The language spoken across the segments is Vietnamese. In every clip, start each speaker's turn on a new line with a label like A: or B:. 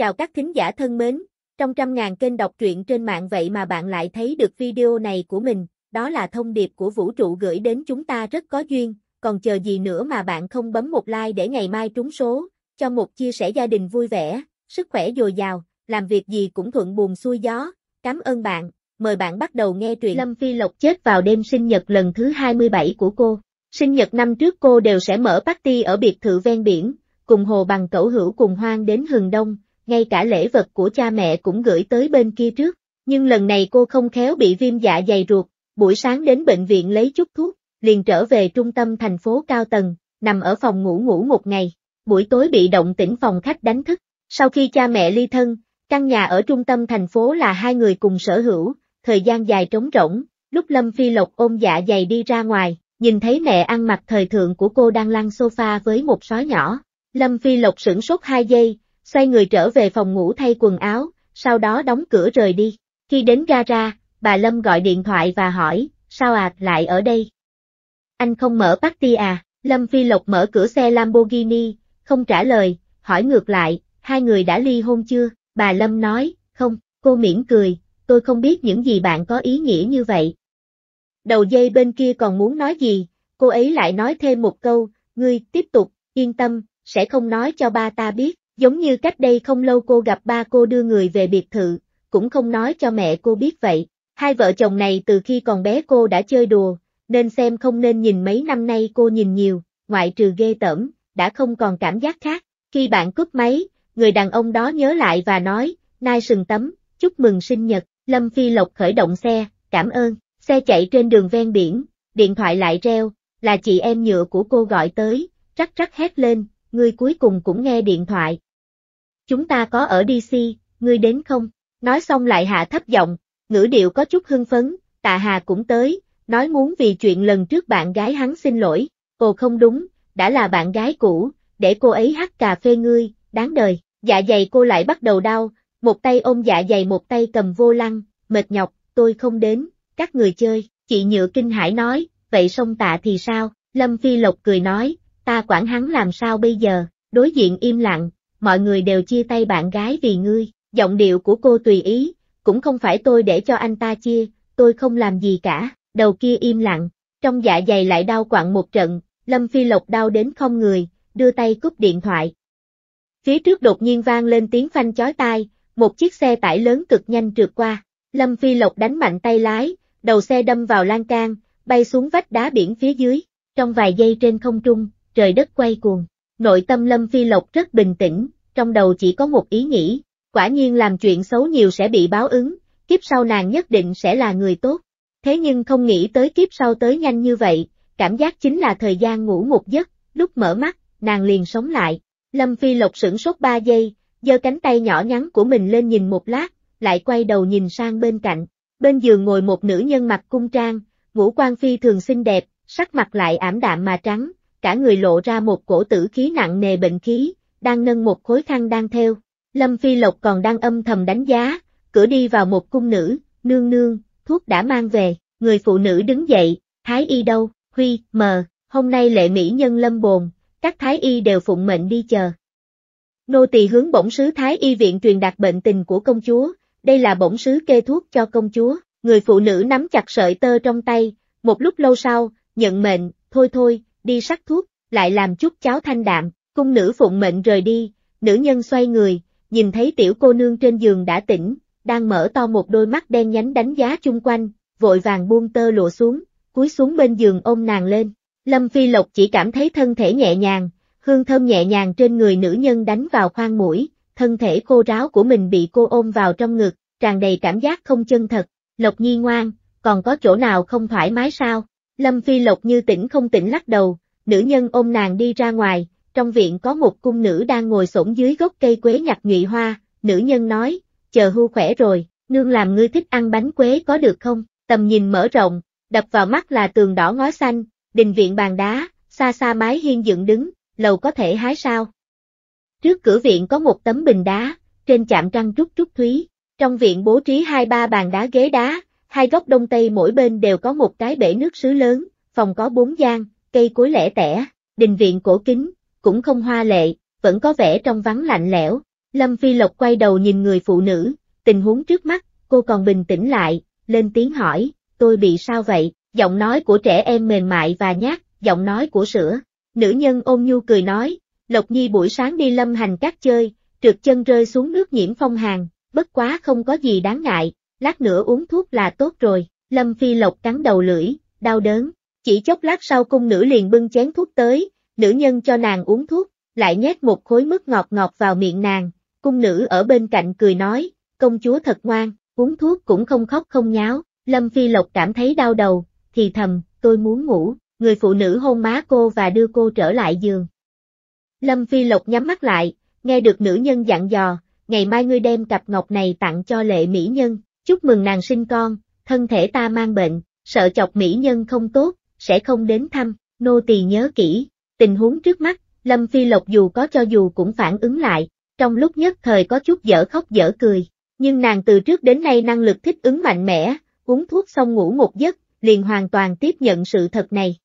A: Chào các thính giả thân mến, trong trăm ngàn kênh đọc truyện trên mạng vậy mà bạn lại thấy được video này của mình, đó là thông điệp của vũ trụ gửi đến chúng ta rất có duyên, còn chờ gì nữa mà bạn không bấm một like để ngày mai trúng số, cho một chia sẻ gia đình vui vẻ, sức khỏe dồi dào, làm việc gì cũng thuận buồm xuôi gió, cảm ơn bạn, mời bạn bắt đầu nghe truyện Lâm Phi Lộc chết vào đêm sinh nhật lần thứ 27 của cô. Sinh nhật năm trước cô đều sẽ mở party ở biệt thự ven biển, cùng hồ bằng cẩu hữu cùng hoang đến hừng đông, ngay cả lễ vật của cha mẹ cũng gửi tới bên kia trước, nhưng lần này cô không khéo bị viêm dạ dày ruột, buổi sáng đến bệnh viện lấy chút thuốc, liền trở về trung tâm thành phố cao tầng, nằm ở phòng ngủ ngủ một ngày, buổi tối bị động tỉnh phòng khách đánh thức, sau khi cha mẹ ly thân, căn nhà ở trung tâm thành phố là hai người cùng sở hữu, thời gian dài trống rỗng, lúc Lâm Phi Lộc ôm dạ dày đi ra ngoài, nhìn thấy mẹ ăn mặc thời thượng của cô đang lăn sofa với một sói nhỏ, Lâm Phi Lộc sửng sốt hai giây, xoay người trở về phòng ngủ thay quần áo, sau đó đóng cửa rời đi. Khi đến gara, bà Lâm gọi điện thoại và hỏi, sao à, lại ở đây? Anh không mở party à? Lâm Phi Lộc mở cửa xe Lamborghini, không trả lời, hỏi ngược lại, hai người đã ly hôn chưa? Bà Lâm nói, không, cô mỉm cười, tôi không biết những gì bạn có ý nghĩa như vậy. Đầu dây bên kia còn muốn nói gì, cô ấy lại nói thêm một câu, ngươi tiếp tục, yên tâm, sẽ không nói cho ba ta biết. Giống như cách đây không lâu cô gặp ba cô đưa người về biệt thự, cũng không nói cho mẹ cô biết vậy. Hai vợ chồng này từ khi còn bé cô đã chơi đùa, nên xem không nên nhìn mấy năm nay cô nhìn nhiều, ngoại trừ ghê tởm, đã không còn cảm giác khác. Khi bạn cúp máy, người đàn ông đó nhớ lại và nói, nai sừng tấm, chúc mừng sinh nhật, Lâm Phi Lộc khởi động xe, cảm ơn, xe chạy trên đường ven biển, điện thoại lại reo, là chị em nhựa của cô gọi tới, rắc rắc hét lên, người cuối cùng cũng nghe điện thoại, Chúng ta có ở DC, ngươi đến không? Nói xong lại hạ thấp giọng, ngữ điệu có chút hưng phấn, tạ hà cũng tới, nói muốn vì chuyện lần trước bạn gái hắn xin lỗi, cô không đúng, đã là bạn gái cũ, để cô ấy hắt cà phê ngươi, đáng đời, dạ dày cô lại bắt đầu đau, một tay ôm dạ dày một tay cầm vô lăng, mệt nhọc, tôi không đến, các người chơi, chị nhựa kinh hải nói, vậy xong tạ thì sao, Lâm Phi Lộc cười nói, ta quản hắn làm sao bây giờ, đối diện im lặng, mọi người đều chia tay bạn gái vì ngươi, giọng điệu của cô tùy ý, cũng không phải tôi để cho anh ta chia, tôi không làm gì cả, đầu kia im lặng, trong dạ dày lại đau quặn một trận, Lâm Phi Lộc đau đến không người, đưa tay cúp điện thoại. Phía trước đột nhiên vang lên tiếng phanh chói tai, một chiếc xe tải lớn cực nhanh trượt qua, Lâm Phi Lộc đánh mạnh tay lái, đầu xe đâm vào lan can, bay xuống vách đá biển phía dưới, trong vài giây trên không trung, trời đất quay cuồng. Nội tâm Lâm Phi Lộc rất bình tĩnh, trong đầu chỉ có một ý nghĩ, quả nhiên làm chuyện xấu nhiều sẽ bị báo ứng, kiếp sau nàng nhất định sẽ là người tốt. Thế nhưng không nghĩ tới kiếp sau tới nhanh như vậy, cảm giác chính là thời gian ngủ một giấc, lúc mở mắt, nàng liền sống lại. Lâm Phi Lộc sửng sốt 3 giây, giơ cánh tay nhỏ nhắn của mình lên nhìn một lát, lại quay đầu nhìn sang bên cạnh. Bên giường ngồi một nữ nhân mặc cung trang, ngũ quan phi thường xinh đẹp, sắc mặt lại ảm đạm mà trắng, cả người lộ ra một cổ tử khí nặng nề bệnh khí, đang nâng một khối khăn đang theo. Lâm Phi Lộc còn đang âm thầm đánh giá, cửa đi vào một cung nữ, nương nương, thuốc đã mang về, người phụ nữ đứng dậy, thái y đâu, huy, mờ, hôm nay lệ mỹ nhân lâm bồn, các thái y đều phụng mệnh đi chờ. Nô tỳ hướng bổng sứ thái y viện truyền đạt bệnh tình của công chúa, đây là bổng sứ kê thuốc cho công chúa, người phụ nữ nắm chặt sợi tơ trong tay, một lúc lâu sau, nhận mệnh, thôi thôi, đi sắc thuốc, lại làm chút cháo thanh đạm, cung nữ phụng mệnh rời đi, nữ nhân xoay người, nhìn thấy tiểu cô nương trên giường đã tỉnh, đang mở to một đôi mắt đen nhánh đánh giá chung quanh, vội vàng buông tơ lộ xuống, cúi xuống bên giường ôm nàng lên. Lâm Phi Lộc chỉ cảm thấy thân thể nhẹ nhàng, hương thơm nhẹ nhàng trên người nữ nhân đánh vào khoang mũi, thân thể cô ráo của mình bị cô ôm vào trong ngực, tràn đầy cảm giác không chân thật. Lộc Nhi ngoan, còn có chỗ nào không thoải mái sao? Lâm Phi Lộc như tỉnh không tỉnh lắc đầu, nữ nhân ôm nàng đi ra ngoài, trong viện có một cung nữ đang ngồi xổm dưới gốc cây quế nhặt nhụy hoa, nữ nhân nói, chờ hưu khỏe rồi, nương làm ngươi thích ăn bánh quế có được không, tầm nhìn mở rộng, đập vào mắt là tường đỏ ngói xanh, đình viện bàn đá, xa xa mái hiên dựng đứng, lầu có thể hái sao. Trước cửa viện có một tấm bình đá, trên chạm trăng trúc trúc thúy, trong viện bố trí hai ba bàn đá ghế đá, Hai góc đông tây mỗi bên đều có một cái bể nước sứ lớn, phòng có bốn gian, cây cối lẻ tẻ, đình viện cổ kính, cũng không hoa lệ, vẫn có vẻ trong vắng lạnh lẽo. Lâm Phi Lộc quay đầu nhìn người phụ nữ, tình huống trước mắt, cô còn bình tĩnh lại, lên tiếng hỏi, tôi bị sao vậy? Giọng nói của trẻ em mềm mại và nhát, giọng nói của sữa. Nữ nhân ôm nhu cười nói, Lộc Nhi buổi sáng đi lâm hành cát chơi, trượt chân rơi xuống nước nhiễm phong hàng, bất quá không có gì đáng ngại, lát nữa uống thuốc là tốt rồi, Lâm Phi Lộc cắn đầu lưỡi, đau đớn, chỉ chốc lát sau cung nữ liền bưng chén thuốc tới, nữ nhân cho nàng uống thuốc, lại nhét một khối mứt ngọt ngọt vào miệng nàng, cung nữ ở bên cạnh cười nói, công chúa thật ngoan, uống thuốc cũng không khóc không nháo, Lâm Phi Lộc cảm thấy đau đầu, thì thầm, tôi muốn ngủ, người phụ nữ hôn má cô và đưa cô trở lại giường. Lâm Phi Lộc nhắm mắt lại, nghe được nữ nhân dặn dò, ngày mai ngươi đem cặp ngọc này tặng cho lệ mỹ nhân, chúc mừng nàng sinh con, thân thể ta mang bệnh, sợ chọc mỹ nhân không tốt, sẽ không đến thăm, nô tỳ nhớ kỹ, tình huống trước mắt, Lâm Phi Lộc dù có cho dù cũng phản ứng lại, trong lúc nhất thời có chút dở khóc dở cười, nhưng nàng từ trước đến nay năng lực thích ứng mạnh mẽ, uống thuốc xong ngủ một giấc, liền hoàn toàn tiếp nhận sự thật này.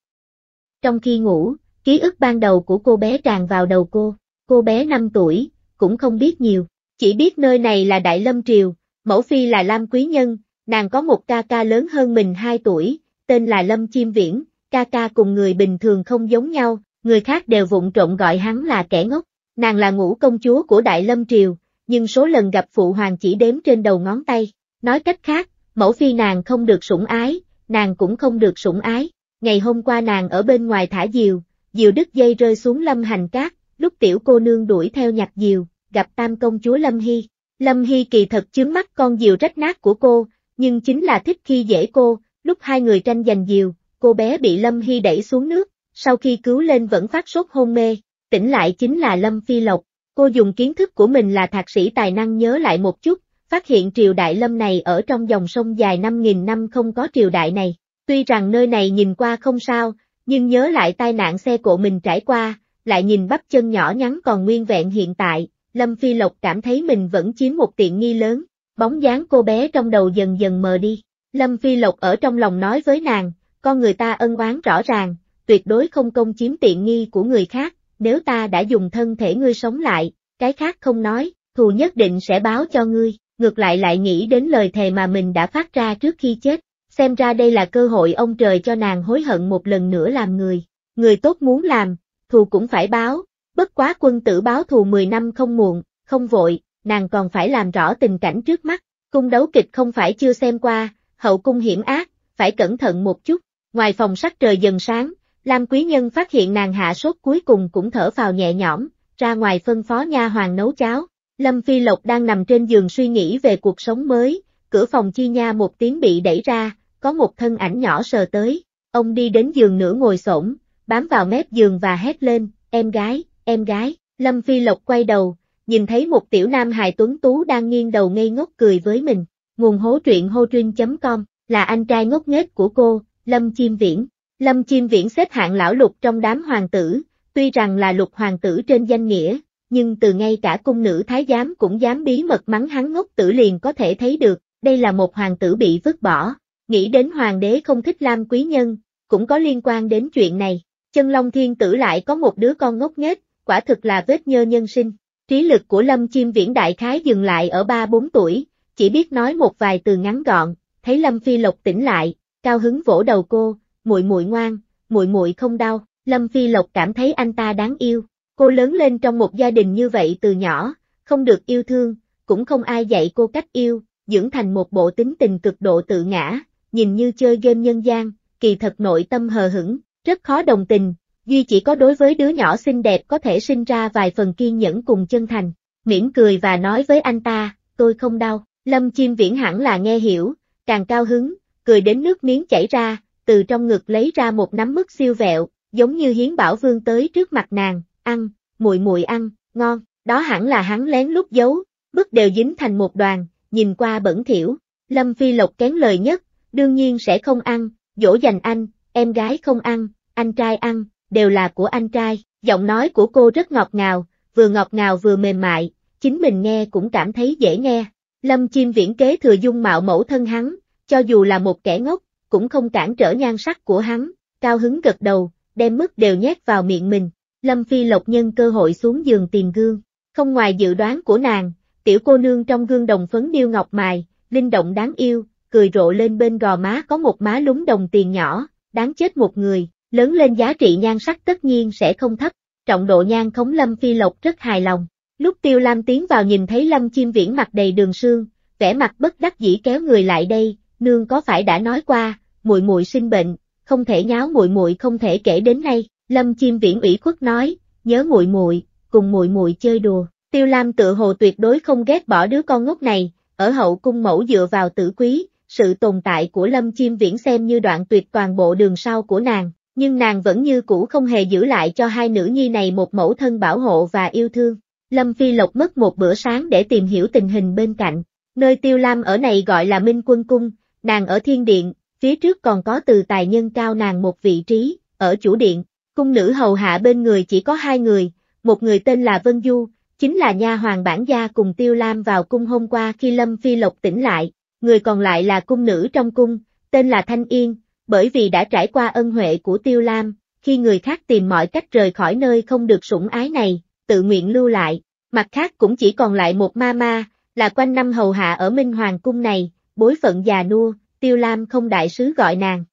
A: Trong khi ngủ, ký ức ban đầu của cô bé tràn vào đầu cô, cô bé 5 tuổi, cũng không biết nhiều, chỉ biết nơi này là Đại Lâm Triều, Mẫu phi là Lam Quý Nhân, nàng có một ca ca lớn hơn mình 2 tuổi, tên là Lâm Chiêm Viễn, ca ca cùng người bình thường không giống nhau, người khác đều vụng trộn gọi hắn là kẻ ngốc. Nàng là ngũ công chúa của Đại Lâm Triều, nhưng số lần gặp phụ hoàng chỉ đếm trên đầu ngón tay. Nói cách khác, mẫu phi nàng không được sủng ái, nàng cũng không được sủng ái. Ngày hôm qua nàng ở bên ngoài thả diều, diều đứt dây rơi xuống lâm hành cát, lúc tiểu cô nương đuổi theo nhặt diều, gặp tam công chúa Lâm Hy. Lâm Hy kỳ thật chướng mắt con diều rách nát của cô, nhưng chính là thích khi dễ cô, lúc hai người tranh giành diều, cô bé bị Lâm Hy đẩy xuống nước, sau khi cứu lên vẫn phát sốt hôn mê, tỉnh lại chính là Lâm Phi Lộc, cô dùng kiến thức của mình là thạc sĩ tài năng nhớ lại một chút, phát hiện triều đại Lâm này ở trong dòng sông dài 5.000 năm không có triều đại này, tuy rằng nơi này nhìn qua không sao, nhưng nhớ lại tai nạn xe cộ mình trải qua, lại nhìn bắp chân nhỏ nhắn còn nguyên vẹn hiện tại, Lâm Phi Lộc cảm thấy mình vẫn chiếm một tiện nghi lớn, bóng dáng cô bé trong đầu dần dần mờ đi. Lâm Phi Lộc ở trong lòng nói với nàng, con người ta ân oán rõ ràng, tuyệt đối không công chiếm tiện nghi của người khác, nếu ta đã dùng thân thể ngươi sống lại, cái khác không nói, thù nhất định sẽ báo cho ngươi, ngược lại lại nghĩ đến lời thề mà mình đã phát ra trước khi chết, xem ra đây là cơ hội ông trời cho nàng hối hận một lần nữa làm người, người tốt muốn làm, thù cũng phải báo, Bất quá quân tử báo thù 10 năm không muộn, không vội, nàng còn phải làm rõ tình cảnh trước mắt. Cung đấu kịch không phải chưa xem qua, hậu cung hiểm ác, phải cẩn thận một chút. Ngoài phòng sắc trời dần sáng, Lam Quý Nhân phát hiện nàng hạ sốt cuối cùng cũng thở vào nhẹ nhõm, ra ngoài phân phó nha hoàng nấu cháo. Lâm Phi Lộc đang nằm trên giường suy nghĩ về cuộc sống mới, cửa phòng chi nha một tiếng bị đẩy ra, có một thân ảnh nhỏ sờ tới, ông đi đến giường nửa ngồi xổm bám vào mép giường và hét lên, em gái, em gái, Lâm Phi Lộc quay đầu, nhìn thấy một tiểu nam hài tuấn tú đang nghiêng đầu ngây ngốc cười với mình, nguồn hố truyện hotrin.com, là anh trai ngốc nghếch của cô, Lâm Chiêm Viễn. Lâm Chiêm Viễn xếp hạng lão lục trong đám hoàng tử, tuy rằng là lục hoàng tử trên danh nghĩa, nhưng từ ngay cả cung nữ thái giám cũng dám bí mật mắng hắn ngốc tử liền có thể thấy được, đây là một hoàng tử bị vứt bỏ. Nghĩ đến hoàng đế không thích Lam Quý Nhân, cũng có liên quan đến chuyện này. Chân Long Thiên Tử lại có một đứa con ngốc nghếch, quả thực là vết nhơ nhân sinh. Trí lực của Lâm Chim Viễn đại khái dừng lại ở ba bốn tuổi, chỉ biết nói một vài từ ngắn gọn, thấy Lâm Phi Lộc tỉnh lại, cao hứng vỗ đầu cô, muội muội ngoan, muội muội không đau. Lâm Phi Lộc cảm thấy anh ta đáng yêu, cô lớn lên trong một gia đình như vậy từ nhỏ, không được yêu thương, cũng không ai dạy cô cách yêu, dưỡng thành một bộ tính tình cực độ tự ngã, nhìn như chơi game nhân gian, kỳ thật nội tâm hờ hững, rất khó đồng tình, Duy chỉ có đối với đứa nhỏ xinh đẹp có thể sinh ra vài phần kiên nhẫn cùng chân thành, mỉm cười và nói với anh ta, tôi không đau, lâm chim viễn hẳn là nghe hiểu, càng cao hứng, cười đến nước miếng chảy ra, từ trong ngực lấy ra một nắm mứt siêu vẹo, giống như hiến bảo vương tới trước mặt nàng, ăn, muội muội ăn, ngon, đó hẳn là hắn lén lút giấu, bức đều dính thành một đoàn, nhìn qua bẩn thỉu. Lâm Phi Lộc kén lời nhất, đương nhiên sẽ không ăn, dỗ dành anh, em gái không ăn, anh trai ăn, đều là của anh trai. Giọng nói của cô rất ngọt ngào, vừa ngọt ngào vừa mềm mại, chính mình nghe cũng cảm thấy dễ nghe. Lâm Chim Viễn kế thừa dung mạo mẫu thân hắn, cho dù là một kẻ ngốc, cũng không cản trở nhan sắc của hắn, cao hứng gật đầu, đem mức đều nhét vào miệng mình. Lâm Phi Lộc nhân cơ hội xuống giường tìm gương, không ngoài dự đoán của nàng, tiểu cô nương trong gương đồng phấn điêu ngọc mài, linh động đáng yêu, cười rộ lên bên gò má có một má lúng đồng tiền nhỏ, đáng chết một người, lớn lên giá trị nhan sắc tất nhiên sẽ không thấp, trọng độ nhan khống Lâm Phi Lộc rất hài lòng. Lúc Tiêu Lam tiến vào nhìn thấy Lâm Chim Viễn mặt đầy đường sương, vẻ mặt bất đắc dĩ kéo người lại đây, nương có phải đã nói qua, muội muội sinh bệnh, không thể nháo muội muội không thể kể đến nay, Lâm Chim Viễn ủy khuất nói, nhớ muội muội, cùng muội muội chơi đùa. Tiêu Lam tự hồ tuyệt đối không ghét bỏ đứa con ngốc này, ở hậu cung mẫu dựa vào tử quý, sự tồn tại của Lâm Chim Viễn xem như đoạn tuyệt toàn bộ đường sau của nàng, nhưng nàng vẫn như cũ không hề giữ lại cho hai nữ nhi này một mẫu thân bảo hộ và yêu thương. Lâm Phi Lộc mất một bữa sáng để tìm hiểu tình hình bên cạnh, nơi Tiêu Lam ở này gọi là Minh Quân Cung, nàng ở Thiên Điện, phía trước còn có từ tài nhân cao nàng một vị trí, ở chủ điện, cung nữ hầu hạ bên người chỉ có hai người, một người tên là Vân Du, chính là nha hoàng bản gia cùng Tiêu Lam vào cung hôm qua khi Lâm Phi Lộc tỉnh lại, người còn lại là cung nữ trong cung, tên là Thanh Yên, bởi vì đã trải qua ân huệ của Tiêu Lam, khi người khác tìm mọi cách rời khỏi nơi không được sủng ái này, tự nguyện lưu lại, mặt khác cũng chỉ còn lại một ma ma, là quanh năm hầu hạ ở Minh Hoàng Cung này, bối phận già nua, Tiêu Lam không đại sứ gọi nàng.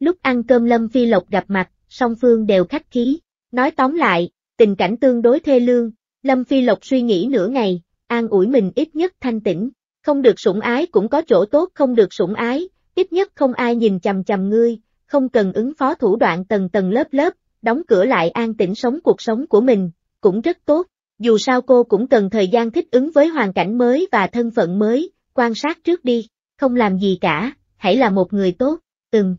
A: Lúc ăn cơm Lâm Phi Lộc gặp mặt, song phương đều khách khí, nói tóm lại, tình cảnh tương đối thê lương, Lâm Phi Lộc suy nghĩ nửa ngày, an ủi mình ít nhất thanh tĩnh, không được sủng ái cũng có chỗ tốt không được sủng ái, ít nhất không ai nhìn chằm chằm ngươi, không cần ứng phó thủ đoạn tầng tầng lớp lớp, đóng cửa lại an tĩnh sống cuộc sống của mình, cũng rất tốt. Dù sao cô cũng cần thời gian thích ứng với hoàn cảnh mới và thân phận mới, quan sát trước đi, không làm gì cả, hãy là một người tốt, Từng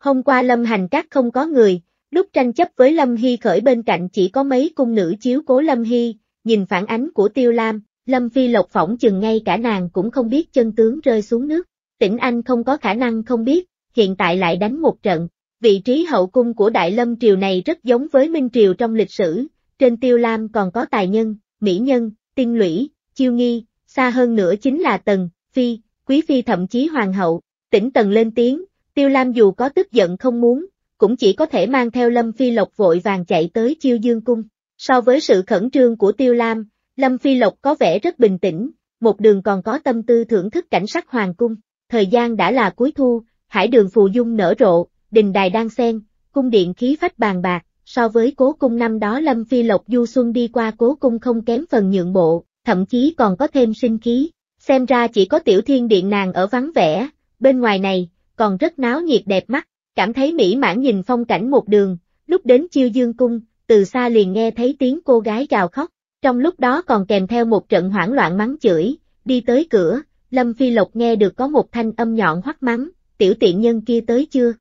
A: Hôm qua Lâm Hành Các không có người, lúc tranh chấp với Lâm Hy khởi bên cạnh chỉ có mấy cung nữ chiếu cố Lâm Hy, nhìn phản ánh của Tiêu Lam, Lâm Phi Lộc phỏng chừng ngay cả nàng cũng không biết chân tướng rơi xuống nước, tỉnh Anh không có khả năng không biết, hiện tại lại đánh một trận. Vị trí hậu cung của Đại Lâm Triều này rất giống với Minh Triều trong lịch sử, trên Tiêu Lam còn có tài nhân, mỹ nhân, tiên lũy, chiêu nghi, xa hơn nữa chính là Tần, Phi, Quý Phi thậm chí Hoàng hậu. Tỉnh Tần lên tiếng, Tiêu Lam dù có tức giận không muốn, cũng chỉ có thể mang theo Lâm Phi Lộc vội vàng chạy tới Chiêu Dương Cung. So với sự khẩn trương của Tiêu Lam, Lâm Phi Lộc có vẻ rất bình tĩnh, một đường còn có tâm tư thưởng thức cảnh sắc Hoàng Cung thời gian đã là cuối thu, hải đường phù dung nở rộ, đình đài đang sen, cung điện khí phách bàn bạc, so với cố cung năm đó Lâm Phi Lộc Du Xuân đi qua cố cung không kém phần nhượng bộ, thậm chí còn có thêm sinh khí, xem ra chỉ có tiểu thiên điện nàng ở vắng vẻ, bên ngoài này, còn rất náo nhiệt đẹp mắt, cảm thấy mỹ mãn nhìn phong cảnh một đường, lúc đến chiêu dương cung, từ xa liền nghe thấy tiếng cô gái gào khóc, trong lúc đó còn kèm theo một trận hoảng loạn mắng chửi, đi tới cửa, Lâm Phi Lộc nghe được có một thanh âm nhọn hoắc mắng, tiểu tiện nhân kia tới chưa?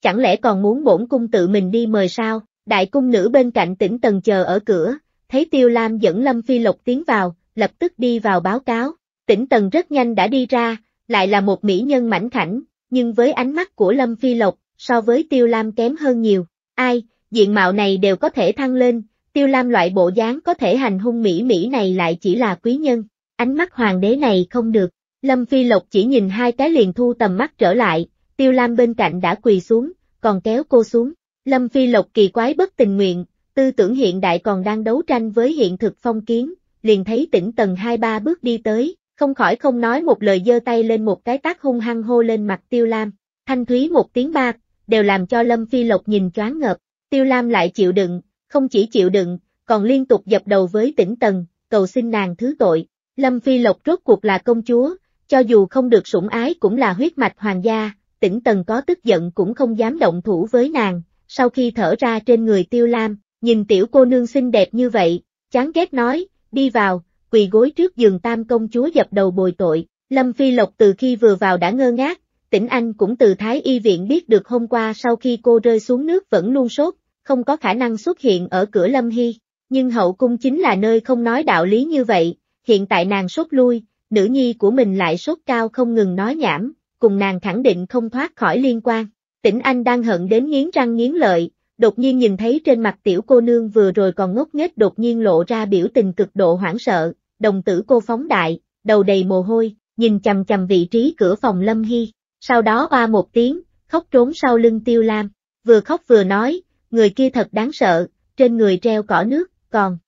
A: Chẳng lẽ còn muốn bổn cung tự mình đi mời sao? Đại cung nữ bên cạnh tỉnh tần chờ ở cửa, thấy Tiêu Lam dẫn Lâm Phi Lộc tiến vào, lập tức đi vào báo cáo. Tỉnh tần rất nhanh đã đi ra, lại là một mỹ nhân mảnh khảnh, nhưng với ánh mắt của Lâm Phi Lộc, so với Tiêu Lam kém hơn nhiều. Ai, diện mạo này đều có thể thăng lên, Tiêu Lam loại bộ dáng có thể hành hung mỹ mỹ này lại chỉ là quý nhân. Ánh mắt hoàng đế này không được, Lâm Phi Lộc chỉ nhìn hai cái liền thu tầm mắt trở lại, Tiêu Lam bên cạnh đã quỳ xuống, còn kéo cô xuống. Lâm Phi Lộc kỳ quái bất tình nguyện, tư tưởng hiện đại còn đang đấu tranh với hiện thực phong kiến, liền thấy tỉnh tầng hai ba bước đi tới, không khỏi không nói một lời dơ tay lên một cái tác hung hăng hô lên mặt Tiêu Lam, thanh thúy một tiếng ba, đều làm cho Lâm Phi Lộc nhìn choáng ngợp, Tiêu Lam lại chịu đựng, không chỉ chịu đựng, còn liên tục dập đầu với tỉnh tầng, cầu xin nàng thứ tội, Lâm Phi Lộc rốt cuộc là công chúa, cho dù không được sủng ái cũng là huyết mạch hoàng gia, tỉnh tần có tức giận cũng không dám động thủ với nàng, sau khi thở ra trên người tiêu lam, nhìn tiểu cô nương xinh đẹp như vậy, chán ghét nói, đi vào, quỳ gối trước giường tam công chúa dập đầu bồi tội, Lâm Phi Lộc từ khi vừa vào đã ngơ ngác, tỉnh Anh cũng từ Thái Y Viện biết được hôm qua sau khi cô rơi xuống nước vẫn luôn sốt, không có khả năng xuất hiện ở cửa Lâm Hy, nhưng hậu cung chính là nơi không nói đạo lý như vậy, hiện tại nàng sốt lui, nữ nhi của mình lại sốt cao không ngừng nói nhảm, cùng nàng khẳng định không thoát khỏi liên quan. Tỉnh Anh đang hận đến nghiến răng nghiến lợi, đột nhiên nhìn thấy trên mặt tiểu cô nương vừa rồi còn ngốc nghếch đột nhiên lộ ra biểu tình cực độ hoảng sợ, đồng tử cô phóng đại, đầu đầy mồ hôi, nhìn chầm chầm vị trí cửa phòng Lâm Hy, sau đó ba một tiếng, khóc trốn sau lưng Tiêu Lam, vừa khóc vừa nói, người kia thật đáng sợ, trên người treo cỏ nước, còn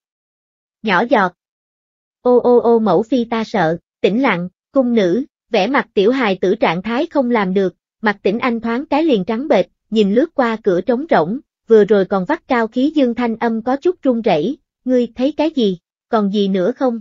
A: nhỏ giọt, ô ô ô mẫu phi ta sợ, tĩnh lặng, cung nữ, vẻ mặt tiểu hài tử trạng thái không làm được, mặt tĩnh anh thoáng cái liền trắng bệch, nhìn lướt qua cửa trống rỗng, vừa rồi còn vắt cao khí dương thanh âm có chút run rẩy, ngươi thấy cái gì, còn gì nữa không?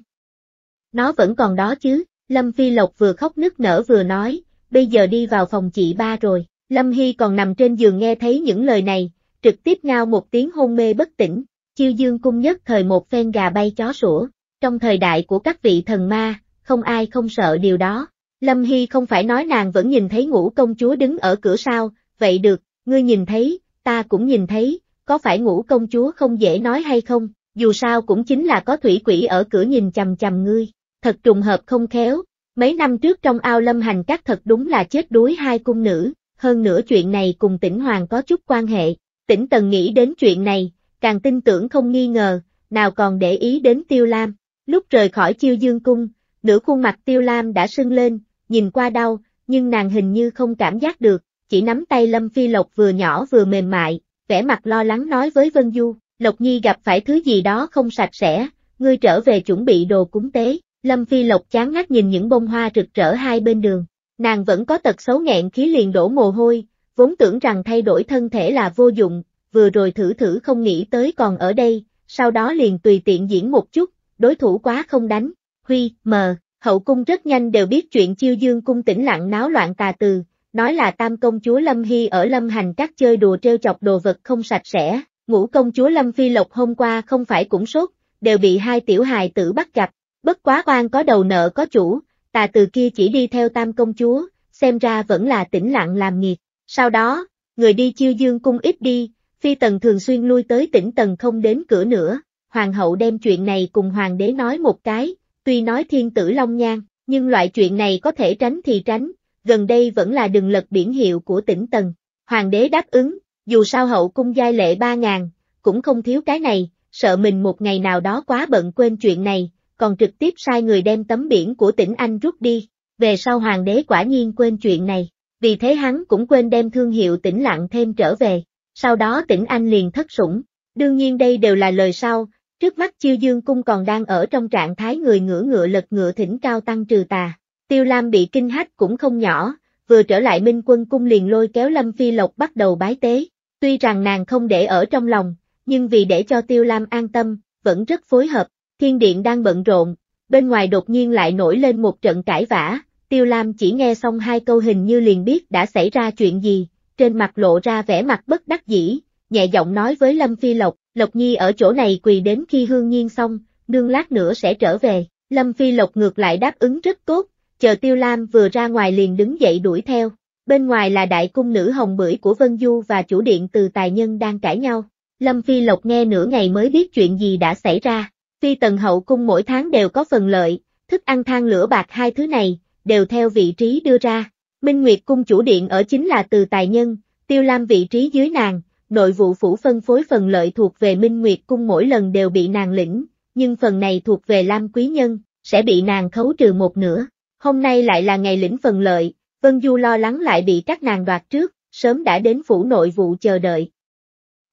A: Nó vẫn còn đó chứ, Lâm Phi Lộc vừa khóc nức nở vừa nói, bây giờ đi vào phòng chị ba rồi, Lâm Hy còn nằm trên giường nghe thấy những lời này, trực tiếp ngao một tiếng hôn mê bất tỉnh, chiêu dương cung nhất thời một phen gà bay chó sủa. Trong thời đại của các vị thần ma, không ai không sợ điều đó. Lâm Hy không phải nói nàng vẫn nhìn thấy ngũ công chúa đứng ở cửa sao, vậy được, ngươi nhìn thấy, ta cũng nhìn thấy, có phải ngũ công chúa không dễ nói hay không, dù sao cũng chính là có thủy quỷ ở cửa nhìn chầm chầm ngươi, thật trùng hợp không khéo, mấy năm trước trong ao lâm hành các thật đúng là chết đuối hai cung nữ, hơn nữa chuyện này cùng tỉnh Hoàng có chút quan hệ, tỉnh Tần nghĩ đến chuyện này, càng tin tưởng không nghi ngờ, nào còn để ý đến Tiêu Lam, Lúc rời khỏi chiêu dương cung, nửa khuôn mặt tiêu lam đã sưng lên, nhìn qua đau, nhưng nàng hình như không cảm giác được, chỉ nắm tay Lâm Phi Lộc vừa nhỏ vừa mềm mại, vẻ mặt lo lắng nói với Vân Du, Lộc Nhi gặp phải thứ gì đó không sạch sẽ, ngươi trở về chuẩn bị đồ cúng tế, Lâm Phi Lộc chán ngắt nhìn những bông hoa rực rỡ hai bên đường, nàng vẫn có tật xấu nghẹn khí liền đổ mồ hôi, vốn tưởng rằng thay đổi thân thể là vô dụng, vừa rồi thử thử không nghĩ tới còn ở đây, sau đó liền tùy tiện diễn một chút, đối thủ quá không đánh, huy, mờ, hậu cung rất nhanh đều biết chuyện chiêu dương cung tĩnh lặng náo loạn tà từ, nói là tam công chúa Lâm Hy ở Lâm Hành các chơi đùa trêu chọc đồ vật không sạch sẽ, ngũ công chúa Lâm Phi Lộc hôm qua không phải cũng sốt, đều bị hai tiểu hài tử bắt gặp, bất quá oan có đầu nợ có chủ, tà từ kia chỉ đi theo tam công chúa, xem ra vẫn là tĩnh lặng làm nghiệt, sau đó, người đi chiêu dương cung ít đi, phi tần thường xuyên lui tới tỉnh tần không đến cửa nữa, hoàng hậu đem chuyện này cùng hoàng đế nói một cái, tuy nói thiên tử Long Nhan, nhưng loại chuyện này có thể tránh thì tránh, gần đây vẫn là đường lật biển hiệu của tỉnh Tần. Hoàng đế đáp ứng, dù sao hậu cung giai lệ ba ngàn, cũng không thiếu cái này, sợ mình một ngày nào đó quá bận quên chuyện này, còn trực tiếp sai người đem tấm biển của tỉnh Anh rút đi. Về sau hoàng đế quả nhiên quên chuyện này, vì thế hắn cũng quên đem thương hiệu tỉnh lặng thêm trở về, sau đó tỉnh Anh liền thất sủng. Đương nhiên đây đều là lời sau, Trước mắt chiêu dương cung còn đang ở trong trạng thái người ngửa ngựa lật ngựa thỉnh cao tăng trừ tà. Tiêu Lam bị kinh hách cũng không nhỏ, vừa trở lại minh quân cung liền lôi kéo Lâm Phi Lộc bắt đầu bái tế. Tuy rằng nàng không để ở trong lòng, nhưng vì để cho Tiêu Lam an tâm, vẫn rất phối hợp. Thiên điện đang bận rộn, bên ngoài đột nhiên lại nổi lên một trận cãi vã. Tiêu Lam chỉ nghe xong hai câu hình như liền biết đã xảy ra chuyện gì, trên mặt lộ ra vẻ mặt bất đắc dĩ, nhẹ giọng nói với Lâm Phi Lộc, Lộc Nhi ở chỗ này quỳ đến khi hương nhiên xong, nương lát nữa sẽ trở về. Lâm Phi Lộc ngược lại đáp ứng rất tốt, chờ Tiêu Lam vừa ra ngoài liền đứng dậy đuổi theo. Bên ngoài là đại cung nữ hồng bưởi của Vân Du và chủ điện từ tài nhân đang cãi nhau. Lâm Phi Lộc nghe nửa ngày mới biết chuyện gì đã xảy ra. Phi tần hậu cung mỗi tháng đều có phần lợi, thức ăn than lửa bạc hai thứ này, đều theo vị trí đưa ra. Minh Nguyệt cung chủ điện ở chính là từ tài nhân, Tiêu Lam vị trí dưới nàng, nội vụ phủ phân phối phần lợi thuộc về Minh Nguyệt Cung mỗi lần đều bị nàng lĩnh, nhưng phần này thuộc về Lam Quý Nhân, sẽ bị nàng khấu trừ một nửa. Hôm nay lại là ngày lĩnh phần lợi, Vân Du lo lắng lại bị các nàng đoạt trước, sớm đã đến phủ nội vụ chờ đợi.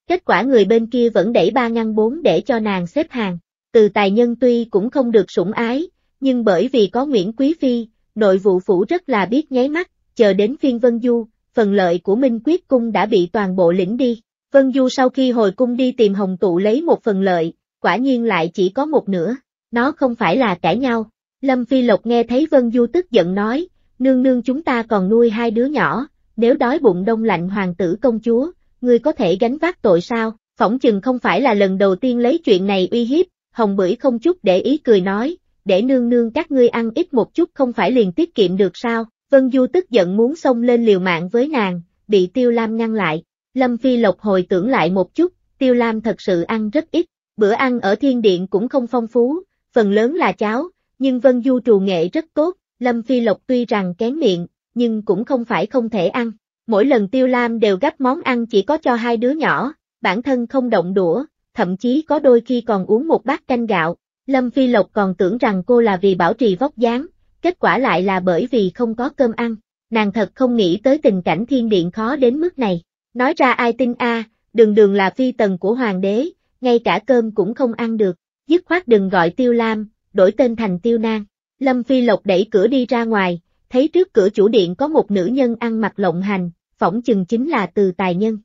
A: Kết quả người bên kia vẫn đẩy ba ngăn bốn để cho nàng xếp hàng, từ tài nhân tuy cũng không được sủng ái, nhưng bởi vì có Nguyễn Quý Phi, nội vụ phủ rất là biết nháy mắt, chờ đến phiên Vân Du, phần lợi của Minh Quyết Cung đã bị toàn bộ lĩnh đi. Vân Du sau khi hồi cung đi tìm Hồng Tụ lấy một phần lợi, quả nhiên lại chỉ có một nửa, nó không phải là cãi nhau. Lâm Phi Lộc nghe thấy Vân Du tức giận nói, nương nương chúng ta còn nuôi hai đứa nhỏ, nếu đói bụng đông lạnh hoàng tử công chúa, ngươi có thể gánh vác tội sao, phỏng chừng không phải là lần đầu tiên lấy chuyện này uy hiếp, Hồng Bưởi không chút để ý cười nói, để nương nương các ngươi ăn ít một chút không phải liền tiết kiệm được sao, Vân Du tức giận muốn xông lên liều mạng với nàng, bị Tiêu Lam ngăn lại. Lâm Phi Lộc hồi tưởng lại một chút, Tiêu Lam thật sự ăn rất ít, bữa ăn ở thiên điện cũng không phong phú, phần lớn là cháo, nhưng Vân Du trù nghệ rất tốt, Lâm Phi Lộc tuy rằng kén miệng, nhưng cũng không phải không thể ăn. Mỗi lần Tiêu Lam đều gắp món ăn chỉ có cho hai đứa nhỏ, bản thân không động đũa, thậm chí có đôi khi còn uống một bát canh gạo. Lâm Phi Lộc còn tưởng rằng cô là vì bảo trì vóc dáng, kết quả lại là bởi vì không có cơm ăn, nàng thật không nghĩ tới tình cảnh thiên điện khó đến mức này. Nói ra ai tin a, đường đường là phi tần của hoàng đế, ngay cả cơm cũng không ăn được, dứt khoát đừng gọi tiêu lam, đổi tên thành tiêu Nang. Lâm Phi Lộc đẩy cửa đi ra ngoài, thấy trước cửa chủ điện có một nữ nhân ăn mặc lộng hành, phỏng chừng chính là từ tài nhân.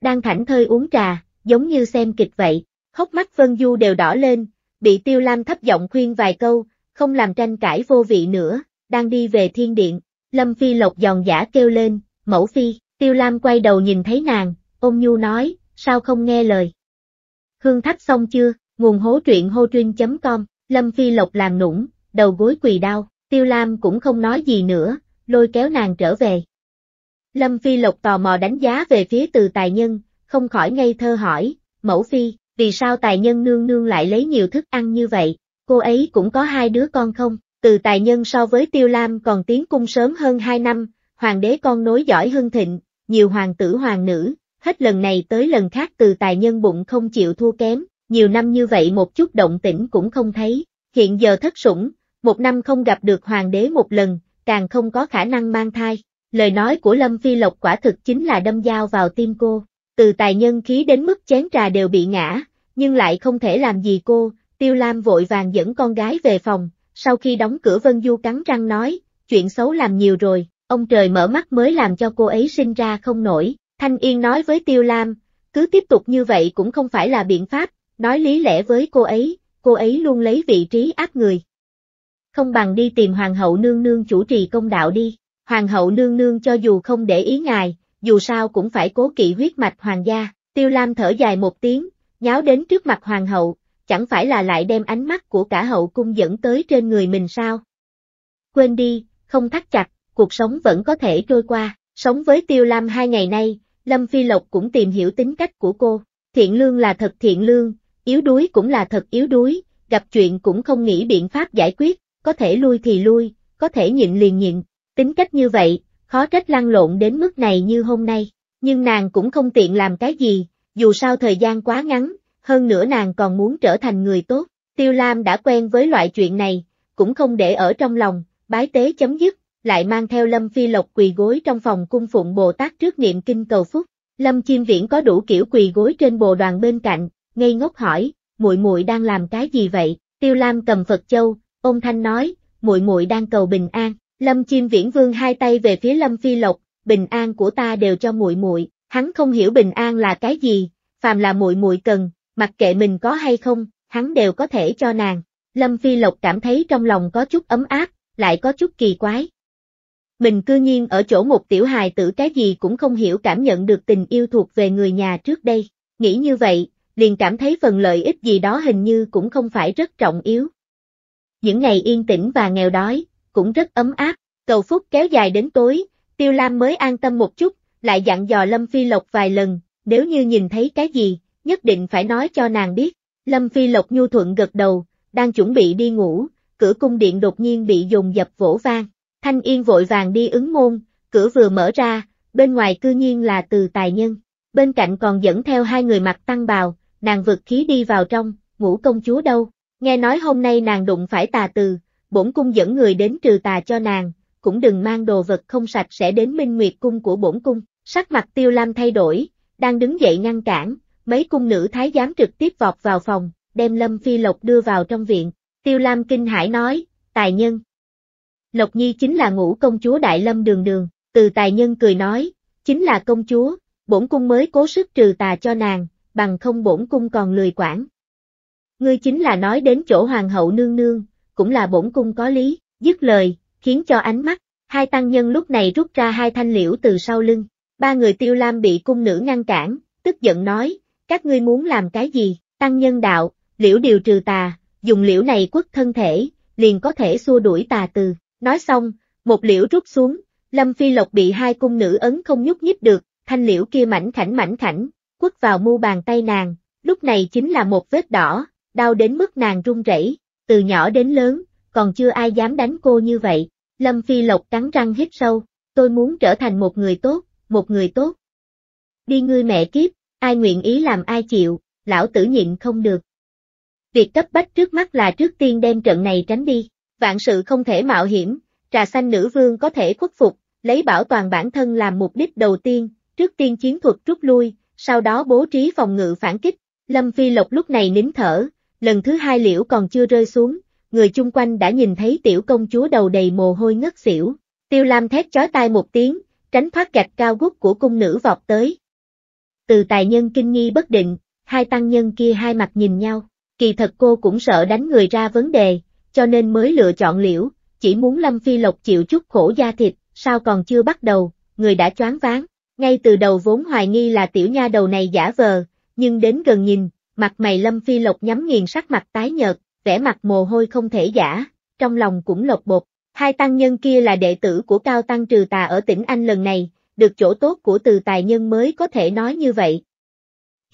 A: Đang thảnh thơi uống trà, giống như xem kịch vậy, Khóc mắt Vân Du đều đỏ lên, bị Tiêu Lam thấp giọng khuyên vài câu, không làm tranh cãi vô vị nữa, đang đi về thiên điện, Lâm Phi Lộc giòn giả kêu lên, mẫu phi, Tiêu Lam quay đầu nhìn thấy nàng, ôm nhu nói, sao không nghe lời. Hương thắt xong chưa, nguồn hố truyện hô truyên.com, Lâm Phi Lộc làm nũng, đầu gối quỳ đau, Tiêu Lam cũng không nói gì nữa, lôi kéo nàng trở về. Lâm Phi Lộc tò mò đánh giá về phía từ tài nhân, không khỏi ngây thơ hỏi, mẫu phi, vì sao tài nhân nương nương lại lấy nhiều thức ăn như vậy? cô ấy cũng có hai đứa con không? Từ tài nhân so với Tiêu Lam còn tiến cung sớm hơn hai năm, hoàng đế con nối giỏi hưng thịnh, nhiều hoàng tử hoàng nữ, hết lần này tới lần khác từ tài nhân bụng không chịu thua kém, nhiều năm như vậy một chút động tĩnh cũng không thấy, hiện giờ thất sủng, một năm không gặp được hoàng đế một lần, càng không có khả năng mang thai. Lời nói của Lâm Phi Lộc quả thực chính là đâm dao vào tim cô, từ tài nhân khí đến mức chén trà đều bị ngã, nhưng lại không thể làm gì cô, Tiêu Lam vội vàng dẫn con gái về phòng, sau khi đóng cửa Vân Du cắn răng nói, chuyện xấu làm nhiều rồi, ông trời mở mắt mới làm cho cô ấy sinh ra không nổi. Thanh Yên nói với Tiêu Lam, cứ tiếp tục như vậy cũng không phải là biện pháp, nói lý lẽ với cô ấy, cô ấy luôn lấy vị trí áp người. Không bằng đi tìm Hoàng hậu nương nương chủ trì công đạo đi, Hoàng hậu nương nương cho dù không để ý ngài, dù sao cũng phải cố kỵ huyết mạch hoàng gia, Tiêu Lam thở dài một tiếng, nháo đến trước mặt Hoàng hậu, chẳng phải là lại đem ánh mắt của cả hậu cung dẫn tới trên người mình sao? Quên đi, không thắt chặt, cuộc sống vẫn có thể trôi qua, sống với Tiêu Lam hai ngày nay, Lâm Phi Lộc cũng tìm hiểu tính cách của cô, thiện lương là thật thiện lương, yếu đuối cũng là thật yếu đuối, gặp chuyện cũng không nghĩ biện pháp giải quyết, có thể lui thì lui, có thể nhịn liền nhịn, tính cách như vậy, khó trách lăn lộn đến mức này như hôm nay, nhưng nàng cũng không tiện làm cái gì, dù sao thời gian quá ngắn, hơn nữa nàng còn muốn trở thành người tốt. Tiêu Lam đã quen với loại chuyện này, cũng không để ở trong lòng, bái tế chấm dứt, lại mang theo Lâm Phi Lộc quỳ gối trong phòng cung phụng Bồ Tát trước niệm kinh cầu phúc. Lâm Chiêm Viễn có đủ kiểu quỳ gối trên bồ đoàn bên cạnh, ngây ngốc hỏi, muội muội đang làm cái gì vậy? Tiêu Lam cầm Phật Châu, ôm thanh nói, muội muội đang cầu bình an. Lâm Chiêm Viễn vương hai tay về phía Lâm Phi Lộc, bình an của ta đều cho muội muội. Hắn không hiểu bình an là cái gì, phàm là muội muội cần, mặc kệ mình có hay không, hắn đều có thể cho nàng. Lâm Phi Lộc cảm thấy trong lòng có chút ấm áp, lại có chút kỳ quái. Mình cư nhiên ở chỗ một tiểu hài tử cái gì cũng không hiểu cảm nhận được tình yêu thuộc về người nhà trước đây, nghĩ như vậy, liền cảm thấy phần lợi ích gì đó hình như cũng không phải rất trọng yếu. Những ngày yên tĩnh và nghèo đói, cũng rất ấm áp, cầu phúc kéo dài đến tối, Tiêu Lam mới an tâm một chút, lại dặn dò Lâm Phi Lộc vài lần, nếu như nhìn thấy cái gì, nhất định phải nói cho nàng biết. Lâm Phi Lộc nhu thuận gật đầu, đang chuẩn bị đi ngủ, cửa cung điện đột nhiên bị dùng dập vỗ vang. Thanh Yên vội vàng đi ứng môn, cửa vừa mở ra, bên ngoài cư nhiên là từ tài nhân. Bên cạnh còn dẫn theo hai người mặc tăng bào, nàng vực khí đi vào trong, ngủ công chúa đâu. Nghe nói hôm nay nàng đụng phải tà từ, bổn cung dẫn người đến trừ tà cho nàng, cũng đừng mang đồ vật không sạch sẽ đến minh nguyệt cung của bổn cung. Sắc mặt tiêu lam thay đổi, đang đứng dậy ngăn cản, mấy cung nữ thái giám trực tiếp vọt vào phòng, đem Lâm Phi Lộc đưa vào trong viện. Tiêu Lam kinh hải nói, tài nhân. Lộc Nhi chính là ngũ công chúa Đại Lâm Đường Đường, từ tài nhân cười nói, chính là công chúa, bổn cung mới cố sức trừ tà cho nàng, bằng không bổn cung còn lười quản. Ngươi chính là nói đến chỗ hoàng hậu nương nương, cũng là bổn cung có lý, dứt lời, khiến cho ánh mắt, hai tăng nhân lúc này rút ra hai thanh liễu từ sau lưng, ba người tiêu lam bị cung nữ ngăn cản, tức giận nói, các ngươi muốn làm cái gì, tăng nhân đạo, liễu điều trừ tà, dùng liễu này quất thân thể, liền có thể xua đuổi tà từ. Nói xong, một liễu rút xuống, Lâm Phi Lộc bị hai cung nữ ấn không nhúc nhích được, thanh liễu kia mảnh khảnh mảnh khảnh, quất vào mu bàn tay nàng, lúc này chính là một vết đỏ, đau đến mức nàng run rẩy từ nhỏ đến lớn, còn chưa ai dám đánh cô như vậy. Lâm Phi Lộc cắn răng hít sâu, tôi muốn trở thành một người tốt, một người tốt. Đi ngươi mẹ kiếp, Ai nguyện ý làm ai chịu, lão tử nhịn không được. Việc cấp bách trước mắt là trước tiên đem trận này tránh đi, vạn sự không thể mạo hiểm, trà xanh nữ vương có thể khuất phục, lấy bảo toàn bản thân làm mục đích đầu tiên, trước tiên chiến thuật rút lui, sau đó bố trí phòng ngự phản kích. Lâm Phi Lộc lúc này nín thở, lần thứ hai liễu còn chưa rơi xuống, người chung quanh đã nhìn thấy tiểu công chúa đầu đầy mồ hôi ngất xỉu. Tiêu Lam thét chói tai một tiếng, tránh thoát gạch cao gút của cung nữ vọt tới, từ tài nhân kinh nghi bất định, hai tăng nhân kia hai mặt nhìn nhau, kỳ thật cô cũng sợ đánh người ra vấn đề, cho nên mới lựa chọn liễu, chỉ muốn Lâm Phi Lộc chịu chút khổ da thịt, sao còn chưa bắt đầu, người đã choáng váng, ngay từ đầu vốn hoài nghi là tiểu nha đầu này giả vờ, nhưng đến gần nhìn, mặt mày Lâm Phi Lộc nhắm nghiền sắc mặt tái nhợt, vẻ mặt mồ hôi không thể giả, trong lòng cũng lột bột, hai tăng nhân kia là đệ tử của Cao Tăng Trừ Tà ở tỉnh Anh lần này, được chỗ tốt của từ tài nhân mới có thể nói như vậy.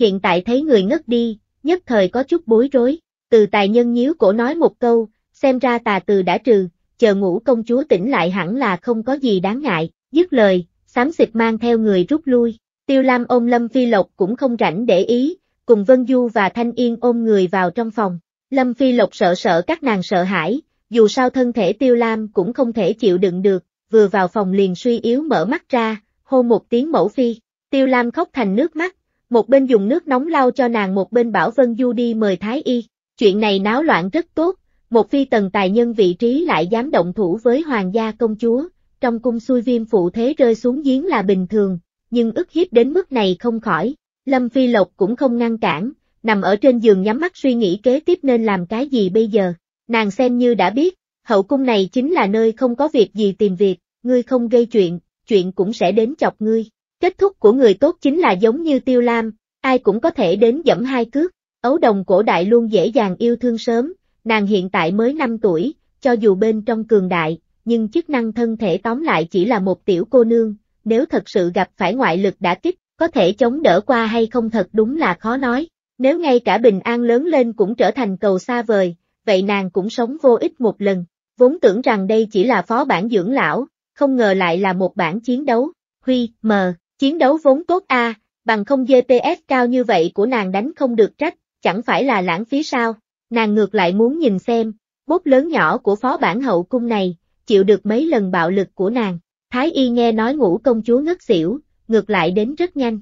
A: Hiện tại thấy người ngất đi, nhất thời có chút bối rối, từ tài nhân nhíu cổ nói một câu, xem ra tà từ đã trừ, chờ ngủ công chúa tỉnh lại hẳn là không có gì đáng ngại, dứt lời, xám xịt mang theo người rút lui, tiêu lam ôm Lâm Phi Lộc cũng không rảnh để ý, cùng Vân Du và Thanh Yên ôm người vào trong phòng, Lâm Phi Lộc sợ sợ các nàng sợ hãi, dù sao thân thể tiêu lam cũng không thể chịu đựng được, vừa vào phòng liền suy yếu mở mắt ra, hô một tiếng mẫu phi, tiêu lam khóc thành nước mắt, một bên dùng nước nóng lau cho nàng một bên bảo Vân Du đi mời Thái Y, chuyện này náo loạn rất tốt, một phi tần tài nhân vị trí lại dám động thủ với hoàng gia công chúa, trong cung xuôi viêm phụ thế rơi xuống giếng là bình thường, nhưng ức hiếp đến mức này không khỏi, Lâm Phi Lộc cũng không ngăn cản, nằm ở trên giường nhắm mắt suy nghĩ kế tiếp nên làm cái gì bây giờ, nàng xem như đã biết, hậu cung này chính là nơi không có việc gì tìm việc, ngươi không gây chuyện, chuyện cũng sẽ đến chọc ngươi. Kết thúc của người tốt chính là giống như tiêu lam, ai cũng có thể đến dẫm hai cước. Ấu đồng cổ đại luôn dễ dàng yêu thương sớm, nàng hiện tại mới 5 tuổi, cho dù bên trong cường đại, nhưng chức năng thân thể tóm lại chỉ là một tiểu cô nương, nếu thật sự gặp phải ngoại lực đã kích, có thể chống đỡ qua hay không thật đúng là khó nói. Nếu ngay cả bình an lớn lên cũng trở thành cầu xa vời, vậy nàng cũng sống vô ích một lần. Vốn tưởng rằng đây chỉ là phó bản dưỡng lão, không ngờ lại là một bản chiến đấu, huy, mờ, chiến đấu vốn tốt a, bằng không GPS cao như vậy của nàng đánh không được trách, chẳng phải là lãng phí sao, nàng ngược lại muốn nhìn xem, bốt lớn nhỏ của phó bản hậu cung này, chịu được mấy lần bạo lực của nàng, Thái Y nghe nói ngủ công chúa ngất xỉu, ngược lại đến rất nhanh.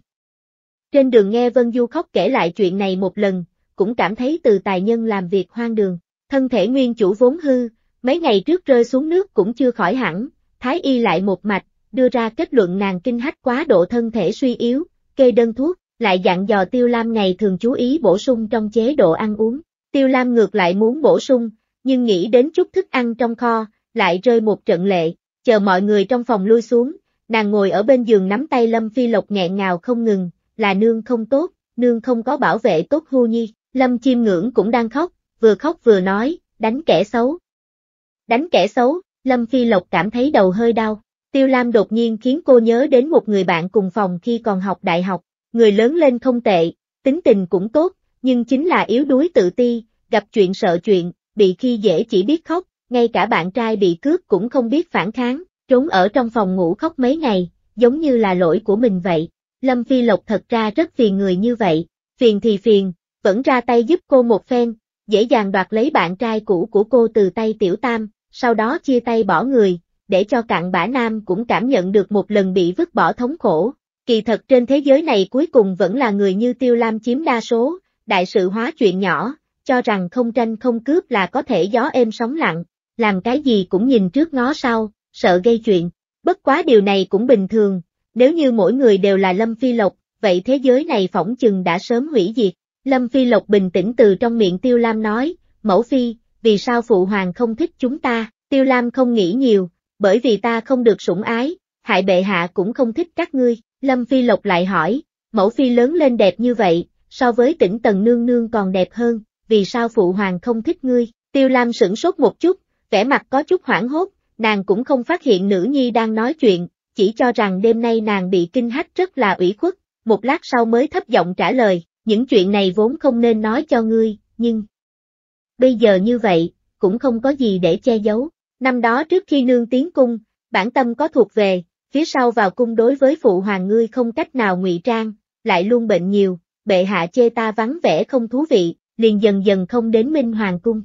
A: Trên đường nghe Vân Du khóc kể lại chuyện này một lần, cũng cảm thấy từ tài nhân làm việc hoang đường, thân thể nguyên chủ vốn hư, mấy ngày trước rơi xuống nước cũng chưa khỏi hẳn, Thái y lại một mạch, đưa ra kết luận nàng kinh hách quá độ thân thể suy yếu, kê đơn thuốc, lại dặn dò Tiêu Lam ngày thường chú ý bổ sung trong chế độ ăn uống. Tiêu Lam ngược lại muốn bổ sung, nhưng nghĩ đến chút thức ăn trong kho, lại rơi một trận lệ, chờ mọi người trong phòng lui xuống, nàng ngồi ở bên giường nắm tay Lâm Phi Lộc nghẹn ngào không ngừng, là nương không tốt, nương không có bảo vệ tốt hưu nhi, Lâm Chiêm Ngưỡng cũng đang khóc, vừa khóc vừa nói, đánh kẻ xấu. Đánh kẻ xấu, Lâm Phi Lộc cảm thấy đầu hơi đau. Tiêu Lam đột nhiên khiến cô nhớ đến một người bạn cùng phòng khi còn học đại học. Người lớn lên không tệ, tính tình cũng tốt, nhưng chính là yếu đuối tự ti, gặp chuyện sợ chuyện, bị khi dễ chỉ biết khóc, ngay cả bạn trai bị cướp cũng không biết phản kháng, trốn ở trong phòng ngủ khóc mấy ngày, giống như là lỗi của mình vậy. Lâm Phi Lộc thật ra rất phiền người như vậy, phiền thì phiền, vẫn ra tay giúp cô một phen, dễ dàng đoạt lấy bạn trai cũ của cô từ tay Tiểu Tam, sau đó chia tay bỏ người, để cho cạn bã nam cũng cảm nhận được một lần bị vứt bỏ thống khổ. Kỳ thật trên thế giới này cuối cùng vẫn là người như Tiêu Lam chiếm đa số, đại sự hóa chuyện nhỏ, cho rằng không tranh không cướp là có thể gió êm sóng lặng, làm cái gì cũng nhìn trước ngó sau, sợ gây chuyện. Bất quá điều này cũng bình thường, nếu như mỗi người đều là Lâm Phi Lộc, vậy thế giới này phỏng chừng đã sớm hủy diệt. Lâm Phi Lộc bình tĩnh từ trong miệng Tiêu Lam nói, Mẫu Phi, vì sao phụ hoàng không thích chúng ta, tiêu lam không nghĩ nhiều, bởi vì ta không được sủng ái, hại bệ hạ cũng không thích các ngươi, lâm phi lộc lại hỏi, mẫu phi lớn lên đẹp như vậy, so với tỉnh tần nương nương còn đẹp hơn, vì sao phụ hoàng không thích ngươi, tiêu lam sửng sốt một chút, vẻ mặt có chút hoảng hốt, nàng cũng không phát hiện nữ nhi đang nói chuyện, chỉ cho rằng đêm nay nàng bị kinh hách rất là ủy khuất, một lát sau mới thấp giọng trả lời, những chuyện này vốn không nên nói cho ngươi, nhưng, bây giờ như vậy, cũng không có gì để che giấu. Năm đó trước khi nương tiến cung, bản tâm có thuộc về, phía sau vào cung đối với phụ hoàng ngươi không cách nào ngụy trang, lại luôn bệnh nhiều, bệ hạ chê ta vắng vẻ không thú vị, liền dần dần không đến Minh Hoàng cung.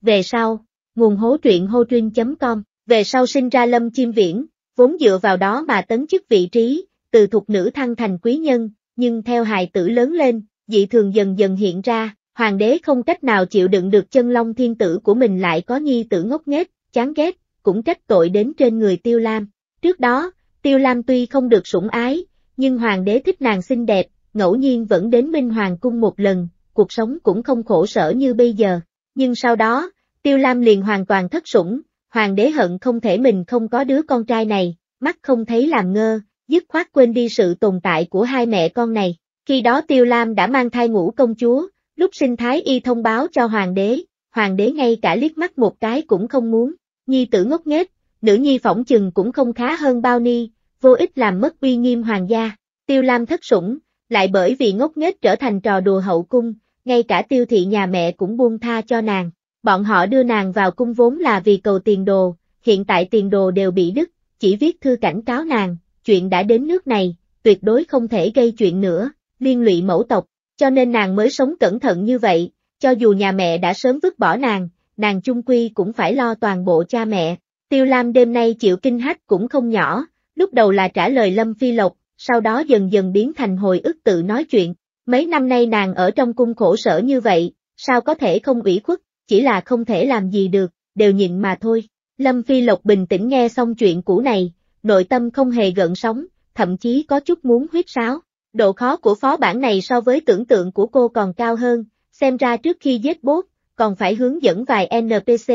A: Về sau, nguồn hố truyện hô truyên.com, về sau sinh ra Lâm Chim Viễn, vốn dựa vào đó mà tấn chức vị trí, từ thuộc nữ thăng thành quý nhân, nhưng theo hài tử lớn lên, dị thường dần dần hiện ra, Hoàng đế không cách nào chịu đựng được chân long thiên tử của mình lại có nhi tử ngốc nghếch, chán ghét, cũng trách tội đến trên người Tiêu Lam. Trước đó, Tiêu Lam tuy không được sủng ái, nhưng hoàng đế thích nàng xinh đẹp, ngẫu nhiên vẫn đến Minh Hoàng cung một lần, cuộc sống cũng không khổ sở như bây giờ. Nhưng sau đó, Tiêu Lam liền hoàn toàn thất sủng, hoàng đế hận không thể mình không có đứa con trai này, mắt không thấy làm ngơ, dứt khoát quên đi sự tồn tại của hai mẹ con này. Khi đó Tiêu Lam đã mang thai ngũ công chúa, Lúc sinh thái y thông báo cho hoàng đế, hoàng đế ngay cả liếc mắt một cái cũng không muốn, nhi tử ngốc nghếch, nữ nhi phỏng chừng cũng không khá hơn bao ni, vô ích làm mất uy nghiêm hoàng gia. Tiêu Lam thất sủng, lại bởi vì ngốc nghếch trở thành trò đùa hậu cung, ngay cả tiêu thị nhà mẹ cũng buông tha cho nàng. Bọn họ đưa nàng vào cung vốn là vì cầu tiền đồ, hiện tại tiền đồ đều bị đứt, chỉ viết thư cảnh cáo nàng, chuyện đã đến nước này, tuyệt đối không thể gây chuyện nữa, liên lụy mẫu tộc, cho nên nàng mới sống cẩn thận như vậy, cho dù nhà mẹ đã sớm vứt bỏ nàng, nàng chung quy cũng phải lo toàn bộ cha mẹ. Tiêu Lam đêm nay chịu kinh hách cũng không nhỏ, lúc đầu là trả lời Lâm Phi Lộc, sau đó dần dần biến thành hồi ức tự nói chuyện. Mấy năm nay nàng ở trong cung khổ sở như vậy, sao có thể không ủy khuất, chỉ là không thể làm gì được, đều nhịn mà thôi. Lâm Phi Lộc bình tĩnh nghe xong chuyện cũ này, nội tâm không hề gợn sóng, thậm chí có chút muốn huyết sáo. Độ khó của phó bản này so với tưởng tượng của cô còn cao hơn, xem ra trước khi giết bốt, còn phải hướng dẫn vài NPC,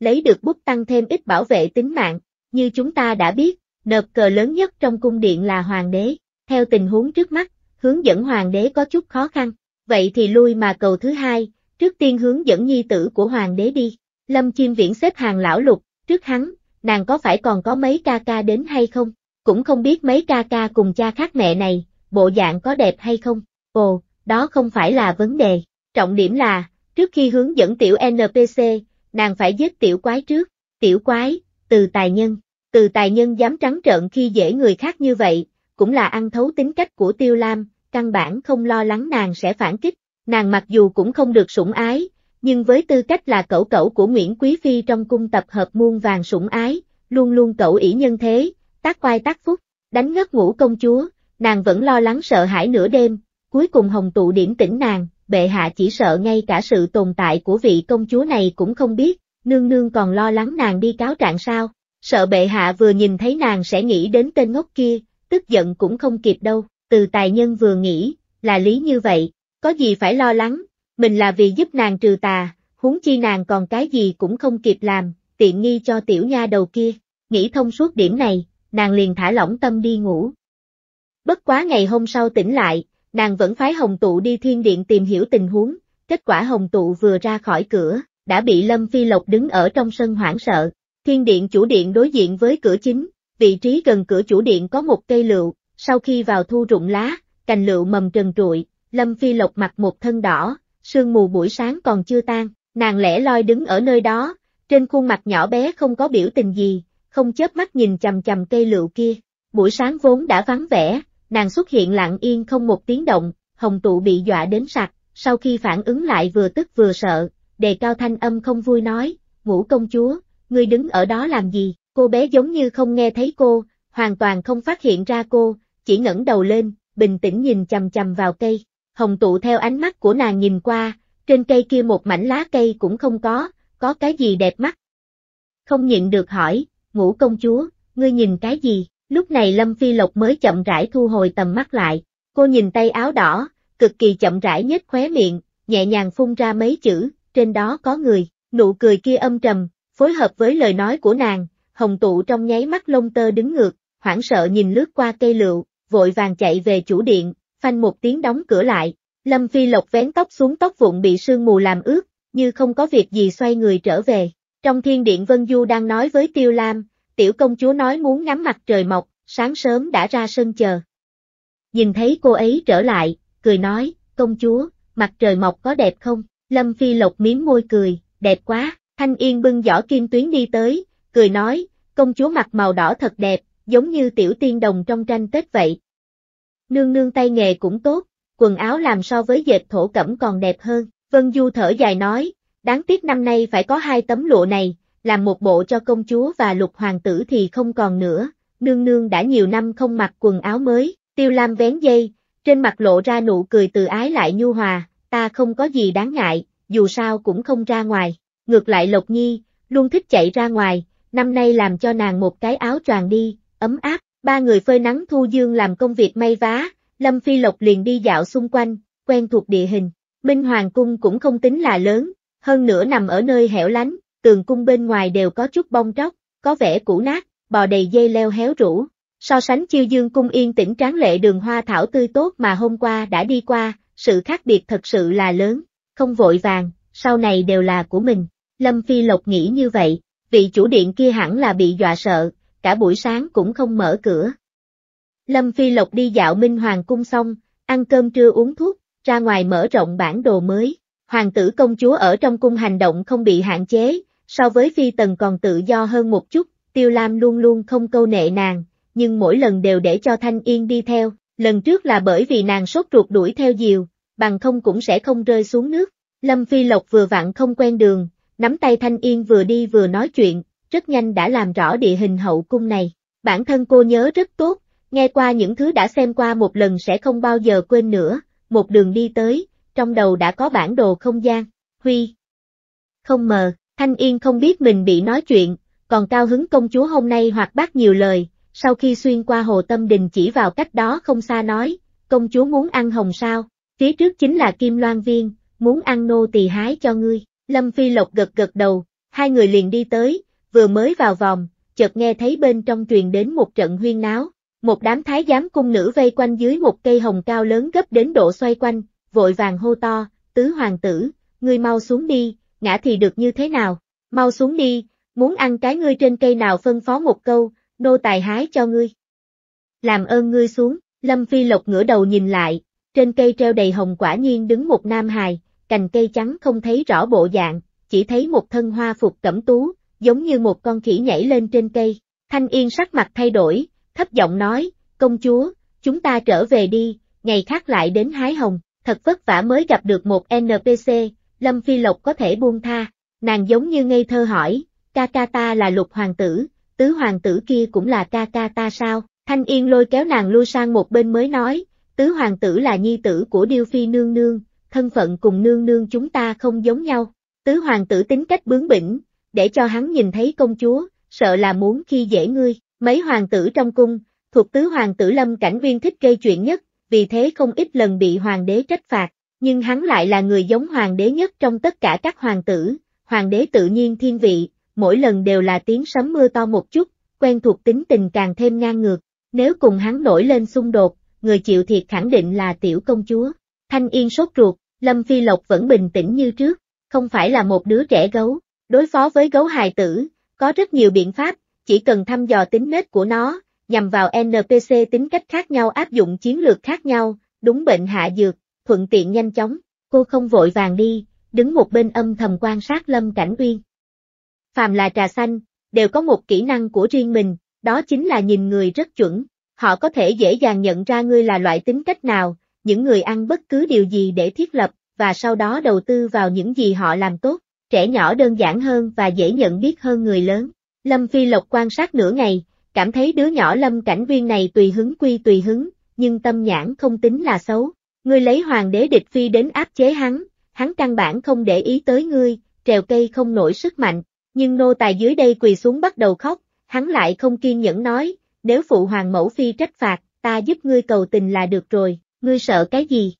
A: lấy được bút tăng thêm ít bảo vệ tính mạng. Như chúng ta đã biết, nợp cờ lớn nhất trong cung điện là hoàng đế. Theo tình huống trước mắt, hướng dẫn hoàng đế có chút khó khăn. Vậy thì lui mà cầu thứ hai, trước tiên hướng dẫn nhi tử của hoàng đế đi. Lâm Chim Viễn xếp hàng lão lục, trước hắn, nàng có phải còn có mấy ca ca đến hay không? Cũng không biết mấy ca ca cùng cha khác mẹ này, bộ dạng có đẹp hay không? Ồ, đó không phải là vấn đề. Trọng điểm là, trước khi hướng dẫn tiểu NPC, nàng phải giết tiểu quái trước. Tiểu quái, từ tài nhân, từ tài nhân dám trắng trợn khi dễ người khác như vậy, cũng là ăn thấu tính cách của tiêu lam, căn bản không lo lắng nàng sẽ phản kích. Nàng mặc dù cũng không được sủng ái, nhưng với tư cách là cẩu cẩu của Nguyễn Quý Phi trong cung tập hợp muôn vàng sủng ái, luôn luôn cẩu ỷ nhân thế, tác oai tác phúc, đánh ngất ngủ công chúa, nàng vẫn lo lắng sợ hãi nửa đêm, cuối cùng hồng tụ điểm tỉnh nàng, bệ hạ chỉ sợ ngay cả sự tồn tại của vị công chúa này cũng không biết, nương nương còn lo lắng nàng đi cáo trạng sao, sợ bệ hạ vừa nhìn thấy nàng sẽ nghĩ đến tên ngốc kia, tức giận cũng không kịp đâu, từ tài nhân vừa nghĩ, là lý như vậy, có gì phải lo lắng, mình là vì giúp nàng trừ tà, huống chi nàng còn cái gì cũng không kịp làm, tiện nghi cho tiểu nha đầu kia, nghĩ thông suốt điểm này, nàng liền thả lỏng tâm đi ngủ. Bất quá ngày hôm sau tỉnh lại, nàng vẫn phái Hồng Tụ đi thiên điện tìm hiểu tình huống, kết quả Hồng Tụ vừa ra khỏi cửa, đã bị Lâm Phi Lộc đứng ở trong sân hoảng sợ. Thiên điện chủ điện đối diện với cửa chính, vị trí gần cửa chủ điện có một cây lựu, sau khi vào thu rụng lá, cành lựu mầm trần trụi, Lâm Phi Lộc mặc một thân đỏ, sương mù buổi sáng còn chưa tan, nàng lẻ loi đứng ở nơi đó, trên khuôn mặt nhỏ bé không có biểu tình gì, không chớp mắt nhìn chầm chầm cây lựu kia. Buổi sáng vốn đã vắng vẻ, nàng xuất hiện lặng yên không một tiếng động, hồng tụ bị dọa đến sặc, sau khi phản ứng lại vừa tức vừa sợ, đề cao thanh âm không vui nói, ngũ công chúa, ngươi đứng ở đó làm gì, cô bé giống như không nghe thấy cô, hoàn toàn không phát hiện ra cô, chỉ ngẩng đầu lên, bình tĩnh nhìn chầm chầm vào cây, hồng tụ theo ánh mắt của nàng nhìn qua, trên cây kia một mảnh lá cây cũng không có, có cái gì đẹp mắt. Không nhịn được hỏi, ngũ công chúa, ngươi nhìn cái gì, Lúc này Lâm Phi Lộc mới chậm rãi thu hồi tầm mắt lại, cô nhìn tay áo đỏ, cực kỳ chậm rãi nhếch khóe miệng, nhẹ nhàng phun ra mấy chữ, trên đó có người, nụ cười kia âm trầm, phối hợp với lời nói của nàng, hồng tụ trong nháy mắt lông tơ đứng ngược, hoảng sợ nhìn lướt qua cây lựu, vội vàng chạy về chủ điện, phanh một tiếng đóng cửa lại, Lâm Phi Lộc vén tóc xuống tóc vụn bị sương mù làm ướt, như không có việc gì xoay người trở về. Trong thiên điện Vân Du đang nói với Tiêu Lam, tiểu công chúa nói muốn ngắm mặt trời mọc, sáng sớm đã ra sân chờ. Nhìn thấy cô ấy trở lại, cười nói, công chúa, mặt trời mọc có đẹp không? Lâm Phi Lộc miếng môi cười, đẹp quá, Thanh Yên bưng giỏ kim tuyến đi tới, cười nói, công chúa mặt màu đỏ thật đẹp, giống như tiểu tiên đồng trong tranh Tết vậy. Nương nương tay nghề cũng tốt, quần áo làm so với dệt thổ cẩm còn đẹp hơn, Vân Du thở dài nói, đáng tiếc năm nay phải có hai tấm lụa này, làm một bộ cho công chúa và lục hoàng tử thì không còn nữa, nương nương đã nhiều năm không mặc quần áo mới, tiêu lam vén dây, trên mặt lộ ra nụ cười từ ái lại nhu hòa, ta không có gì đáng ngại, dù sao cũng không ra ngoài, ngược lại lộc nhi, luôn thích chạy ra ngoài, năm nay làm cho nàng một cái áo choàng đi, ấm áp, ba người phơi nắng thu dương làm công việc may vá, Lâm Phi Lộc liền đi dạo xung quanh, quen thuộc địa hình, Minh Hoàng Cung cũng không tính là lớn, hơn nữa nằm ở nơi hẻo lánh, tường cung bên ngoài đều có chút bong tróc, có vẻ cũ nát, bò đầy dây leo héo rũ. So sánh chiêu dương cung yên tĩnh tráng lệ đường hoa thảo tươi tốt mà hôm qua đã đi qua, sự khác biệt thật sự là lớn, không vội vàng, sau này đều là của mình. Lâm Phi Lộc nghĩ như vậy, vị chủ điện kia hẳn là bị dọa sợ, cả buổi sáng cũng không mở cửa. Lâm Phi Lộc đi dạo Minh Hoàng cung xong, ăn cơm trưa uống thuốc, ra ngoài mở rộng bản đồ mới. Hoàng tử công chúa ở trong cung hành động không bị hạn chế, So với phi tần còn tự do hơn một chút, Tiêu Lam luôn luôn không câu nệ nàng, nhưng mỗi lần đều để cho Thanh Yên đi theo, lần trước là bởi vì nàng sốt ruột đuổi theo diều, bằng không cũng sẽ không rơi xuống nước. Lâm Phi Lộc vừa vặn không quen đường, nắm tay Thanh Yên vừa đi vừa nói chuyện, rất nhanh đã làm rõ địa hình hậu cung này. Bản thân cô nhớ rất tốt, nghe qua những thứ đã xem qua một lần sẽ không bao giờ quên nữa, một đường đi tới, trong đầu đã có bản đồ không gian, huy. Không mờ, Thanh Yên không biết mình bị nói chuyện, còn cao hứng công chúa hôm nay hoạt bát nhiều lời, sau khi xuyên qua hồ tâm đình chỉ vào cách đó không xa nói, công chúa muốn ăn hồng sao, phía trước chính là kim loan viên, muốn ăn nô tỳ hái cho ngươi, Lâm Phi Lộc gật gật đầu, hai người liền đi tới, vừa mới vào vòng, chợt nghe thấy bên trong truyền đến một trận huyên náo, một đám thái giám cung nữ vây quanh dưới một cây hồng cao lớn gấp đến độ xoay quanh, vội vàng hô to, tứ hoàng tử, ngươi mau xuống đi, ngã thì được như thế nào, mau xuống đi, muốn ăn cái ngươi trên cây nào phân phó một câu, nô tài hái cho ngươi. Làm ơn ngươi xuống, Lâm Phi Lộc ngửa đầu nhìn lại, trên cây treo đầy hồng quả nhiên đứng một nam hài, cành cây trắng không thấy rõ bộ dạng, chỉ thấy một thân hoa phục cẩm tú, giống như một con khỉ nhảy lên trên cây. Thanh Yên sắc mặt thay đổi, thấp giọng nói, công chúa, chúng ta trở về đi, ngày khác lại đến hái hồng, thật vất vả mới gặp được một NPC, Lâm Phi Lộc có thể buông tha, nàng giống như ngây thơ hỏi, ca ca ta là lục hoàng tử, tứ hoàng tử kia cũng là ca ca ta sao? Thanh Yên lôi kéo nàng lui sang một bên mới nói, tứ hoàng tử là nhi tử của Điêu Phi nương nương, thân phận cùng nương nương chúng ta không giống nhau. Tứ hoàng tử tính cách bướng bỉnh, để cho hắn nhìn thấy công chúa, sợ là muốn khi dễ ngươi. Mấy hoàng tử trong cung, thuộc tứ hoàng tử Lâm Cảnh Viên thích gây chuyện nhất, vì thế không ít lần bị hoàng đế trách phạt. Nhưng hắn lại là người giống hoàng đế nhất trong tất cả các hoàng tử, hoàng đế tự nhiên thiên vị, mỗi lần đều là tiếng sấm mưa to một chút, quen thuộc tính tình càng thêm ngang ngược, nếu cùng hắn nổi lên xung đột, người chịu thiệt khẳng định là tiểu công chúa. Thanh Yên sốt ruột, Lâm Phi Lộc vẫn bình tĩnh như trước, không phải là một đứa trẻ gấu, đối phó với gấu hài tử, có rất nhiều biện pháp, chỉ cần thăm dò tính nết của nó, nhằm vào NPC tính cách khác nhau áp dụng chiến lược khác nhau, đúng bệnh hạ dược, thuận tiện nhanh chóng, cô không vội vàng đi, đứng một bên âm thầm quan sát Lâm Cảnh Uyên. Phàm là trà xanh, đều có một kỹ năng của riêng mình, đó chính là nhìn người rất chuẩn, họ có thể dễ dàng nhận ra ngươi là loại tính cách nào, những người ăn bất cứ điều gì để thiết lập, và sau đó đầu tư vào những gì họ làm tốt, trẻ nhỏ đơn giản hơn và dễ nhận biết hơn người lớn. Lâm Phi Lộc quan sát nửa ngày, cảm thấy đứa nhỏ Lâm Cảnh Viên này tùy hứng quy tùy hứng, nhưng tâm nhãn không tính là xấu. Ngươi lấy hoàng đế địch phi đến áp chế hắn, hắn căn bản không để ý tới ngươi, trèo cây không nổi sức mạnh, nhưng nô tài dưới đây quỳ xuống bắt đầu khóc, hắn lại không kiên nhẫn nói, nếu phụ hoàng mẫu phi trách phạt, ta giúp ngươi cầu tình là được rồi, ngươi sợ cái gì?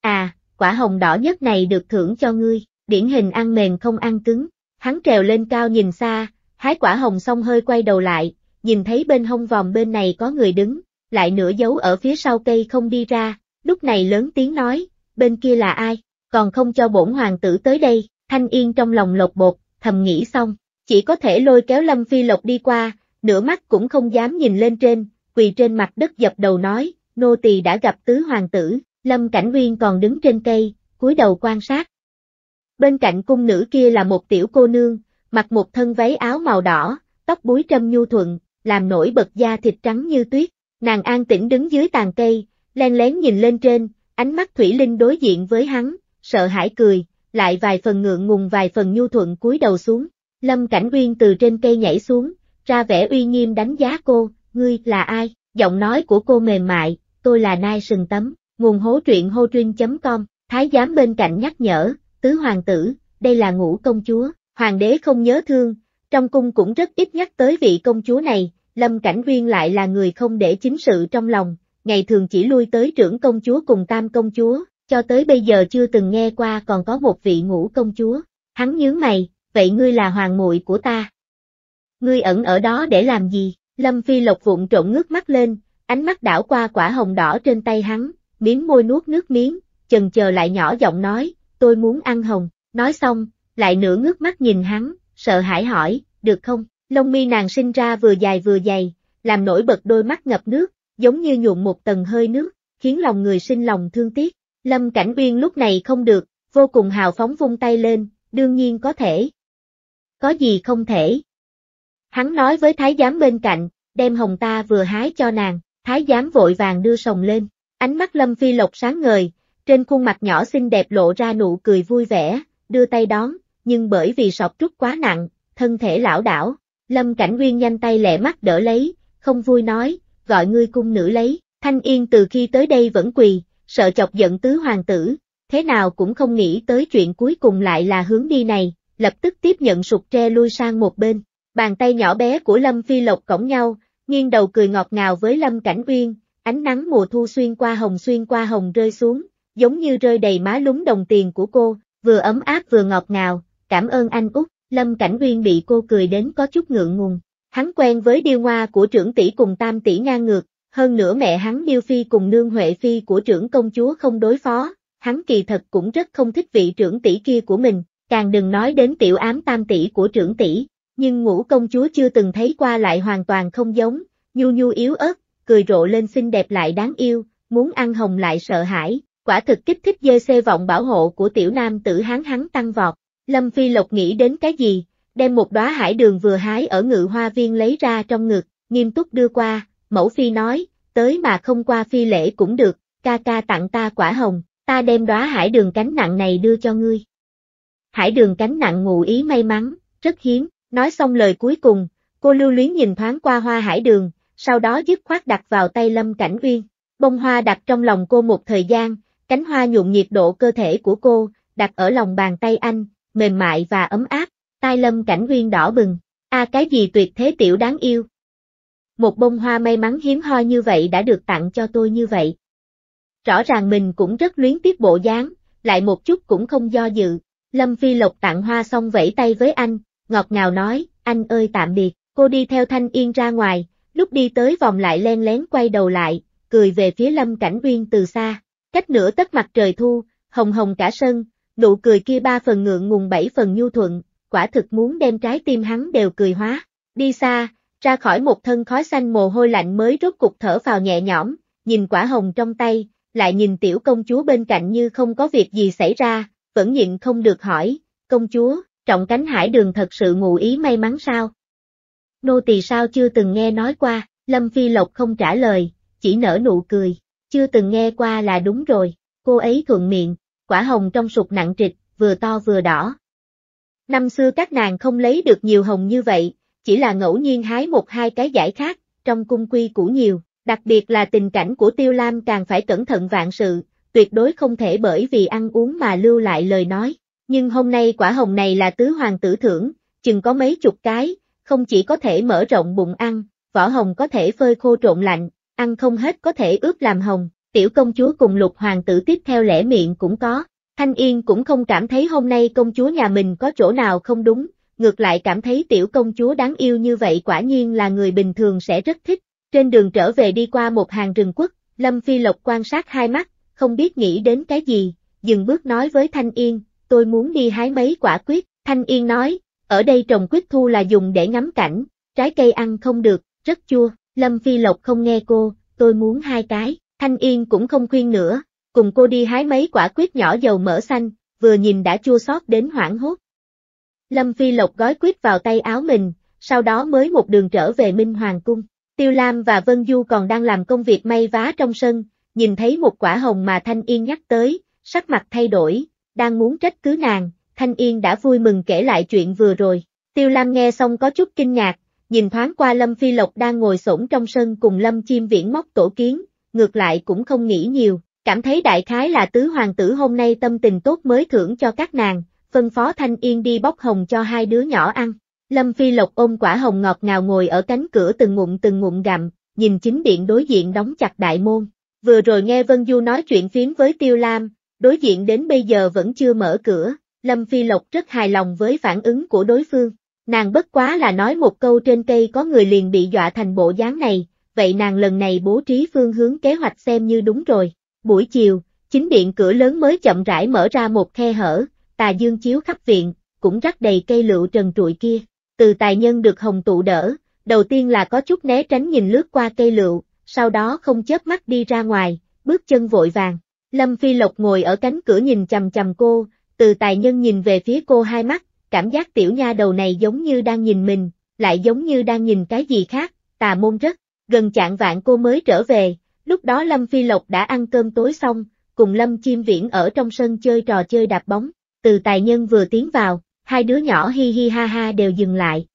A: À, quả hồng đỏ nhất này được thưởng cho ngươi, điển hình ăn mềm không ăn cứng, hắn trèo lên cao nhìn xa, hái quả hồng xong hơi quay đầu lại, nhìn thấy bên hông vòng bên này có người đứng, lại nửa giấu ở phía sau cây không đi ra, lúc này lớn tiếng nói, bên kia là ai, còn không cho bổn hoàng tử tới đây, thanh yên trong lòng lột bột, thầm nghĩ xong, chỉ có thể lôi kéo Lâm Phi Lộc đi qua, nửa mắt cũng không dám nhìn lên trên, quỳ trên mặt đất dập đầu nói, nô tỳ đã gặp tứ hoàng tử, Lâm Cảnh Nguyên còn đứng trên cây, cúi đầu quan sát. Bên cạnh cung nữ kia là một tiểu cô nương, mặc một thân váy áo màu đỏ, tóc búi trâm nhu thuận, làm nổi bật da thịt trắng như tuyết, nàng an tĩnh đứng dưới tàn cây, len lén nhìn lên trên, ánh mắt Thủy Linh đối diện với hắn, sợ hãi cười, lại vài phần ngượng ngùng vài phần nhu thuận cúi đầu xuống. Lâm Cảnh Uyên từ trên cây nhảy xuống, ra vẻ uy nghiêm đánh giá cô, ngươi là ai? Giọng nói của cô mềm mại, tôi là Nai Sừng Tấm, nguồn hố truyện hô truyên.com, thái giám bên cạnh nhắc nhở, tứ hoàng tử, đây là ngũ công chúa, hoàng đế không nhớ thương, trong cung cũng rất ít nhắc tới vị công chúa này, Lâm Cảnh Uyên lại là người không để chính sự trong lòng, ngày thường chỉ lui tới trưởng công chúa cùng tam công chúa, cho tới bây giờ chưa từng nghe qua còn có một vị ngũ công chúa. Hắn nhướng mày, vậy ngươi là hoàng muội của ta. Ngươi ẩn ở đó để làm gì? Lâm Phi Lộc vụn trộn ngước mắt lên, ánh mắt đảo qua quả hồng đỏ trên tay hắn, miếng môi nuốt nước miếng, chần chờ lại nhỏ giọng nói, tôi muốn ăn hồng, nói xong, lại nửa ngước mắt nhìn hắn, sợ hãi hỏi, được không? Lông mi nàng sinh ra vừa dài vừa dày, làm nổi bật đôi mắt ngập nước, giống như nhuộm một tầng hơi nước, khiến lòng người sinh lòng thương tiếc. Lâm Cảnh Uyên lúc này không được, vô cùng hào phóng vung tay lên, đương nhiên có thể. Có gì không thể? Hắn nói với thái giám bên cạnh, đem hồng ta vừa hái cho nàng, thái giám vội vàng đưa sồng lên, ánh mắt Lâm Phi Lộc sáng ngời, trên khuôn mặt nhỏ xinh đẹp lộ ra nụ cười vui vẻ, đưa tay đón, nhưng bởi vì sọc trúc quá nặng, thân thể lão đảo, Lâm Cảnh Uyên nhanh tay lẹ mắt đỡ lấy, không vui nói, gọi ngươi cung nữ lấy, thanh yên từ khi tới đây vẫn quỳ, sợ chọc giận tứ hoàng tử, thế nào cũng không nghĩ tới chuyện cuối cùng lại là hướng đi này, lập tức tiếp nhận sụt tre lui sang một bên, bàn tay nhỏ bé của Lâm Phi Lộc cổng nhau, nghiêng đầu cười ngọt ngào với Lâm Cảnh Uyên, ánh nắng mùa thu xuyên qua hồng xuyên qua hồng rơi xuống, giống như rơi đầy má lúng đồng tiền của cô, vừa ấm áp vừa ngọt ngào, cảm ơn anh Út, Lâm Cảnh Uyên bị cô cười đến có chút ngượng ngùng, Hắn quen với điêu ngoa của trưởng tỷ cùng tam tỷ ngang ngược, hơn nữa mẹ hắn điêu phi cùng nương huệ phi của trưởng công chúa không đối phó, hắn kỳ thật cũng rất không thích vị trưởng tỷ kia của mình, càng đừng nói đến tiểu ám tam tỷ của trưởng tỷ, nhưng ngũ công chúa chưa từng thấy qua lại hoàn toàn không giống, nhu nhu yếu ớt, cười rộ lên xinh đẹp lại đáng yêu, muốn ăn hồng lại sợ hãi, quả thực kích thích dê xê vọng bảo hộ của tiểu nam tử hắn hắn tăng vọt. Lâm Phi Lộc nghĩ đến cái gì, đem một đóa hải đường vừa hái ở ngự hoa viên lấy ra trong ngực, nghiêm túc đưa qua, mẫu phi nói, tới mà không qua phi lễ cũng được, ca ca tặng ta quả hồng, ta đem đóa hải đường cánh nặng này đưa cho ngươi. Hải đường cánh nặng ngụ ý may mắn, rất hiếm, nói xong lời cuối cùng, cô lưu luyến nhìn thoáng qua hoa hải đường, sau đó dứt khoát đặt vào tay lâm cảnh uyên. Bông hoa đặt trong lòng cô một thời gian, cánh hoa nhuộm nhiệt độ cơ thể của cô, đặt ở lòng bàn tay anh, mềm mại và ấm áp, tai lâm cảnh huyên đỏ bừng, a cái gì tuyệt thế tiểu đáng yêu. Một bông hoa may mắn hiếm hoi như vậy đã được tặng cho tôi như vậy. Rõ ràng mình cũng rất luyến tiếc bộ dáng, lại một chút cũng không do dự, Lâm Phi Lộc tặng hoa xong vẫy tay với anh, ngọt ngào nói, anh ơi tạm biệt, cô đi theo Thanh Yên ra ngoài, lúc đi tới vòng lại len lén quay đầu lại, cười về phía Lâm Cảnh Uyên từ xa, cách nửa tất mặt trời thu, hồng hồng cả sân, nụ cười kia ba phần ngượng ngùng bảy phần nhu thuận, quả thực muốn đem trái tim hắn đều cười hóa. Đi xa, ra khỏi một thân khói xanh mồ hôi lạnh mới rốt cục thở vào nhẹ nhõm, nhìn quả hồng trong tay, lại nhìn tiểu công chúa bên cạnh như không có việc gì xảy ra, vẫn nhịn không được hỏi, công chúa, trọng cánh hải đường thật sự ngụ ý may mắn sao? Nô tỳ sao chưa từng nghe nói qua, Lâm Phi Lộc không trả lời, chỉ nở nụ cười, chưa từng nghe qua là đúng rồi, cô ấy thuận miệng, quả hồng trong sụp nặng trịch, vừa to vừa đỏ, Năm xưa các nàng không lấy được nhiều hồng như vậy, chỉ là ngẫu nhiên hái một hai cái giải khác, trong cung quy cũ nhiều, đặc biệt là tình cảnh của Tiêu Lam càng phải cẩn thận vạn sự, tuyệt đối không thể bởi vì ăn uống mà lưu lại lời nói. Nhưng hôm nay quả hồng này là tứ hoàng tử thưởng, chừng có mấy chục cái, không chỉ có thể mở rộng bụng ăn, vỏ hồng có thể phơi khô trộn lạnh, ăn không hết có thể ướp làm hồng, tiểu công chúa cùng lục hoàng tử tiếp theo lẻ miệng cũng có. Thanh Yên cũng không cảm thấy hôm nay công chúa nhà mình có chỗ nào không đúng, ngược lại cảm thấy tiểu công chúa đáng yêu như vậy quả nhiên là người bình thường sẽ rất thích. Trên đường trở về đi qua một hàng rừng quất, Lâm Phi Lộc quan sát hai mắt, không biết nghĩ đến cái gì, dừng bước nói với Thanh Yên, tôi muốn đi hái mấy quả quyết. Thanh Yên nói, ở đây trồng quyết thu là dùng để ngắm cảnh, trái cây ăn không được, rất chua. Lâm Phi Lộc không nghe cô, tôi muốn hai cái. Thanh Yên cũng không khuyên nữa, cùng cô đi hái mấy quả quýt nhỏ dầu mỡ xanh, vừa nhìn đã chua xót đến hoảng hốt. Lâm Phi Lộc gói quýt vào tay áo mình, sau đó mới một đường trở về Minh Hoàng Cung. Tiêu Lam và Vân Du còn đang làm công việc may vá trong sân, nhìn thấy một quả hồng mà Thanh Yên nhắc tới, sắc mặt thay đổi, đang muốn trách cứ nàng, Thanh Yên đã vui mừng kể lại chuyện vừa rồi. Tiêu Lam nghe xong có chút kinh ngạc, nhìn thoáng qua Lâm Phi Lộc đang ngồi xổm trong sân cùng Lâm Chim Viễn móc tổ kiến, ngược lại cũng không nghĩ nhiều, cảm thấy đại khái là tứ hoàng tử hôm nay tâm tình tốt mới thưởng cho các nàng, phân phó Thanh Yên đi bóc hồng cho hai đứa nhỏ ăn. Lâm Phi Lộc ôm quả hồng ngọt ngào ngồi ở cánh cửa từng ngụm từng ngụm gặm, nhìn chính điện đối diện đóng chặt đại môn. Vừa rồi nghe Vân Du nói chuyện phiếm với Tiêu Lam, đối diện đến bây giờ vẫn chưa mở cửa, Lâm Phi Lộc rất hài lòng với phản ứng của đối phương. Nàng bất quá là nói một câu trên cây có người liền bị dọa thành bộ dáng này, vậy nàng lần này bố trí phương hướng kế hoạch xem như đúng rồi. Buổi chiều, chính điện cửa lớn mới chậm rãi mở ra một khe hở, tà dương chiếu khắp viện, cũng rắc đầy cây lựu trần trụi kia. Từ tài nhân được hồng tụ đỡ, đầu tiên là có chút né tránh nhìn lướt qua cây lựu, sau đó không chớp mắt đi ra ngoài, bước chân vội vàng. Lâm Phi Lộc ngồi ở cánh cửa nhìn chầm chầm cô, từ tài nhân nhìn về phía cô hai mắt, cảm giác tiểu nha đầu này giống như đang nhìn mình, lại giống như đang nhìn cái gì khác, tà môn rất, gần chạng vạn cô mới trở về, Lúc đó Lâm Phi Lộc đã ăn cơm tối xong, cùng Lâm Chim Viễn ở trong sân chơi trò chơi đạp bóng, từ tài nhân vừa tiến vào, hai đứa nhỏ hi hi ha ha đều dừng lại.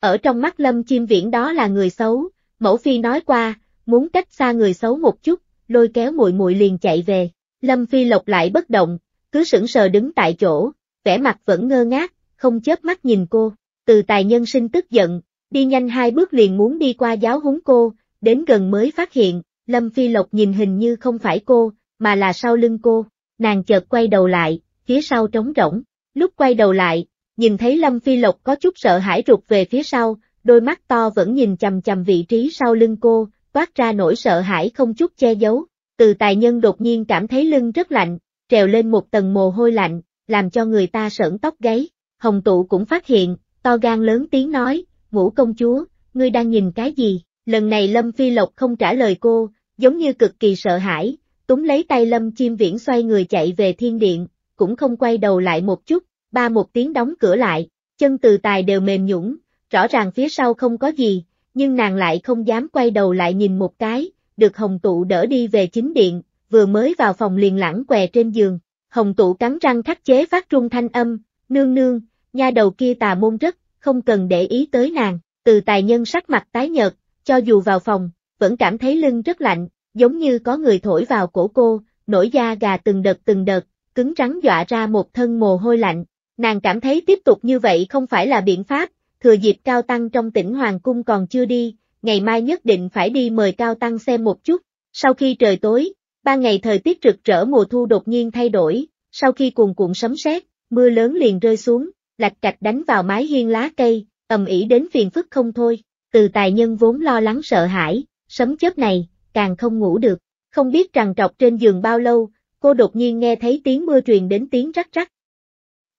A: Ở trong mắt Lâm Chim Viễn đó là người xấu, Mẫu Phi nói qua, muốn cách xa người xấu một chút, lôi kéo muội muội liền chạy về. Lâm Phi Lộc lại bất động, cứ sững sờ đứng tại chỗ, vẻ mặt vẫn ngơ ngác, không chớp mắt nhìn cô. Từ tài nhân sinh tức giận, đi nhanh hai bước liền muốn đi qua giáo huấn cô, đến gần mới phát hiện, Lâm Phi Lộc nhìn hình như không phải cô, mà là sau lưng cô, nàng chợt quay đầu lại, phía sau trống rỗng, lúc quay đầu lại, nhìn thấy Lâm Phi Lộc có chút sợ hãi rụt về phía sau, đôi mắt to vẫn nhìn chầm chầm vị trí sau lưng cô, toát ra nỗi sợ hãi không chút che giấu, từ tài nhân đột nhiên cảm thấy lưng rất lạnh, trèo lên một tầng mồ hôi lạnh, làm cho người ta sởn tóc gáy, hồng tụ cũng phát hiện, to gan lớn tiếng nói, ngũ công chúa, ngươi đang nhìn cái gì? Lần này Lâm Phi Lộc không trả lời cô, giống như cực kỳ sợ hãi, Túng lấy tay Lâm Chim Viễn xoay người chạy về thiên điện, cũng không quay đầu lại một chút, ba một tiếng đóng cửa lại, chân từ tài đều mềm nhũng, rõ ràng phía sau không có gì, nhưng nàng lại không dám quay đầu lại nhìn một cái, được Hồng Tụ đỡ đi về chính điện, vừa mới vào phòng liền lãng què trên giường, Hồng Tụ cắn răng khắc chế phát trung thanh âm, nương nương, nha đầu kia tà môn rất, không cần để ý tới nàng, từ tài nhân sắc mặt tái nhợt, cho dù vào phòng, vẫn cảm thấy lưng rất lạnh, giống như có người thổi vào cổ cô, nổi da gà từng đợt từng đợt, cứng rắn dọa ra một thân mồ hôi lạnh. Nàng cảm thấy tiếp tục như vậy không phải là biện pháp, thừa dịp Cao Tăng trong tỉnh Hoàng Cung còn chưa đi, ngày mai nhất định phải đi mời Cao Tăng xem một chút. Sau khi trời tối, ba ngày thời tiết rực rỡ mùa thu đột nhiên thay đổi, sau khi cuồng cuộn sấm sét, mưa lớn liền rơi xuống, lạch cạch đánh vào mái hiên lá cây, ầm ĩ đến phiền phức không thôi từ tài nhân vốn lo lắng sợ hãi, sấm chớp này, càng không ngủ được, không biết trằn trọc trên giường bao lâu, cô đột nhiên nghe thấy tiếng mưa truyền đến tiếng rắc rắc.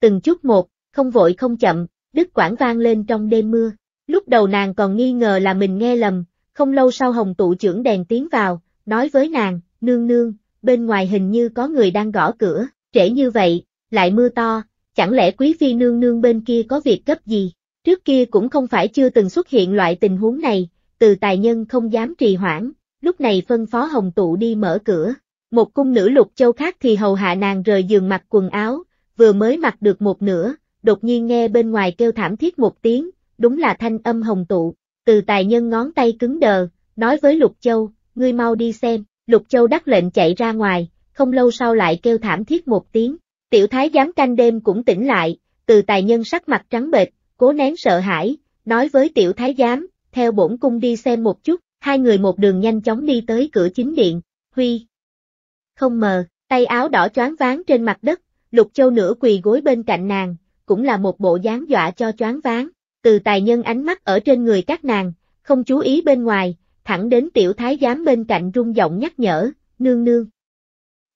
A: Từng chút một, không vội không chậm, đứt quảng vang lên trong đêm mưa, lúc đầu nàng còn nghi ngờ là mình nghe lầm, không lâu sau hồng tụ trưởng đèn tiến vào, nói với nàng, nương nương, bên ngoài hình như có người đang gõ cửa, trễ như vậy, lại mưa to, chẳng lẽ quý phi nương nương bên kia có việc gấp gì? Trước kia cũng không phải chưa từng xuất hiện loại tình huống này, từ tài nhân không dám trì hoãn, lúc này phân phó Hồng Tụ đi mở cửa. Một cung nữ lục châu khác thì hầu hạ nàng rời giường mặc quần áo, vừa mới mặc được một nửa, đột nhiên nghe bên ngoài kêu thảm thiết một tiếng, đúng là thanh âm Hồng Tụ. Từ tài nhân ngón tay cứng đờ, nói với Lục Châu, ngươi mau đi xem, Lục Châu đắc lệnh chạy ra ngoài, không lâu sau lại kêu thảm thiết một tiếng, tiểu thái giám canh đêm cũng tỉnh lại, từ tài nhân sắc mặt trắng bệch, cố nén sợ hãi, nói với tiểu thái giám, theo bổn cung đi xem một chút, hai người một đường nhanh chóng đi tới cửa chính điện, huy. Không mờ, tay áo đỏ choáng váng trên mặt đất, lục châu nửa quỳ gối bên cạnh nàng, cũng là một bộ dáng dọa cho choáng váng. từ tài nhân ánh mắt ở trên người các nàng, không chú ý bên ngoài, thẳng đến tiểu thái giám bên cạnh rung giọng nhắc nhở, nương nương.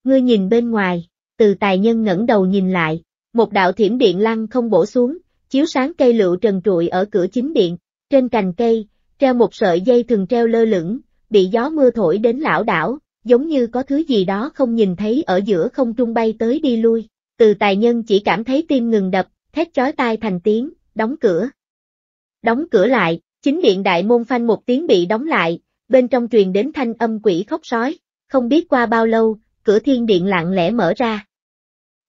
A: Ngươi nhìn bên ngoài, từ tài nhân ngẩng đầu nhìn lại, một đạo thiểm điện lăng không bổ xuống, chiếu sáng cây lựu trần trụi ở cửa chính điện, trên cành cây, treo một sợi dây thường treo lơ lửng, bị gió mưa thổi đến lão đảo, giống như có thứ gì đó không nhìn thấy ở giữa không trung bay tới đi lui. Từ tài nhân chỉ cảm thấy tim ngừng đập, thét chói tai thành tiếng, đóng cửa. Đóng cửa lại, chính điện đại môn phanh một tiếng bị đóng lại, bên trong truyền đến thanh âm quỷ khóc sói, không biết qua bao lâu, cửa thiên điện lặng lẽ mở ra.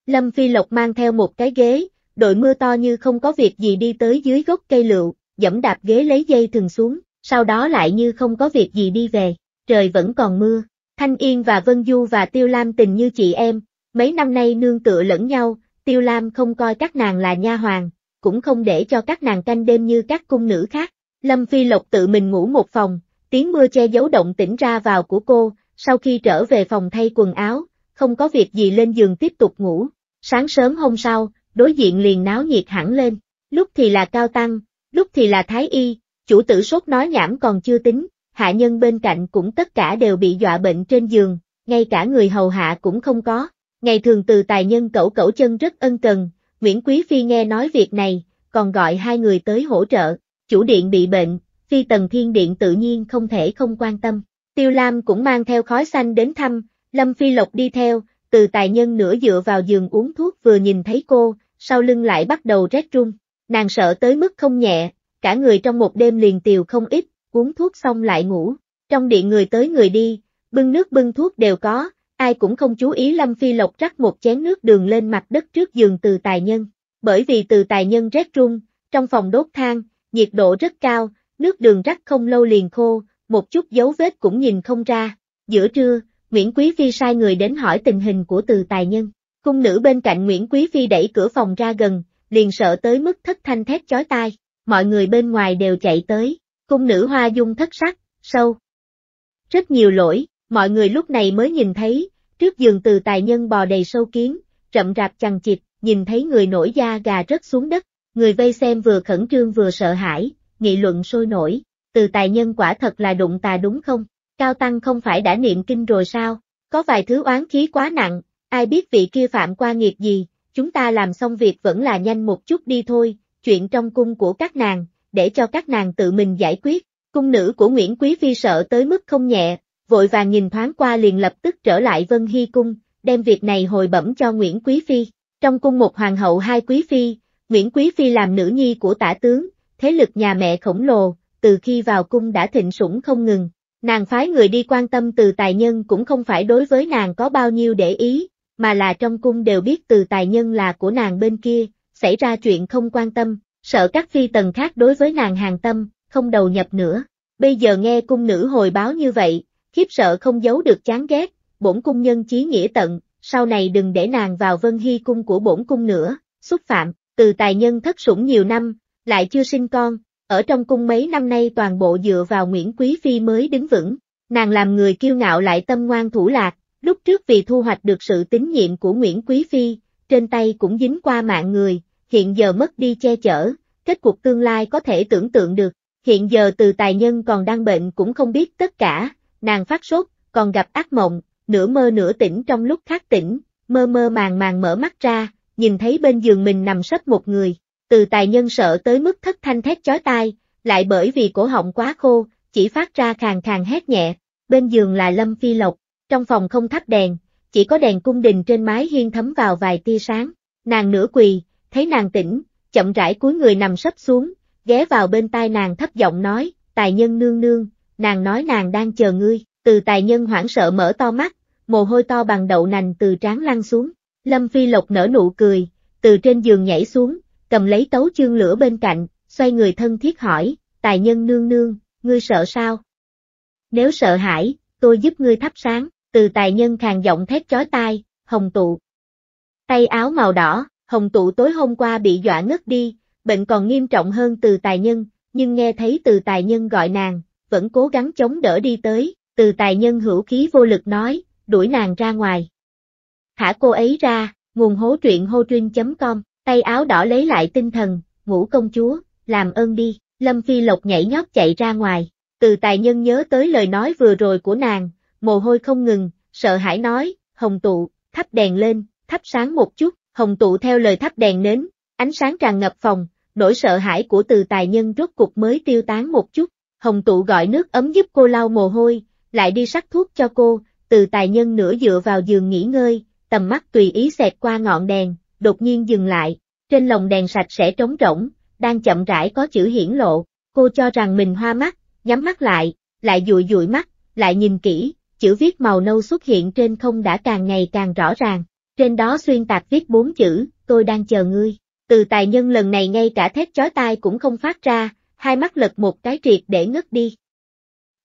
A: Lâm Phi Lộc mang theo một cái ghế, đội mưa to như không có việc gì đi tới dưới gốc cây lựu, dẫm đạp ghế lấy dây thừng xuống, sau đó lại như không có việc gì đi về, trời vẫn còn mưa. Thanh Yên và Vân Du và Tiêu Lam tình như chị em, mấy năm nay nương tựa lẫn nhau, Tiêu Lam không coi các nàng là nha hoàng, cũng không để cho các nàng canh đêm như các cung nữ khác. Lâm Phi Lộc tự mình ngủ một phòng, tiếng mưa che giấu động tĩnh ra vào của cô, sau khi trở về phòng thay quần áo, không có việc gì lên giường tiếp tục ngủ. Sáng sớm hôm sau, đối diện liền náo nhiệt hẳn lên, lúc thì là cao tăng, lúc thì là thái y, chủ tử sốt nói nhảm còn chưa tính, hạ nhân bên cạnh cũng tất cả đều bị dọa bệnh trên giường, ngay cả người hầu hạ cũng không có. Ngày thường từ tài nhân cẩu cẩu chân rất ân cần, Nguyễn Quý Phi nghe nói việc này, còn gọi hai người tới hỗ trợ, chủ điện bị bệnh, Phi Tần Thiên Điện tự nhiên không thể không quan tâm. Tiêu Lam cũng mang theo khói xanh đến thăm, Lâm Phi Lộc đi theo, từ tài nhân nửa dựa vào giường uống thuốc vừa nhìn thấy cô, sau lưng lại bắt đầu rét run. Nàng sợ tới mức không nhẹ, cả người trong một đêm liền tiều không ít, uống thuốc xong lại ngủ. Trong điện người tới người đi, bưng nước bưng thuốc đều có, ai cũng không chú ý Lâm Phi Lộc rắc một chén nước đường lên mặt đất trước giường từ tài nhân. Bởi vì từ tài nhân rét run, trong phòng đốt than, nhiệt độ rất cao, nước đường rắc không lâu liền khô, một chút dấu vết cũng nhìn không ra. Giữa trưa, Nguyễn Quý Phi sai người đến hỏi tình hình của từ tài nhân. Cung nữ bên cạnh Nguyễn Quý Phi đẩy cửa phòng ra gần, liền sợ tới mức thất thanh thét chói tai, mọi người bên ngoài đều chạy tới, cung nữ hoa dung thất sắc, sâu. Rất nhiều lỗi, mọi người lúc này mới nhìn thấy, trước giường từ tài nhân bò đầy sâu kiến, rậm rạp chằng chịt, nhìn thấy người nổi da gà rớt xuống đất, người vây xem vừa khẩn trương vừa sợ hãi, nghị luận sôi nổi, từ tài nhân quả thật là đụng tà đúng không? Cao Tăng không phải đã niệm kinh rồi sao? Có vài thứ oán khí quá nặng, ai biết vị kia phạm qua nghiệp gì, chúng ta làm xong việc vẫn là nhanh một chút đi thôi, chuyện trong cung của các nàng, để cho các nàng tự mình giải quyết. Cung nữ của Nguyễn Quý Phi sợ tới mức không nhẹ, vội vàng nhìn thoáng qua liền lập tức trở lại Vân Hy Cung, đem việc này hồi bẩm cho Nguyễn Quý Phi. Trong cung một hoàng hậu hai quý phi, Nguyễn Quý Phi làm nữ nhi của tả tướng, thế lực nhà mẹ khổng lồ, từ khi vào cung đã thịnh sủng không ngừng, Nàng phái người đi quan tâm từ tài nhân cũng không phải đối với nàng có bao nhiêu để ý, mà là trong cung đều biết từ tài nhân là của nàng bên kia, xảy ra chuyện không quan tâm, sợ các phi tần khác đối với nàng hàng tâm, không đầu nhập nữa. Bây giờ nghe cung nữ hồi báo như vậy, khiếp sợ không giấu được chán ghét, bổn cung nhân chí nghĩa tận, sau này đừng để nàng vào vân hy cung của bổn cung nữa, xúc phạm, từ tài nhân thất sủng nhiều năm, lại chưa sinh con, ở trong cung mấy năm nay toàn bộ dựa vào Nguyễn Quý Phi mới đứng vững, nàng làm người kiêu ngạo lại tâm ngoan thủ lạc, lúc trước vì thu hoạch được sự tín nhiệm của Nguyễn Quý Phi, trên tay cũng dính qua mạng người, hiện giờ mất đi che chở, kết cuộc tương lai có thể tưởng tượng được, hiện giờ từ tài nhân còn đang bệnh cũng không biết tất cả, nàng phát sốt, còn gặp ác mộng, nửa mơ nửa tỉnh trong lúc khác tỉnh, mơ mơ màng màng mở mắt ra, nhìn thấy bên giường mình nằm sấp một người, từ tài nhân sợ tới mức thất thanh thét chói tai, lại bởi vì cổ họng quá khô, chỉ phát ra khàn khàn hét nhẹ. Bên giường là Lâm Phi Lộc, trong phòng không thắp đèn, chỉ có đèn cung đình trên mái hiên thấm vào vài tia sáng. Nàng nửa quỳ, thấy nàng tỉnh, chậm rãi cúi người nằm sấp xuống, ghé vào bên tai nàng thấp giọng nói, tài nhân nương nương, nàng nói nàng đang chờ ngươi, từ tài nhân hoảng sợ mở to mắt, mồ hôi to bằng đậu nành từ trán lăn xuống, Lâm Phi Lộc nở nụ cười, từ trên giường nhảy xuống, cầm lấy tấu chương lửa bên cạnh, xoay người thân thiết hỏi, tài nhân nương nương, ngươi sợ sao? Nếu sợ hãi, tôi giúp ngươi thắp sáng, từ tài nhân khàn giọng thét chói tai, hồng tụ. Tay áo màu đỏ, hồng tụ tối hôm qua bị dọa ngất đi, bệnh còn nghiêm trọng hơn từ tài nhân, nhưng nghe thấy từ tài nhân gọi nàng, vẫn cố gắng chống đỡ đi tới, từ tài nhân hữu khí vô lực nói, đuổi nàng ra ngoài. Thả cô ấy ra, nguồn hố truyện hô truyên.com tay áo đỏ lấy lại tinh thần, ngũ công chúa, làm ơn đi, Lâm Phi Lộc nhảy nhót chạy ra ngoài, từ tài nhân nhớ tới lời nói vừa rồi của nàng, mồ hôi không ngừng, sợ hãi nói, hồng tụ, thắp đèn lên, thắp sáng một chút, hồng tụ theo lời thắp đèn nến, ánh sáng tràn ngập phòng, nỗi sợ hãi của từ tài nhân rốt cục mới tiêu tán một chút, hồng tụ gọi nước ấm giúp cô lau mồ hôi, lại đi sắc thuốc cho cô, từ tài nhân nửa dựa vào giường nghỉ ngơi, tầm mắt tùy ý xẹt qua ngọn đèn, đột nhiên dừng lại, trên lồng đèn sạch sẽ trống rỗng, đang chậm rãi có chữ hiển lộ, cô cho rằng mình hoa mắt, nhắm mắt lại, lại dụi dụi mắt, lại nhìn kỹ, chữ viết màu nâu xuất hiện trên không đã càng ngày càng rõ ràng, trên đó xuyên tạc viết bốn chữ, tôi đang chờ ngươi. Từ tài nhân lần này ngay cả thét chói tai cũng không phát ra, hai mắt lật một cái triệt để ngất đi.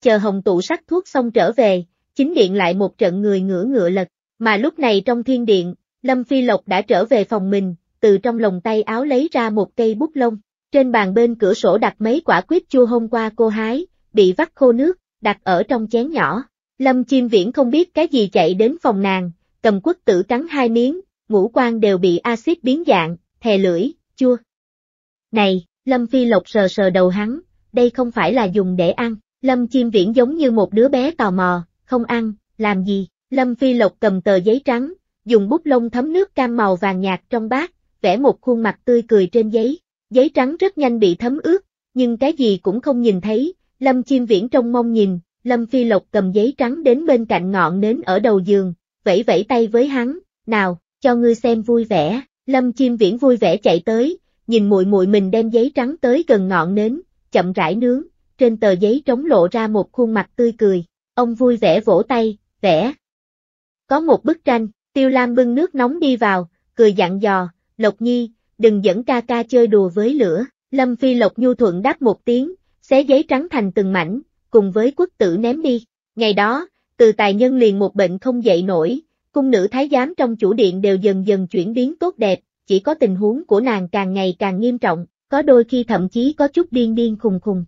A: Chờ hồng tụ sắc thuốc xong trở về, chính điện lại một trận người ngửa ngựa lật, mà lúc này trong thiên điện, Lâm Phi Lộc đã trở về phòng mình, từ trong lồng tay áo lấy ra một cây bút lông. Trên bàn bên cửa sổ đặt mấy quả quýt chua hôm qua cô hái, bị vắt khô nước, đặt ở trong chén nhỏ. Lâm Chim Viễn không biết cái gì chạy đến phòng nàng, cầm quất tử cắn hai miếng, ngũ quan đều bị axit biến dạng, thè lưỡi, chua. Này, Lâm Phi Lộc sờ sờ đầu hắn, đây không phải là dùng để ăn. Lâm Chim Viễn giống như một đứa bé tò mò, không ăn, làm gì? Lâm Phi Lộc cầm tờ giấy trắng, dùng bút lông thấm nước cam màu vàng nhạt trong bát, vẽ một khuôn mặt tươi cười trên giấy. Giấy trắng rất nhanh bị thấm ướt, nhưng cái gì cũng không nhìn thấy, Lâm Chiêm Viễn trông mong nhìn, Lâm Phi Lộc cầm giấy trắng đến bên cạnh ngọn nến ở đầu giường, vẫy vẫy tay với hắn, "Nào, cho ngươi xem vui vẻ." Lâm Chiêm Viễn vui vẻ chạy tới, nhìn muội muội mình đem giấy trắng tới gần ngọn nến, chậm rãi nướng, trên tờ giấy trống lộ ra một khuôn mặt tươi cười, ông vui vẻ vỗ tay, vẽ. Có một bức tranh, Tiêu Lam bưng nước nóng đi vào, cười dặn dò, Lộc Nhi, đừng dẫn ca ca chơi đùa với lửa. Lâm Phi Lộc Nhu Thuận đáp một tiếng, xé giấy trắng thành từng mảnh, cùng với quốc tử ném đi. Ngày đó, từ tài nhân liền một bệnh không dậy nổi, cung nữ thái giám trong chủ điện đều dần dần chuyển biến tốt đẹp, chỉ có tình huống của nàng càng ngày càng nghiêm trọng, có đôi khi thậm chí có chút điên điên khùng khùng.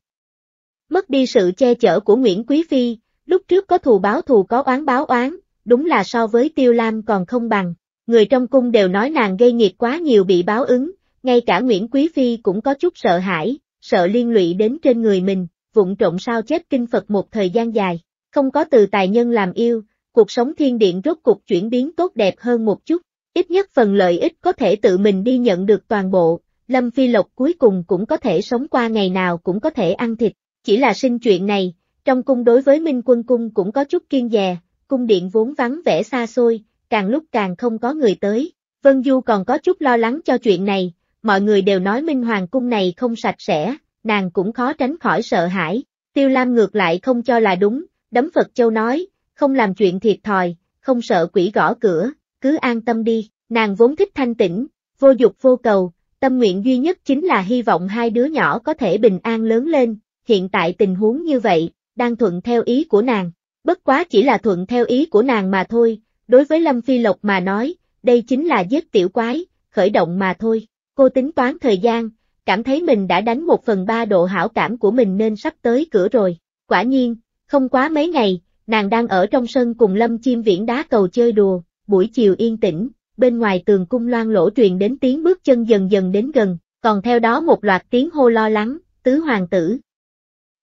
A: Mất đi sự che chở của Nguyễn Quý Phi, lúc trước có thù báo thù có oán báo oán, đúng là so với Tiêu Lam còn không bằng. Người trong cung đều nói nàng gây nghiệp quá nhiều bị báo ứng, ngay cả Nguyễn Quý Phi cũng có chút sợ hãi, sợ liên lụy đến trên người mình, vụng trộn sao chết kinh Phật một thời gian dài, không có từ tài nhân làm yêu, cuộc sống thiên điện rốt cuộc chuyển biến tốt đẹp hơn một chút, ít nhất phần lợi ích có thể tự mình đi nhận được toàn bộ, Lâm Phi Lộc cuối cùng cũng có thể sống qua ngày nào cũng có thể ăn thịt, chỉ là sinh chuyện này, trong cung đối với Minh Quân Cung cũng có chút kiên dè, cung điện vốn vắng vẻ xa xôi, càng lúc càng không có người tới. Vân Du còn có chút lo lắng cho chuyện này, mọi người đều nói Minh Hoàng cung này không sạch sẽ, nàng cũng khó tránh khỏi sợ hãi. Tiêu Lam ngược lại không cho là đúng, đấm Phật Châu nói, không làm chuyện thiệt thòi, không sợ quỷ gõ cửa, cứ an tâm đi, nàng vốn thích thanh tĩnh, vô dục vô cầu, tâm nguyện duy nhất chính là hy vọng hai đứa nhỏ có thể bình an lớn lên, hiện tại tình huống như vậy, đang thuận theo ý của nàng, Bất quá chỉ là thuận theo ý của nàng mà thôi, đối với Lâm Phi Lộc mà nói, đây chính là giết tiểu quái, khởi động mà thôi. Cô tính toán thời gian, cảm thấy mình đã đánh một phần ba độ hảo cảm của mình nên sắp tới cửa rồi. Quả nhiên, không quá mấy ngày, nàng đang ở trong sân cùng Lâm Chim Viễn đá cầu chơi đùa, buổi chiều yên tĩnh, bên ngoài tường cung loan lỗ truyền đến tiếng bước chân dần dần đến gần, còn theo đó một loạt tiếng hô lo lắng, tứ hoàng tử.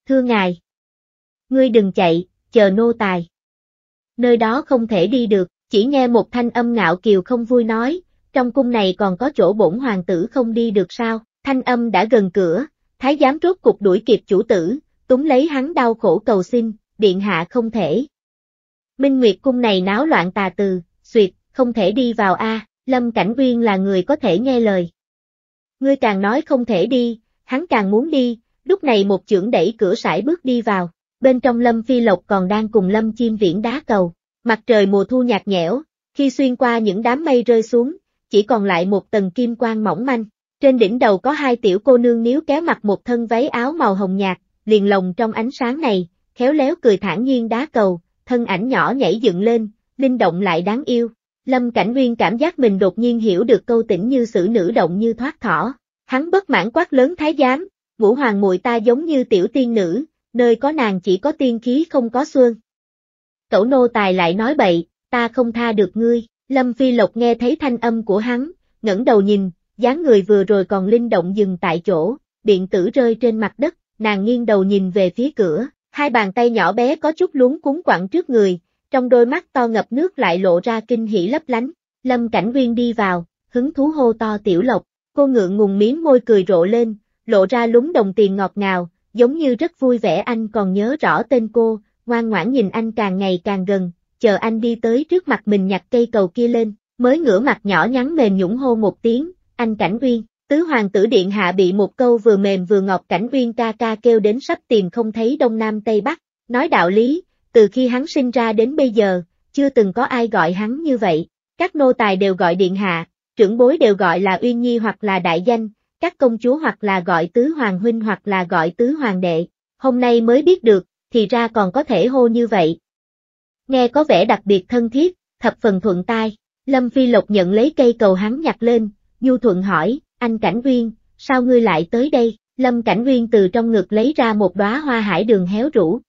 A: Thưa ngài, ngươi đừng chạy, chờ nô tài. Nơi đó không thể đi được, chỉ nghe một thanh âm ngạo kiều không vui nói, trong cung này còn có chỗ bổn hoàng tử không đi được sao, thanh âm đã gần cửa, thái giám rốt cục đuổi kịp chủ tử, túng lấy hắn đau khổ cầu xin, điện hạ không thể. Minh Nguyệt cung này náo loạn tà từ, suyệt, không thể đi vào a. Lâm Cảnh Uyên là người có thể nghe lời. Ngươi càng nói không thể đi, hắn càng muốn đi, lúc này một trưởng đẩy cửa sải bước đi vào bên trong Lâm Phi Lộc còn đang cùng Lâm Chim Viễn đá cầu. Mặt trời mùa thu nhạt nhẽo, khi xuyên qua những đám mây rơi xuống, chỉ còn lại một tầng kim quang mỏng manh. Trên đỉnh đầu có hai tiểu cô nương níu kéo mặt một thân váy áo màu hồng nhạt, liền lồng trong ánh sáng này, khéo léo cười thản nhiên đá cầu, thân ảnh nhỏ nhảy dựng lên, linh động lại đáng yêu. Lâm Cảnh Nguyên cảm giác mình đột nhiên hiểu được câu tỉnh như sử nữ động như thoát thỏ. Hắn bất mãn quát lớn thái giám, ngũ hoàng muội ta giống như tiểu tiên nữ, nơi có nàng chỉ có tiên khí không có xương. Cẩu nô tài lại nói bậy, ta không tha được ngươi, Lâm Phi Lộc nghe thấy thanh âm của hắn, ngẩng đầu nhìn, dáng người vừa rồi còn linh động dừng tại chỗ, điện tử rơi trên mặt đất, nàng nghiêng đầu nhìn về phía cửa, hai bàn tay nhỏ bé có chút luống cuốn quặng trước người, trong đôi mắt to ngập nước lại lộ ra kinh hỉ lấp lánh, Lâm Cảnh Nguyên đi vào, hứng thú hô to tiểu lộc, cô ngượng ngùng miếng môi cười rộ lên, lộ ra lúng đồng tiền ngọt ngào, giống như rất vui vẻ anh còn nhớ rõ tên cô, ngoan ngoãn nhìn anh càng ngày càng gần, chờ anh đi tới trước mặt mình nhặt cây cầu kia lên, mới ngửa mặt nhỏ nhắn mềm nhũng hô một tiếng, anh Cảnh Uyên, tứ hoàng tử điện hạ bị một câu vừa mềm vừa ngọt Cảnh Uyên ca ca kêu đến sắp tìm không thấy Đông Nam Tây Bắc, nói đạo lý, từ khi hắn sinh ra đến bây giờ, chưa từng có ai gọi hắn như vậy, các nô tài đều gọi điện hạ, trưởng bối đều gọi là Uyên Nhi hoặc là đại danh, các công chúa hoặc là gọi tứ hoàng huynh hoặc là gọi tứ hoàng đệ, hôm nay mới biết được, thì ra còn có thể hô như vậy. Nghe có vẻ đặc biệt thân thiết, thập phần thuận tai, Lâm Phi Lộc nhận lấy cây cầu hắn nhặt lên, Nhu Thuận hỏi, anh Cảnh Nguyên, sao ngươi lại tới đây? Lâm Cảnh Nguyên từ trong ngực lấy ra một đóa hoa hải đường héo rũ.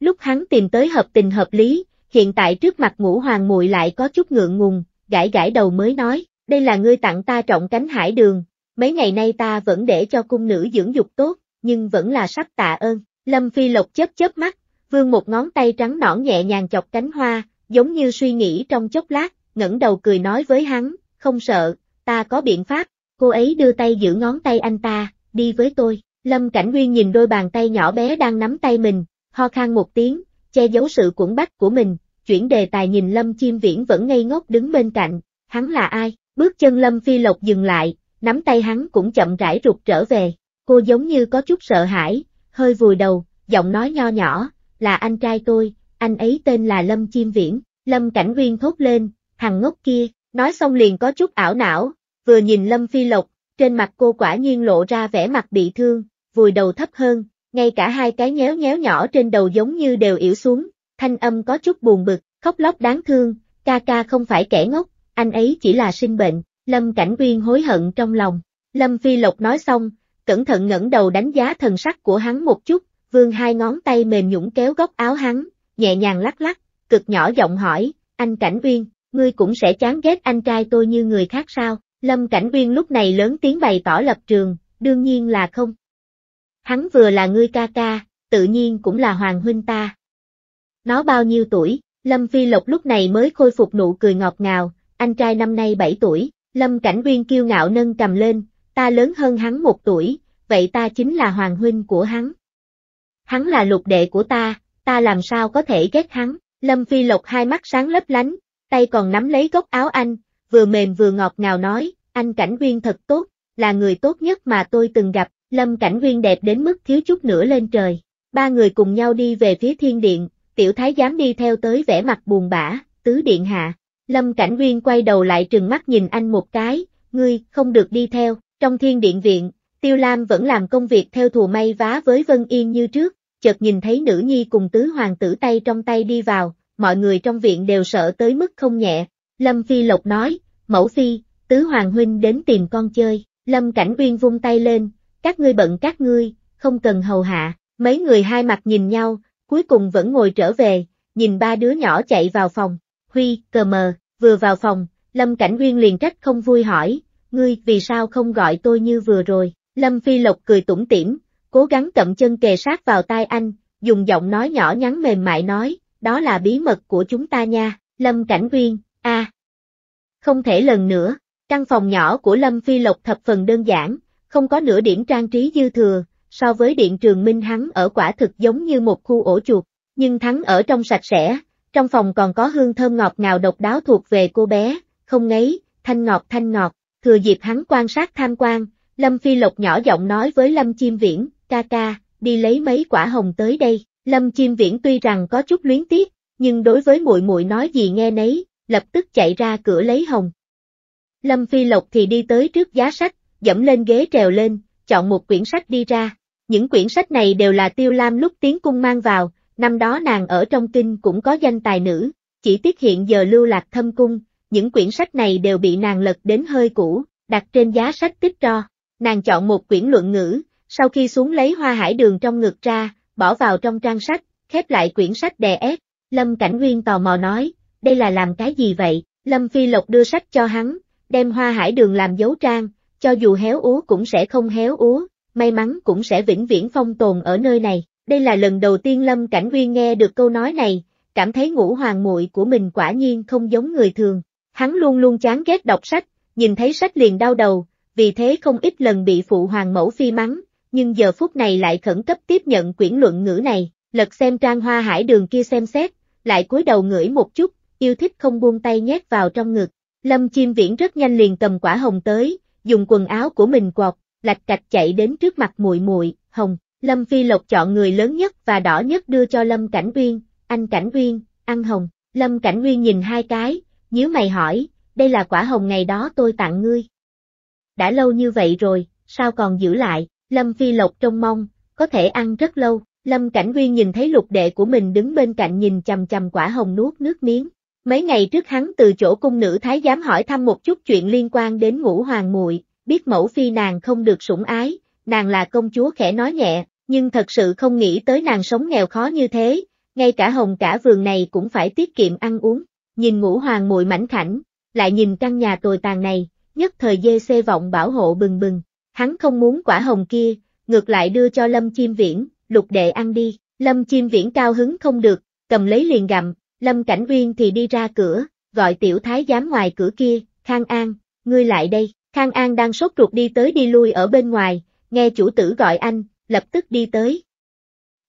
A: Lúc hắn tìm tới hợp tình hợp lý, hiện tại trước mặt ngũ hoàng muội lại có chút ngượng ngùng, gãi gãi đầu mới nói, đây là ngươi tặng ta trọng cánh hải đường, mấy ngày nay ta vẫn để cho cung nữ dưỡng dục tốt, nhưng vẫn là sắp tạ ơn. Lâm Phi Lộc chớp chớp mắt, vương một ngón tay trắng nõn nhẹ nhàng chọc cánh hoa, giống như suy nghĩ trong chốc lát, ngẩng đầu cười nói với hắn, không sợ, ta có biện pháp, cô ấy đưa tay giữ ngón tay anh ta, đi với tôi. Lâm Cảnh Nguyên nhìn đôi bàn tay nhỏ bé đang nắm tay mình, ho khan một tiếng, che giấu sự cuộn bách của mình, chuyển đề tài nhìn Lâm Chiêm Viễn vẫn ngây ngốc đứng bên cạnh, hắn là ai? Bước chân Lâm Phi Lộc dừng lại, nắm tay hắn cũng chậm rãi rụt trở về, cô giống như có chút sợ hãi, hơi vùi đầu, giọng nói nho nhỏ, là anh trai tôi, anh ấy tên là Lâm Chiêm Viễn, Lâm Cảnh Nguyên thốt lên, thằng ngốc kia, nói xong liền có chút ảo não, vừa nhìn Lâm Phi Lộc, trên mặt cô quả nhiên lộ ra vẻ mặt bị thương, vùi đầu thấp hơn, ngay cả hai cái nhéo nhéo nhỏ trên đầu giống như đều yểu xuống, thanh âm có chút buồn bực, khóc lóc đáng thương, ca ca không phải kẻ ngốc, anh ấy chỉ là sinh bệnh, Lâm Cảnh Uyên hối hận trong lòng. Lâm Phi Lộc nói xong, cẩn thận ngẩng đầu đánh giá thần sắc của hắn một chút, vương hai ngón tay mềm nhũng kéo góc áo hắn, nhẹ nhàng lắc lắc, cực nhỏ giọng hỏi, anh Cảnh Uyên, ngươi cũng sẽ chán ghét anh trai tôi như người khác sao? Lâm Cảnh Uyên lúc này lớn tiếng bày tỏ lập trường, đương nhiên là không. Hắn vừa là ngươi ca ca, tự nhiên cũng là hoàng huynh ta. Nó bao nhiêu tuổi, Lâm Phi Lộc lúc này mới khôi phục nụ cười ngọt ngào, anh trai năm nay 7 tuổi, Lâm Cảnh Uyên kiêu ngạo nâng cầm lên, ta lớn hơn hắn một tuổi, vậy ta chính là hoàng huynh của hắn. Hắn là lục đệ của ta, ta làm sao có thể ghét hắn, Lâm Phi Lộc hai mắt sáng lấp lánh, tay còn nắm lấy góc áo anh, vừa mềm vừa ngọt ngào nói, anh Cảnh Uyên thật tốt, là người tốt nhất mà tôi từng gặp, Lâm Cảnh Uyên đẹp đến mức thiếu chút nữa lên trời. Ba người cùng nhau đi về phía thiên điện, tiểu thái giám đi theo tới vẻ mặt buồn bã, tứ điện hạ, Lâm Cảnh Nguyên quay đầu lại trừng mắt nhìn anh một cái, ngươi, không được đi theo, trong thiên điện viện, Tiêu Lam vẫn làm công việc theo thù may vá với Vân Yên như trước, chợt nhìn thấy nữ nhi cùng tứ hoàng tử tay trong tay đi vào, mọi người trong viện đều sợ tới mức không nhẹ. Lâm Phi Lộc nói, mẫu phi, tứ hoàng huynh đến tìm con chơi, Lâm Cảnh Uyên vung tay lên, các ngươi bận các ngươi, không cần hầu hạ, mấy người hai mặt nhìn nhau, cuối cùng vẫn ngồi trở về, nhìn ba đứa nhỏ chạy vào phòng, Huy, cờ mờ, vừa vào phòng, Lâm Cảnh Uyên liền trách không vui hỏi, ngươi vì sao không gọi tôi như vừa rồi, Lâm Phi Lộc cười tủm tỉm, cố gắng cậm chân kề sát vào tai anh, dùng giọng nói nhỏ nhắn mềm mại nói, đó là bí mật của chúng ta nha, Lâm Cảnh Uyên, a Không thể lần nữa, căn phòng nhỏ của Lâm Phi Lộc thập phần đơn giản, không có nửa điểm trang trí dư thừa, so với điện trường Minh hắn ở quả thực giống như một khu ổ chuột, nhưng thắng ở trong sạch sẽ, trong phòng còn có hương thơm ngọt ngào độc đáo thuộc về cô bé, không ngấy, thanh ngọt thanh ngọt, thừa dịp hắn quan sát tham quan, Lâm Phi Lộc nhỏ giọng nói với Lâm Chim Viễn, ca ca, đi lấy mấy quả hồng tới đây, Lâm Chim Viễn tuy rằng có chút luyến tiếc, nhưng đối với muội muội nói gì nghe nấy, lập tức chạy ra cửa lấy hồng. Lâm Phi Lộc thì đi tới trước giá sách, dẫm lên ghế trèo lên, chọn một quyển sách đi ra. Những quyển sách này đều là Tiêu Lam lúc tiến cung mang vào, năm đó nàng ở trong kinh cũng có danh tài nữ, chỉ tiếc hiện giờ lưu lạc thâm cung, những quyển sách này đều bị nàng lật đến hơi cũ, đặt trên giá sách tích tro. Nàng chọn một quyển luận ngữ, sau khi xuống lấy hoa hải đường trong ngực ra, bỏ vào trong trang sách, khép lại quyển sách đè ép. Lâm Cảnh Nguyên tò mò nói, đây là làm cái gì vậy? Lâm Phi Lộc đưa sách cho hắn, đem hoa hải đường làm dấu trang, cho dù héo úa cũng sẽ không héo úa, may mắn cũng sẽ vĩnh viễn phong tồn ở nơi này. Đây là lần đầu tiên Lâm Cảnh Nguyên nghe được câu nói này, cảm thấy ngũ hoàng muội của mình quả nhiên không giống người thường. Hắn luôn luôn chán ghét đọc sách, nhìn thấy sách liền đau đầu, vì thế không ít lần bị phụ hoàng mẫu phi mắng, nhưng giờ phút này lại khẩn cấp tiếp nhận quyển luận ngữ này, lật xem trang hoa hải đường kia xem xét, lại cúi đầu ngửi một chút, yêu thích không buông tay nhét vào trong ngực. Lâm chim viễn rất nhanh liền cầm quả hồng tới, dùng quần áo của mình quọt, lạch cạch chạy đến trước mặt muội muội, "Hồng, Lâm Phi Lộc chọn người lớn nhất và đỏ nhất đưa cho Lâm Cảnh Uyên, anh Cảnh Uyên, ăn hồng. Lâm Cảnh Uyên nhìn hai cái, nhíu mày hỏi, đây là quả hồng ngày đó tôi tặng ngươi. Đã lâu như vậy rồi, sao còn giữ lại, Lâm Phi Lộc trông mong, có thể ăn rất lâu. Lâm Cảnh Uyên nhìn thấy lục đệ của mình đứng bên cạnh nhìn chầm chầm quả hồng nuốt nước miếng. Mấy ngày trước hắn từ chỗ cung nữ thái giám hỏi thăm một chút chuyện liên quan đến ngũ hoàng muội biết mẫu phi nàng không được sủng ái, nàng là công chúa khẽ nói nhẹ, nhưng thật sự không nghĩ tới nàng sống nghèo khó như thế, ngay cả hồng cả vườn này cũng phải tiết kiệm ăn uống, nhìn ngũ hoàng muội mảnh khảnh, lại nhìn căn nhà tồi tàn này, nhất thời dê xê vọng bảo hộ bừng bừng, hắn không muốn quả hồng kia, ngược lại đưa cho lâm chim viễn, lục đệ ăn đi, lâm chim viễn cao hứng không được, cầm lấy liền gặm, lâm cảnh uyên thì đi ra cửa, gọi tiểu thái giám ngoài cửa kia, khang an, ngươi lại đây, khang an đang sốt ruột đi tới đi lui ở bên ngoài, nghe chủ tử gọi anh, lập tức đi tới.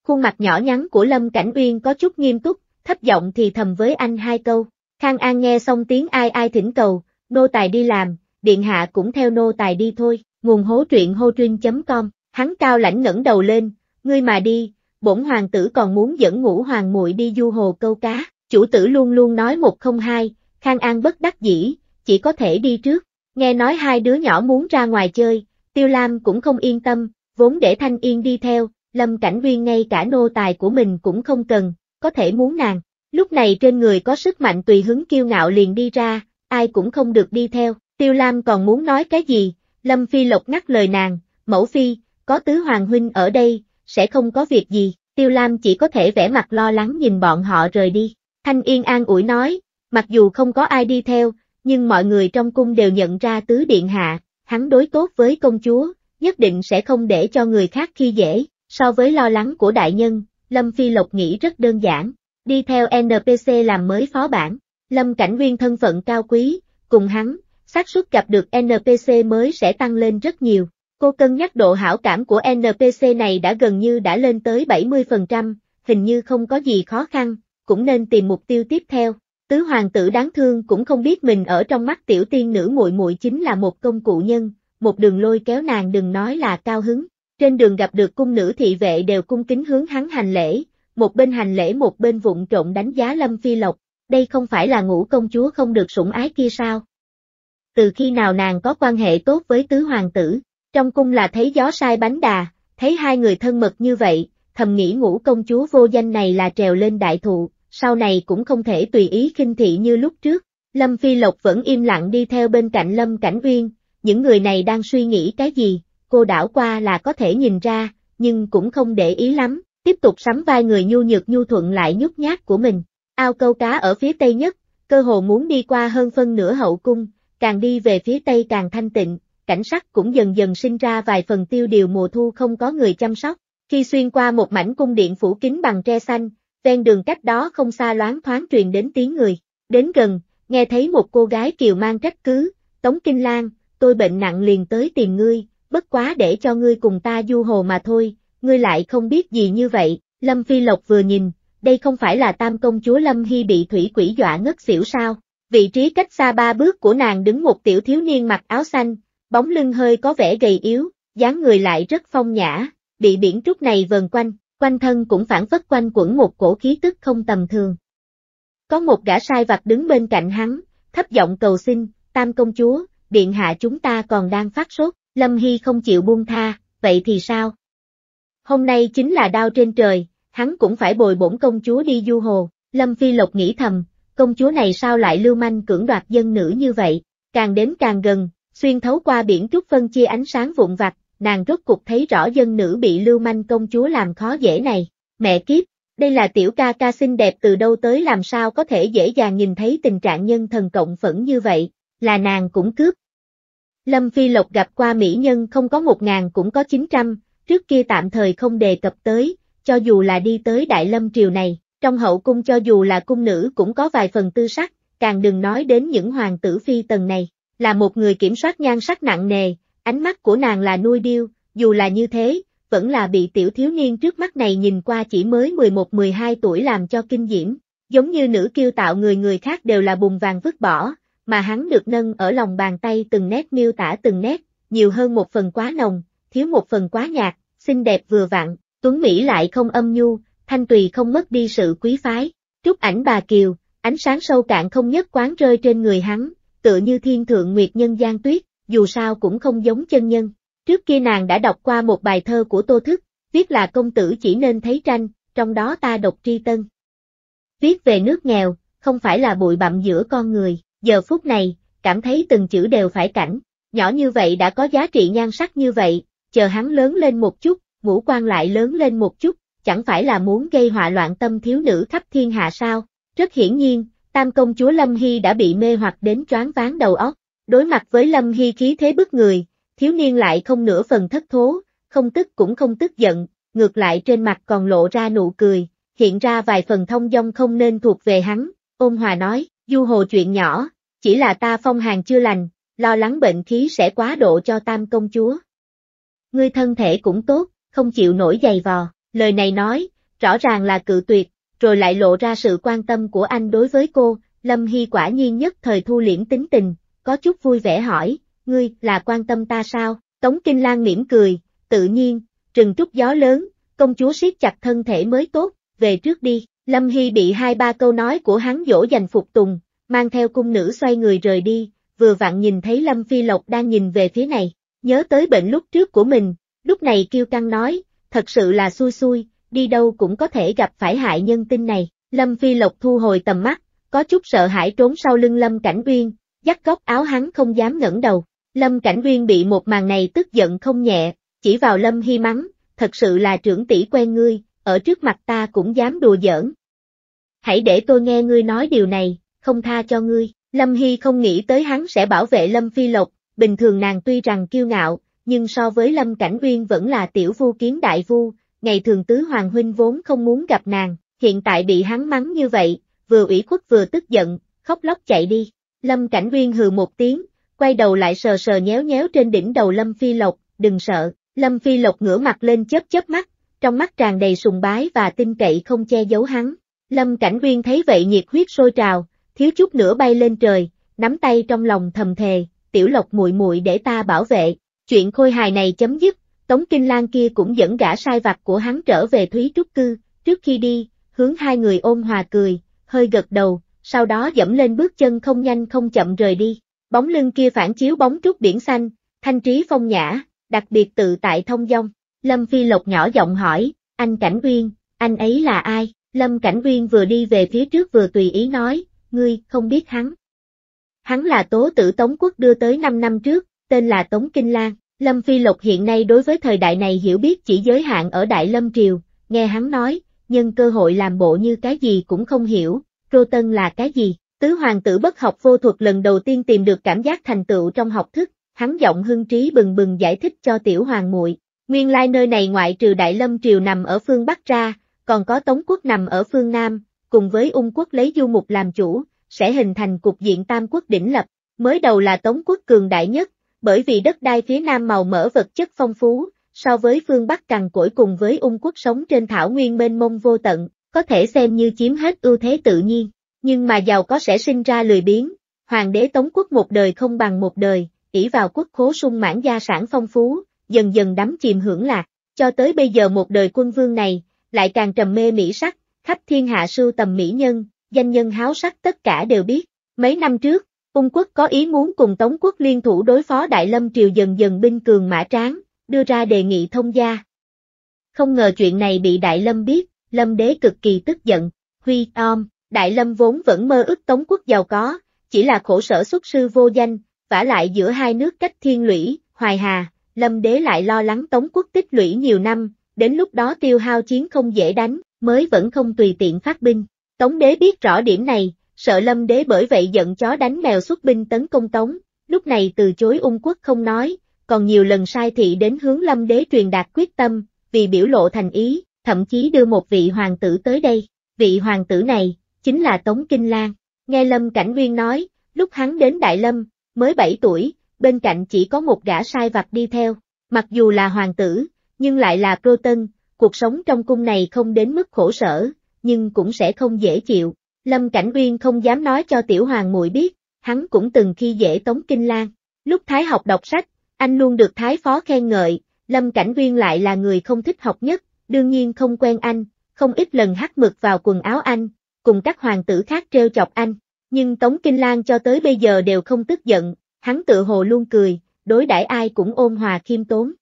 A: Khuôn mặt nhỏ nhắn của Lâm Cảnh Uyên có chút nghiêm túc, thấp giọng thì thầm với anh hai câu. Khang An nghe xong tiếng ai ai thỉnh cầu, nô tài đi làm, điện hạ cũng theo nô tài đi thôi. Nguồn hố truyện hô trinh com hắn cao lãnh ngẩng đầu lên, ngươi mà đi, bổn hoàng tử còn muốn dẫn ngũ hoàng muội đi du hồ câu cá. Chủ tử luôn luôn nói một không hai, Khang An bất đắc dĩ, chỉ có thể đi trước. Nghe nói hai đứa nhỏ muốn ra ngoài chơi, Tiêu Lam cũng không yên tâm, vốn để Thanh Yên đi theo, Lâm Cảnh Nguyên ngay cả nô tài của mình cũng không cần, có thể muốn nàng. Lúc này trên người có sức mạnh tùy hứng kiêu ngạo liền đi ra, ai cũng không được đi theo, Tiêu Lam còn muốn nói cái gì, Lâm Phi lộc ngắt lời nàng, mẫu Phi, có tứ hoàng huynh ở đây, sẽ không có việc gì, Tiêu Lam chỉ có thể vẻ mặt lo lắng nhìn bọn họ rời đi. Thanh Yên an ủi nói, mặc dù không có ai đi theo, nhưng mọi người trong cung đều nhận ra tứ điện hạ, hắn đối tốt với công chúa, nhất định sẽ không để cho người khác khi dễ, so với lo lắng của đại nhân, Lâm Phi Lộc nghĩ rất đơn giản, đi theo NPC làm mới phó bản, Lâm Cảnh Nguyên thân phận cao quý, cùng hắn, xác suất gặp được NPC mới sẽ tăng lên rất nhiều. Cô cân nhắc độ hảo cảm của NPC này đã gần như đã lên tới 70%, hình như không có gì khó khăn, cũng nên tìm mục tiêu tiếp theo. Tứ hoàng tử đáng thương cũng không biết mình ở trong mắt tiểu tiên nữ muội muội chính là một công cụ nhân, một đường lôi kéo nàng đừng nói là cao hứng. Trên đường gặp được cung nữ thị vệ đều cung kính hướng hắn hành lễ, một bên hành lễ một bên vụn trộn đánh giá Lâm Phi Lộc, đây không phải là ngũ công chúa không được sủng ái kia sao? Từ khi nào nàng có quan hệ tốt với tứ hoàng tử, trong cung là thấy gió sai bánh đà, thấy hai người thân mật như vậy, thầm nghĩ ngũ công chúa vô danh này là trèo lên đại thụ, sau này cũng không thể tùy ý khinh thị như lúc trước. Lâm Phi Lộc vẫn im lặng đi theo bên cạnh Lâm Cảnh Uyên, những người này đang suy nghĩ cái gì, cô đảo qua là có thể nhìn ra, nhưng cũng không để ý lắm, tiếp tục sắm vai người nhu nhược nhu thuận lại nhút nhát của mình. Ao câu cá ở phía tây nhất, cơ hồ muốn đi qua hơn phân nửa hậu cung, càng đi về phía tây càng thanh tịnh, cảnh sắc cũng dần dần sinh ra vài phần tiêu điều mùa thu không có người chăm sóc. Khi xuyên qua một mảnh cung điện phủ kính bằng tre xanh, ven đường cách đó không xa loáng thoáng truyền đến tiếng người. Đến gần, nghe thấy một cô gái kiều mang trách cứ, Tống Kinh Lan, tôi bệnh nặng liền tới tìm ngươi, bất quá để cho ngươi cùng ta du hồ mà thôi, ngươi lại không biết gì như vậy, Lâm Phi Lộc vừa nhìn, đây không phải là tam công chúa Lâm Hy bị thủy quỷ dọa ngất xỉu sao, vị trí cách xa ba bước của nàng đứng một tiểu thiếu niên mặc áo xanh, bóng lưng hơi có vẻ gầy yếu, dáng người lại rất phong nhã, bị biển trúc này vần quanh, quanh thân cũng phản phất quanh quẩn một cổ khí tức không tầm thường. Có một gã sai vặt đứng bên cạnh hắn, thấp giọng cầu xin, tam công chúa, điện hạ chúng ta còn đang phát sốt, Lâm Hy không chịu buông tha, vậy thì sao? Hôm nay chính là đau trên trời, hắn cũng phải bồi bổn công chúa đi du hồ, Lâm Phi Lộc nghĩ thầm, công chúa này sao lại lưu manh cưỡng đoạt dân nữ như vậy, càng đến càng gần, xuyên thấu qua biển trúc phân chia ánh sáng vụn vặt, nàng rốt cục thấy rõ dân nữ bị lưu manh công chúa làm khó dễ này. Mẹ kiếp, đây là tiểu ca ca xinh đẹp từ đâu tới làm sao có thể dễ dàng nhìn thấy tình trạng nhân thần cộng phẫn như vậy, là nàng cũng cướp. Lâm Phi Lộc gặp qua mỹ nhân không có một ngàn cũng có 900, trước kia tạm thời không đề cập tới, cho dù là đi tới Đại Lâm Triều này, trong hậu cung cho dù là cung nữ cũng có vài phần tư sắc, càng đừng nói đến những hoàng tử phi tần này, là một người kiểm soát nhan sắc nặng nề, Ánh mắt của nàng là nuôi điêu, dù là như thế, vẫn là bị tiểu thiếu niên trước mắt này nhìn qua chỉ mới 11-12 tuổi làm cho kinh diễm, giống như nữ kiêu tạo người người khác đều là bùng vàng vứt bỏ, mà hắn được nâng ở lòng bàn tay từng nét miêu tả từng nét, nhiều hơn một phần quá nồng, thiếu một phần quá nhạt, xinh đẹp vừa vặn, Tuấn Mỹ lại không âm nhu, thanh tùy không mất đi sự quý phái, trúc ảnh bà Kiều, ánh sáng sâu cạn không nhất quán rơi trên người hắn, tựa như thiên thượng nguyệt nhân gian tuyết, dù sao cũng không giống chân nhân. Trước kia nàng đã đọc qua một bài thơ của Tô Thức, viết là công tử chỉ nên thấy tranh, trong đó ta độc tri tân. Viết về nước nghèo, không phải là bụi bặm giữa con người, giờ phút này, cảm thấy từng chữ đều phải cảnh, nhỏ như vậy đã có giá trị nhan sắc như vậy, chờ hắn lớn lên một chút, ngũ quan lại lớn lên một chút, chẳng phải là muốn gây họa loạn tâm thiếu nữ khắp thiên hạ sao? Rất hiển nhiên, tam công chúa Lâm Hy đã bị mê hoặc đến choáng váng đầu óc, Đối mặt với Lâm Hy khí thế bức người, thiếu niên lại không nửa phần thất thố, không tức cũng không tức giận, ngược lại trên mặt còn lộ ra nụ cười, hiện ra vài phần thông dong không nên thuộc về hắn, ôn hòa nói, du hồ chuyện nhỏ, chỉ là ta phong hàng chưa lành, lo lắng bệnh khí sẽ quá độ cho tam công chúa. Ngươi thân thể cũng tốt, không chịu nổi dày vò, lời này nói, rõ ràng là cự tuyệt, rồi lại lộ ra sự quan tâm của anh đối với cô, Lâm Hy quả nhiên nhất thời thu liễm tính tình, có chút vui vẻ hỏi, ngươi là quan tâm ta sao? Tống Kinh Lan mỉm cười, tự nhiên, trừng trúc gió lớn, công chúa siết chặt thân thể mới tốt, về trước đi. Lâm Hy bị hai ba câu nói của hắn dỗ dành phục tùng, mang theo cung nữ xoay người rời đi, vừa vặn nhìn thấy Lâm Phi Lộc đang nhìn về phía này, nhớ tới bệnh lúc trước của mình, lúc này kêu căng nói, thật sự là xui xui, đi đâu cũng có thể gặp phải hại nhân tinh này. Lâm Phi Lộc thu hồi tầm mắt, có chút sợ hãi trốn sau lưng Lâm Cảnh Uyên, dắt góc áo hắn không dám ngẩng đầu. Lâm Cảnh Nguyên bị một màn này tức giận không nhẹ, chỉ vào Lâm Hy mắng, thật sự là trưởng tỷ quen ngươi, ở trước mặt ta cũng dám đùa giỡn. Hãy để tôi nghe ngươi nói điều này, không tha cho ngươi. Lâm Hy không nghĩ tới hắn sẽ bảo vệ Lâm Phi Lộc, bình thường nàng tuy rằng kiêu ngạo, nhưng so với Lâm Cảnh Uyên vẫn là tiểu vu kiến đại vu, ngày thường tứ hoàng huynh vốn không muốn gặp nàng, hiện tại bị hắn mắng như vậy, vừa ủy khuất vừa tức giận, khóc lóc chạy đi. Lâm Cảnh Uyên hừ một tiếng, quay đầu lại sờ sờ nhéo nhéo trên đỉnh đầu Lâm Phi Lộc, đừng sợ, Lâm Phi Lộc ngửa mặt lên chớp chớp mắt, trong mắt tràn đầy sùng bái và tin cậy không che giấu hắn. Lâm Cảnh Uyên thấy vậy nhiệt huyết sôi trào, thiếu chút nữa bay lên trời, nắm tay trong lòng thầm thề, tiểu Lộc muội muội để ta bảo vệ. Chuyện khôi hài này chấm dứt, Tống Kinh Lan kia cũng dẫn gã sai vặt của hắn trở về Thúy Trúc Cư, trước khi đi, hướng hai người ôm hòa cười, hơi gật đầu, sau đó dẫm lên bước chân không nhanh không chậm rời đi. Bóng lưng kia phản chiếu bóng trúc biển xanh, thanh trí phong nhã, đặc biệt tự tại thông dong. Lâm Phi Lộc nhỏ giọng hỏi, anh Cảnh Nguyên, anh ấy là ai? Lâm Cảnh Nguyên vừa đi về phía trước vừa tùy ý nói, ngươi không biết hắn. Hắn là tố tử Tống Quốc đưa tới 5 năm trước, tên là Tống Kinh Lan. Lâm Phi Lộc hiện nay đối với thời đại này hiểu biết chỉ giới hạn ở Đại Lâm Triều, nghe hắn nói, nhân cơ hội làm bộ như cái gì cũng không hiểu, Rô tân là cái gì? Tứ hoàng tử bất học vô thuật lần đầu tiên tìm được cảm giác thành tựu trong học thức, hắn giọng hưng trí bừng bừng giải thích cho tiểu hoàng muội. Nguyên lai nơi này ngoại trừ Đại Lâm Triều nằm ở phương Bắc ra, còn có Tống quốc nằm ở phương Nam, cùng với Ung quốc lấy du mục làm chủ, sẽ hình thành cục diện tam quốc đỉnh lập. Mới đầu là Tống quốc cường đại nhất, bởi vì đất đai phía Nam màu mỡ vật chất phong phú, so với phương Bắc cằn cỗi cùng với Ung quốc sống trên thảo nguyên mênh mông vô tận, có thể xem như chiếm hết ưu thế tự nhiên, nhưng mà giàu có sẽ sinh ra lười biếng, hoàng đế Tống quốc một đời không bằng một đời, ỷ vào quốc khố sung mãn gia sản phong phú, dần dần đắm chìm hưởng lạc, cho tới bây giờ một đời quân vương này, lại càng trầm mê mỹ sắc, khắp thiên hạ sưu tầm mỹ nhân, danh nhân háo sắc tất cả đều biết. Mấy năm trước, Ung quốc có ý muốn cùng Tống quốc liên thủ đối phó Đại Lâm triều dần dần binh cường mã tráng, đưa ra đề nghị thông gia. Không ngờ chuyện này bị Đại Lâm biết, Lâm đế cực kỳ tức giận, huy om, Đại Lâm vốn vẫn mơ ước Tống quốc giàu có, chỉ là khổ sở xuất sư vô danh, vả lại giữa hai nước cách thiên lũy, hoài hà, Lâm đế lại lo lắng Tống quốc tích lũy nhiều năm, đến lúc đó tiêu hao chiến không dễ đánh, mới vẫn không tùy tiện phát binh. Tống đế biết rõ điểm này, sợ Lâm đế bởi vậy giận chó đánh mèo xuất binh tấn công Tống, lúc này từ chối ung quốc không nói, còn nhiều lần sai thị đến hướng Lâm đế truyền đạt quyết tâm, vì biểu lộ thành ý, thậm chí đưa một vị hoàng tử tới đây, vị hoàng tử này, chính là Tống Kinh Lan. Nghe Lâm Cảnh Nguyên nói, lúc hắn đến Đại Lâm, mới 7 tuổi, bên cạnh chỉ có một gã sai vặt đi theo, mặc dù là hoàng tử, nhưng lại là pro tân, cuộc sống trong cung này không đến mức khổ sở, nhưng cũng sẽ không dễ chịu. Lâm Cảnh Nguyên không dám nói cho tiểu hoàng muội biết, hắn cũng từng khi dễ Tống Kinh Lan. Lúc Thái học đọc sách, anh luôn được Thái phó khen ngợi, Lâm Cảnh Nguyên lại là người không thích học nhất, đương nhiên không quen anh, không ít lần hắt mực vào quần áo anh, cùng các hoàng tử khác treo chọc anh, nhưng Tống Kinh Lan cho tới bây giờ đều không tức giận, hắn tự hồ luôn cười, đối đãi ai cũng ôn hòa khiêm tốn.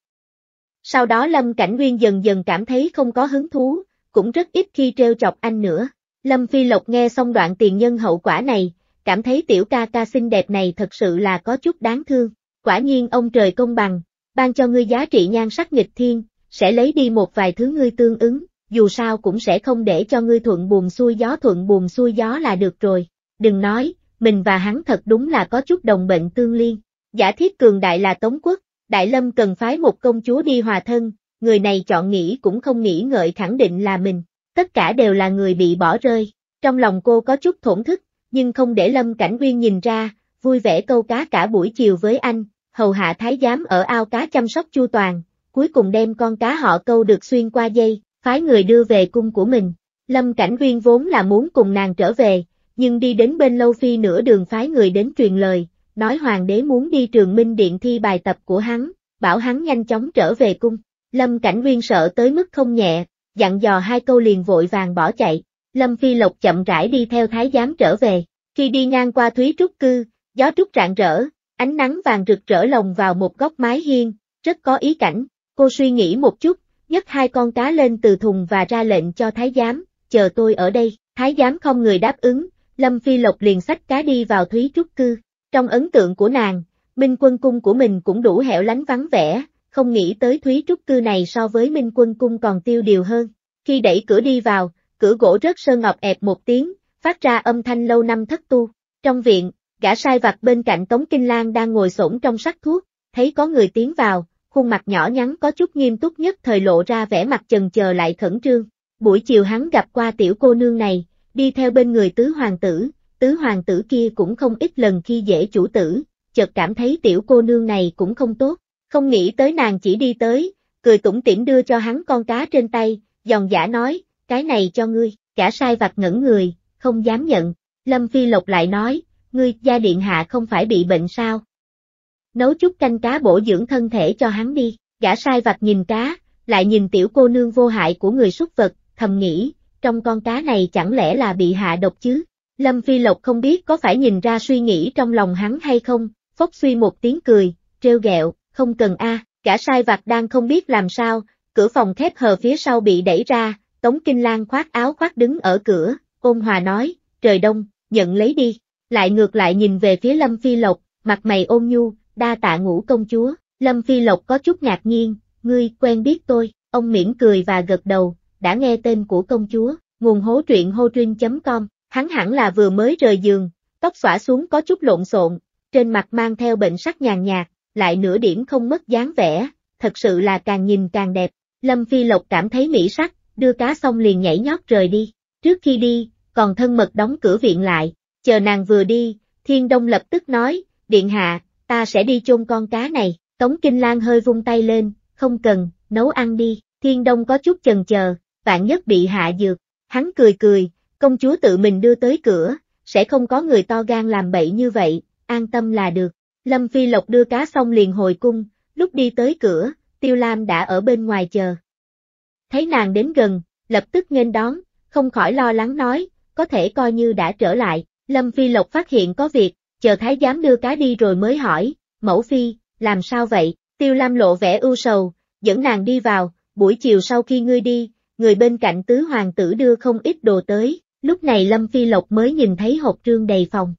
A: Sau đó Lâm Cảnh Nguyên dần dần cảm thấy không có hứng thú, cũng rất ít khi treo chọc anh nữa. Lâm Phi Lộc nghe xong đoạn tiền nhân hậu quả này, cảm thấy tiểu ca ca xinh đẹp này thật sự là có chút đáng thương. Quả nhiên ông trời công bằng, ban cho ngươi giá trị nhan sắc nghịch thiên, sẽ lấy đi một vài thứ ngươi tương ứng, dù sao cũng sẽ không để cho ngươi thuận buồm xuôi gió thuận buồm xuôi gió là được rồi. Đừng nói, mình và hắn thật đúng là có chút đồng bệnh tương liên. Giả thiết cường đại là Tống Quốc, Đại Lâm cần phái một công chúa đi hòa thân, người này chọn nghĩ cũng không nghĩ ngợi khẳng định là mình, tất cả đều là người bị bỏ rơi. Trong lòng cô có chút thổn thức, nhưng không để Lâm Cảnh Nguyên nhìn ra, vui vẻ câu cá cả buổi chiều với anh, hầu hạ thái giám ở ao cá chăm sóc chu toàn, cuối cùng đem con cá họ câu được xuyên qua dây, phái người đưa về cung của mình. Lâm Cảnh Viên vốn là muốn cùng nàng trở về, nhưng đi đến bên Lâu Phi nửa đường phái người đến truyền lời, nói hoàng đế muốn đi trường minh điện thi bài tập của hắn, bảo hắn nhanh chóng trở về cung. Lâm Cảnh Viên sợ tới mức không nhẹ, dặn dò hai câu liền vội vàng bỏ chạy. Lâm Phi Lộc chậm rãi đi theo thái giám trở về, khi đi ngang qua Thúy Trúc Cư, gió trúc rạng rỡ, ánh nắng vàng rực rỡ lồng vào một góc mái hiên, rất có ý cảnh, Cô suy nghĩ một chút, nhấc hai con cá lên từ thùng và ra lệnh cho thái giám, chờ tôi ở đây, thái giám không người đáp ứng, Lâm Phi Lộc liền sách cá đi vào thúy trúc cư. Trong ấn tượng của nàng, Minh Quân Cung của mình cũng đủ hẻo lánh vắng vẻ, không nghĩ tới thúy trúc cư này so với Minh Quân Cung còn tiêu điều hơn. Khi đẩy cửa đi vào, cửa gỗ rớt sơn ngọc ẹp một tiếng, phát ra âm thanh lâu năm thất tu. Trong viện, gã sai vặt bên cạnh Tống Kinh Lan đang ngồi xổm trong sắc thuốc, thấy có người tiến vào, khuôn mặt nhỏ nhắn có chút nghiêm túc nhất thời lộ ra vẻ mặt chần chờ lại khẩn trương. Buổi chiều hắn gặp qua tiểu cô nương này, đi theo bên người tứ hoàng tử, tứ hoàng tử kia cũng không ít lần khi dễ chủ tử, chợt cảm thấy tiểu cô nương này cũng không tốt, không nghĩ tới nàng chỉ đi tới, cười tủm tỉm đưa cho hắn con cá trên tay, giòn giả nói, cái này cho ngươi, cả sai vặt ngẩn người, không dám nhận, Lâm Phi Lộc lại nói, ngươi gia điện hạ không phải bị bệnh sao, nấu chút canh cá bổ dưỡng thân thể cho hắn đi, gã sai vặt nhìn cá, lại nhìn tiểu cô nương vô hại của người xuất vật, thầm nghĩ, trong con cá này chẳng lẽ là bị hạ độc chứ? Lâm Phi Lộc không biết có phải nhìn ra suy nghĩ trong lòng hắn hay không, phốc suy một tiếng cười, trêu ghẹo, không cần a à, cả sai vặt đang không biết làm sao, cửa phòng khép hờ phía sau bị đẩy ra, Tống Kinh Lan khoác áo khoác đứng ở cửa, ôn hòa nói, trời đông, nhận lấy đi, lại ngược lại nhìn về phía Lâm Phi Lộc, mặt mày ôn nhu, đa tạ ngũ công chúa, Lâm Phi Lộc có chút ngạc nhiên, ngươi quen biết tôi, ông miễn cười và gật đầu, đã nghe tên của công chúa, nguồn hố truyện hô trinh com hắn hẳn là vừa mới rời giường, tóc xõa xuống có chút lộn xộn, trên mặt mang theo bệnh sắc nhàn nhạt, lại nửa điểm không mất dáng vẻ, thật sự là càng nhìn càng đẹp, Lâm Phi Lộc cảm thấy mỹ sắc, đưa cá xong liền nhảy nhót rời đi, trước khi đi, còn thân mật đóng cửa viện lại, chờ nàng vừa đi, Thiên Đông lập tức nói, Điện Hạ, ta sẽ đi chôn con cá này, Tống Kinh Lan hơi vung tay lên, không cần, nấu ăn đi, Thiên Đông có chút chần chờ, vạn nhất bị hạ dược, hắn cười cười, công chúa tự mình đưa tới cửa, sẽ không có người to gan làm bậy như vậy, an tâm là được. Lâm Phi Lộc đưa cá xong liền hồi cung, lúc đi tới cửa, Tiêu Lam đã ở bên ngoài chờ. Thấy nàng đến gần, lập tức nghênh đón, không khỏi lo lắng nói, có thể coi như đã trở lại, Lâm Phi Lộc phát hiện có việc, chờ thái giám đưa cá đi rồi mới hỏi, mẫu phi, làm sao vậy, tiêu lam lộ vẻ ưu sầu, dẫn nàng đi vào, buổi chiều sau khi ngươi đi, người bên cạnh tứ hoàng tử đưa không ít đồ tới, lúc này lâm phi lộc mới nhìn thấy hộp trương đầy phòng.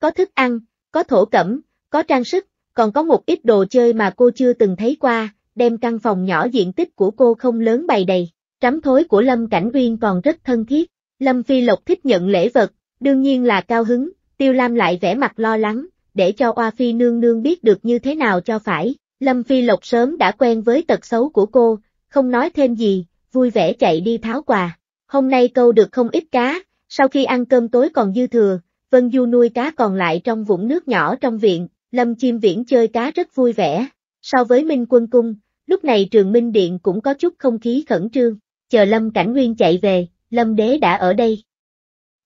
A: Có thức ăn, có thổ cẩm, có trang sức, còn có một ít đồ chơi mà cô chưa từng thấy qua, đem căn phòng nhỏ diện tích của cô không lớn bày đầy. Trắm thối của Lâm Cảnh Uyên còn rất thân thiết, Lâm Phi Lộc thích nhận lễ vật, đương nhiên là cao hứng, Tiêu Lam lại vẻ mặt lo lắng, để cho Oa Phi nương nương biết được như thế nào cho phải. Lâm Phi Lộc sớm đã quen với tật xấu của cô, không nói thêm gì, vui vẻ chạy đi tháo quà. Hôm nay câu được không ít cá, sau khi ăn cơm tối còn dư thừa, Vân Du nuôi cá còn lại trong vũng nước nhỏ trong viện, Lâm Chim Viễn chơi cá rất vui vẻ. So với Minh Quân Cung, lúc này trường Minh Điện cũng có chút không khí khẩn trương, chờ Lâm Cảnh Nguyên chạy về, Lâm Đế đã ở đây.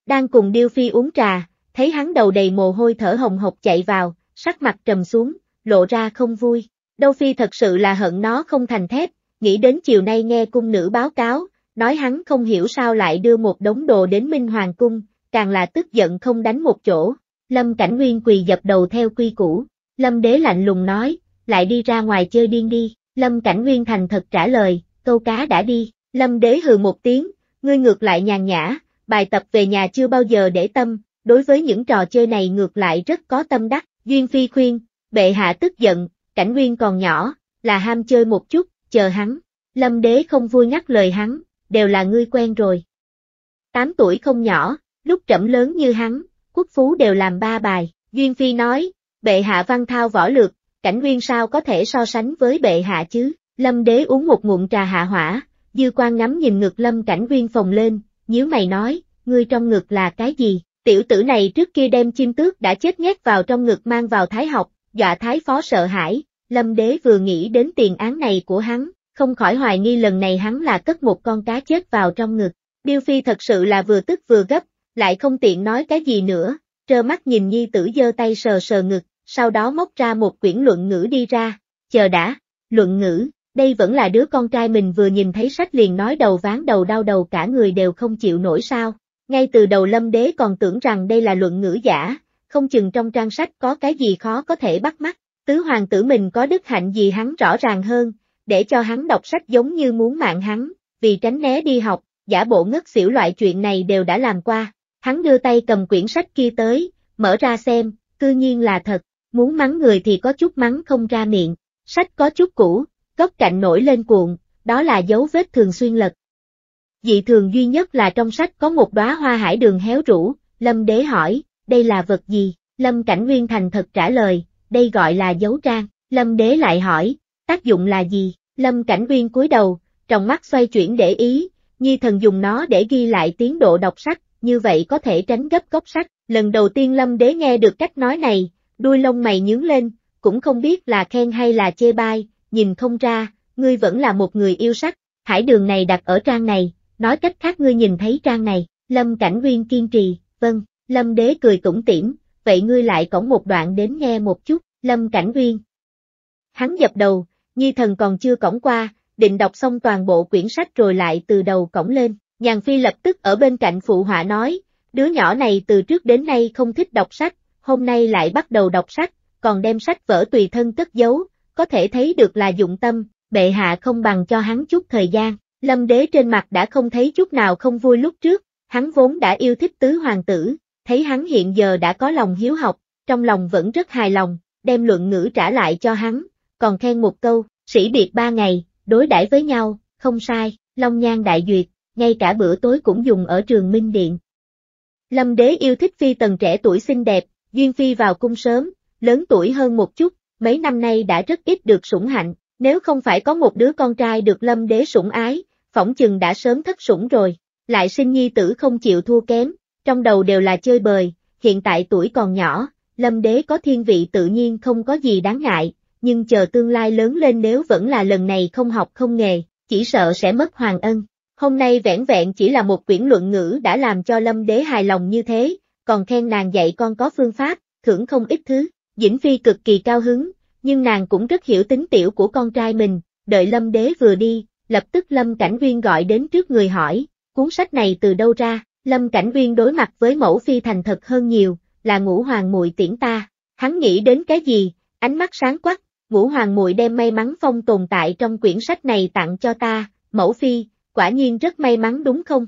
A: Đang cùng Điêu Phi uống trà, thấy hắn đầu đầy mồ hôi thở hồng hộc chạy vào, sắc mặt trầm xuống, lộ ra không vui. Đâu Phi thật sự là hận nó không thành thép, nghĩ đến chiều nay nghe cung nữ báo cáo, nói hắn không hiểu sao lại đưa một đống đồ đến Minh Hoàng Cung, càng là tức giận không đánh một chỗ. Lâm Cảnh Nguyên quỳ dập đầu theo quy củ, Lâm Đế lạnh lùng nói, lại đi ra ngoài chơi điên đi, Lâm Cảnh Nguyên thành thật trả lời, câu cá đã đi, Lâm Đế hừ một tiếng, ngươi ngược lại nhàn nhã, bài tập về nhà chưa bao giờ để tâm, đối với những trò chơi này ngược lại rất có tâm đắc, Duyên Phi khuyên, bệ hạ tức giận, cảnh nguyên còn nhỏ, là ham chơi một chút, chờ hắn, lâm đế không vui ngắt lời hắn, đều là ngươi quen rồi. Tám tuổi không nhỏ, lúc trẫm lớn như hắn, quốc phú đều làm ba bài, Duyên Phi nói, bệ hạ văn thao võ lược, cảnh nguyên sao có thể so sánh với bệ hạ chứ, lâm đế uống một ngụm trà hạ hỏa, dư quan ngắm nhìn ngực lâm cảnh nguyên phồng lên, nhíu mày nói, ngươi trong ngực là cái gì? Tiểu tử này trước kia đem chim tước đã chết nhét vào trong ngực mang vào thái học, dọa thái phó sợ hãi, lâm đế vừa nghĩ đến tiền án này của hắn, không khỏi hoài nghi lần này hắn là cất một con cá chết vào trong ngực. Điêu Phi thật sự là vừa tức vừa gấp, lại không tiện nói cái gì nữa, trơ mắt nhìn nhi tử giơ tay sờ sờ ngực, sau đó móc ra một quyển luận ngữ đi ra, chờ đã, luận ngữ, đây vẫn là đứa con trai mình vừa nhìn thấy sách liền nói đầu ván đầu đau đầu cả người đều không chịu nổi sao, ngay từ đầu lâm đế còn tưởng rằng đây là luận ngữ giả, không chừng trong trang sách có cái gì khó có thể bắt mắt, tứ hoàng tử mình có đức hạnh gì hắn rõ ràng hơn, để cho hắn đọc sách giống như muốn mạng hắn, vì tránh né đi học, giả bộ ngất xỉu loại chuyện này đều đã làm qua, hắn đưa tay cầm quyển sách kia tới, mở ra xem, cư nhiên là thật, muốn mắng người thì có chút mắng không ra miệng, sách có chút cũ, góc cạnh nổi lên cuộn, đó là dấu vết thường xuyên lật, Dị thường duy nhất là trong sách có một đóa hoa hải đường héo rũ, Lâm Đế hỏi, đây là vật gì? Lâm Cảnh Nguyên thành thật trả lời, đây gọi là dấu trang. Lâm Đế lại hỏi, tác dụng là gì? Lâm Cảnh Nguyên cúi đầu, trong mắt xoay chuyển để ý, Nhi thần dùng nó để ghi lại tiến độ đọc sách, như vậy có thể tránh gấp góc sách. Lần đầu tiên Lâm Đế nghe được cách nói này, đuôi lông mày nhướng lên, cũng không biết là khen hay là chê bai, nhìn không ra, ngươi vẫn là một người yêu sách. Hải đường này đặt ở trang này, Nói cách khác ngươi nhìn thấy trang này, Lâm Cảnh Nguyên kiên trì, vâng, Lâm Đế cười tủm tỉm, vậy ngươi lại cổng một đoạn đến nghe một chút, Lâm Cảnh Nguyên. Hắn dập đầu, Nhi Thần còn chưa cổng qua, định đọc xong toàn bộ quyển sách rồi lại từ đầu cổng lên, Nhàn Phi lập tức ở bên cạnh phụ họa nói, đứa nhỏ này từ trước đến nay không thích đọc sách, hôm nay lại bắt đầu đọc sách, còn đem sách vở tùy thân cất giấu, có thể thấy được là dụng tâm, bệ hạ không bằng cho hắn chút thời gian, Lâm đế trên mặt đã không thấy chút nào không vui lúc trước, hắn vốn đã yêu thích tứ hoàng tử, thấy hắn hiện giờ đã có lòng hiếu học, trong lòng vẫn rất hài lòng, đem luận ngữ trả lại cho hắn, còn khen một câu, sĩ biệt ba ngày, đối đãi với nhau, không sai, Long Nhan đại duyệt, ngay cả bữa tối cũng dùng ở trường Minh Điện. Lâm đế yêu thích phi tần trẻ tuổi xinh đẹp, duyên phi vào cung sớm, lớn tuổi hơn một chút, mấy năm nay đã rất ít được sủng hạnh, nếu không phải có một đứa con trai được lâm đế sủng ái, phỏng chừng đã sớm thất sủng rồi, lại sinh nhi tử không chịu thua kém, trong đầu đều là chơi bời, hiện tại tuổi còn nhỏ, lâm đế có thiên vị tự nhiên không có gì đáng ngại, nhưng chờ tương lai lớn lên nếu vẫn là lần này không học không nghề, chỉ sợ sẽ mất hoàng ân. Hôm nay vẻn vẹn chỉ là một quyển luận ngữ đã làm cho lâm đế hài lòng như thế, còn khen nàng dạy con có phương pháp, thưởng không ít thứ. Dĩnh Phi cực kỳ cao hứng, nhưng nàng cũng rất hiểu tính tiểu của con trai mình, đợi lâm đế vừa đi, lập tức Lâm Cảnh Viên gọi đến trước người hỏi, cuốn sách này từ đâu ra, Lâm Cảnh Viên đối mặt với mẫu phi thành thật hơn nhiều, là ngũ hoàng muội tiễn ta, hắn nghĩ đến cái gì, ánh mắt sáng quắc, ngũ hoàng muội đem may mắn phong tồn tại trong quyển sách này tặng cho ta, mẫu phi, quả nhiên rất may mắn đúng không?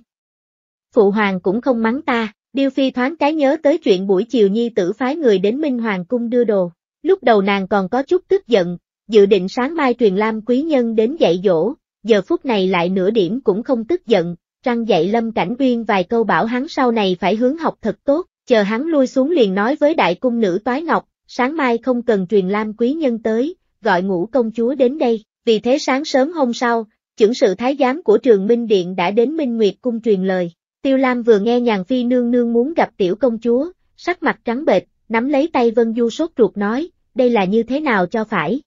A: Phụ hoàng cũng không mắng ta, Điêu Phi thoáng cái nhớ tới chuyện buổi chiều nhi tử phái người đến Minh Hoàng Cung đưa đồ, lúc đầu nàng còn có chút tức giận, dự định sáng mai truyền Lam Quý Nhân đến dạy dỗ, giờ phút này lại nửa điểm cũng không tức giận, răng dạy Lâm Cảnh Uyên vài câu bảo hắn sau này phải hướng học thật tốt, chờ hắn lui xuống liền nói với đại cung nữ Toái Ngọc, sáng mai không cần truyền lam quý nhân tới, gọi ngũ công chúa đến đây, vì thế sáng sớm hôm sau, chưởng sự thái giám của trường Minh Điện đã đến Minh Nguyệt cung truyền lời. Tiêu Lam vừa nghe nhàn phi nương nương muốn gặp tiểu công chúa, sắc mặt trắng bệch, nắm lấy tay Vân Du sốt ruột nói, đây là như thế nào cho phải,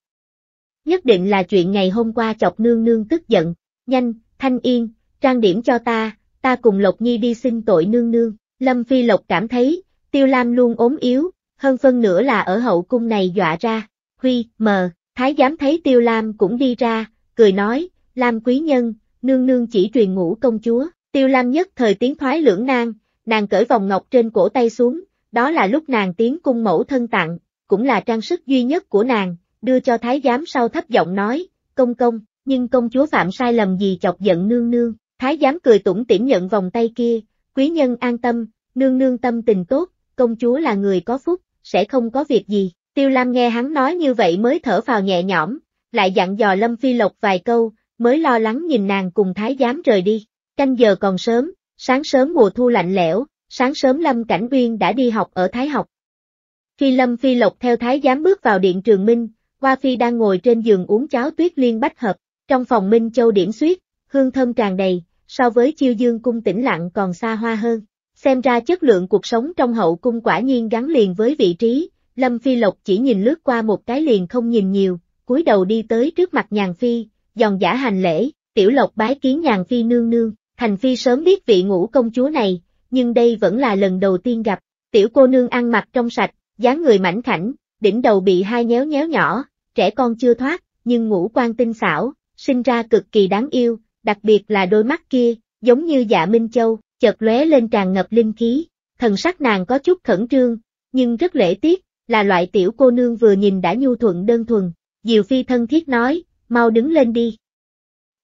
A: Nhất định là chuyện ngày hôm qua chọc nương nương tức giận, nhanh, thanh yên, trang điểm cho ta, ta cùng Lộc Nhi đi xin tội nương nương. Lâm Phi Lộc cảm thấy, Tiêu Lam luôn ốm yếu, hơn phân nữa là ở hậu cung này dọa ra. Huy, mờ, thái giám thấy Tiêu Lam cũng đi ra, cười nói, Lam quý nhân, nương nương chỉ truyền ngũ công chúa. Tiêu Lam nhất thời tiếng thoái lưỡng nan, nàng cởi vòng ngọc trên cổ tay xuống, đó là lúc nàng tiến cung mẫu thân tặng, cũng là trang sức duy nhất của nàng, đưa cho thái giám sau thấp giọng nói, công công, nhưng công chúa phạm sai lầm gì chọc giận nương nương, thái giám cười tủm tỉm nhận vòng tay kia, quý nhân an tâm, nương nương tâm tình tốt, công chúa là người có phúc, sẽ không có việc gì, tiêu lam nghe hắn nói như vậy mới thở vào nhẹ nhõm, lại dặn dò lâm phi lộc vài câu, mới lo lắng nhìn nàng cùng thái giám rời đi, canh giờ còn sớm, sáng sớm mùa thu lạnh lẽo, sáng sớm lâm cảnh uyên đã đi học ở thái học. Phi lâm phi lộc theo thái giám bước vào điện trường minh, Hoa Phi đang ngồi trên giường uống cháo tuyết liên bách hợp, trong phòng Minh Châu điểm suyết, hương thơm tràn đầy, so với chiêu dương cung tĩnh lặng còn xa hoa hơn. Xem ra chất lượng cuộc sống trong hậu cung quả nhiên gắn liền với vị trí, Lâm Phi Lộc chỉ nhìn lướt qua một cái liền không nhìn nhiều, cúi đầu đi tới trước mặt nhàn phi, dòng giả hành lễ, tiểu lộc bái kiến nhàn phi nương nương, thành phi sớm biết vị ngũ công chúa này, nhưng đây vẫn là lần đầu tiên gặp, tiểu cô nương ăn mặc trong sạch, dáng người mảnh khảnh, đỉnh đầu bị hai nhéo nhéo nhỏ, trẻ con chưa thoát, nhưng ngũ quan tinh xảo, sinh ra cực kỳ đáng yêu, đặc biệt là đôi mắt kia, giống như dạ Minh Châu, chợt lóe lên tràn ngập linh khí, thần sắc nàng có chút khẩn trương, nhưng rất lễ tiết, là loại tiểu cô nương vừa nhìn đã nhu thuận đơn thuần, Diều Phi thân thiết nói, mau đứng lên đi.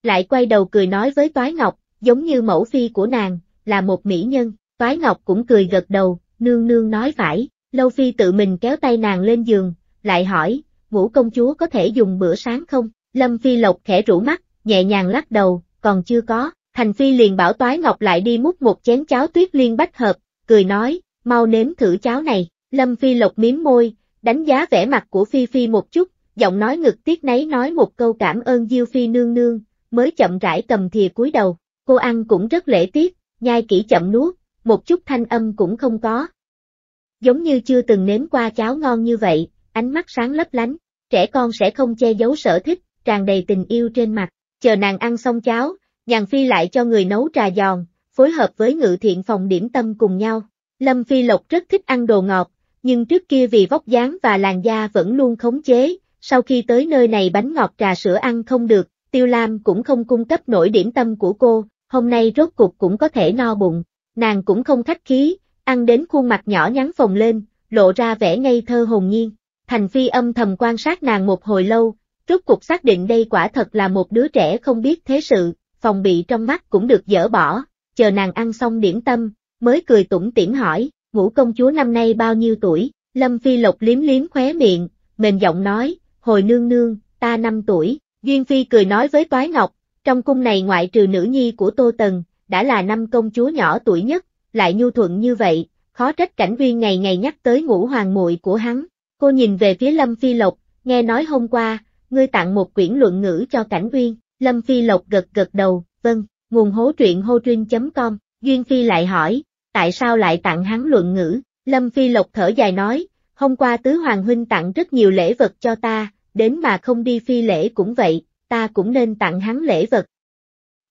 A: Lại quay đầu cười nói với Toái Ngọc, giống như mẫu phi của nàng, là một mỹ nhân, Toái Ngọc cũng cười gật đầu, nương nương nói phải, Lâu Phi tự mình kéo tay nàng lên giường, lại hỏi, Vũ công chúa có thể dùng bữa sáng không? Lâm Phi Lộc khẽ rũ mắt, nhẹ nhàng lắc đầu, còn chưa có, Thành Phi liền bảo Toái Ngọc lại đi múc một chén cháo tuyết liên bách hợp, cười nói, mau nếm thử cháo này, Lâm Phi Lộc miếm môi, đánh giá vẻ mặt của Phi Phi một chút, giọng nói ngực tiếc nấy nói một câu cảm ơn Diêu Phi nương nương, mới chậm rãi cầm thìa cúi đầu, cô ăn cũng rất lễ tiết, nhai kỹ chậm nuốt, một chút thanh âm cũng không có. Giống như chưa từng nếm qua cháo ngon như vậy, ánh mắt sáng lấp lánh, trẻ con sẽ không che giấu sở thích, tràn đầy tình yêu trên mặt. Chờ nàng ăn xong cháo, nhàn phi lại cho người nấu trà giòn, phối hợp với ngự thiện phòng điểm tâm cùng nhau. Lâm Phi Lộc rất thích ăn đồ ngọt, nhưng trước kia vì vóc dáng và làn da vẫn luôn khống chế, sau khi tới nơi này bánh ngọt trà sữa ăn không được, Tiêu Lam cũng không cung cấp nổi điểm tâm của cô, hôm nay rốt cục cũng có thể no bụng, nàng cũng không khách khí, ăn đến khuôn mặt nhỏ nhắn phồng lên, lộ ra vẻ ngây thơ hồn nhiên. Thành Phi âm thầm quan sát nàng một hồi lâu, rốt cục xác định đây quả thật là một đứa trẻ không biết thế sự, phòng bị trong mắt cũng được dỡ bỏ, chờ nàng ăn xong điểm tâm, mới cười tủm tỉm hỏi, ngũ công chúa năm nay bao nhiêu tuổi, Lâm Phi lộc liếm liếm khóe miệng, mềm giọng nói, hồi nương nương, ta 5 tuổi, Duyên Phi cười nói với Toái Ngọc, trong cung này ngoại trừ nữ nhi của Tô Tần, đã là năm công chúa nhỏ tuổi nhất, lại nhu thuận như vậy, khó trách cảnh viên ngày ngày nhắc tới ngũ hoàng muội của hắn, Cô nhìn về phía Lâm Phi Lộc, nghe nói hôm qua, ngươi tặng một quyển luận ngữ cho Cảnh Uyên, Lâm Phi Lộc gật gật đầu, vâng, nguồn hố truyện hô truyên.com, Duyên Phi lại hỏi, tại sao lại tặng hắn luận ngữ, Lâm Phi Lộc thở dài nói, hôm qua Tứ Hoàng Huynh tặng rất nhiều lễ vật cho ta, đến mà không đi phi lễ cũng vậy, ta cũng nên tặng hắn lễ vật.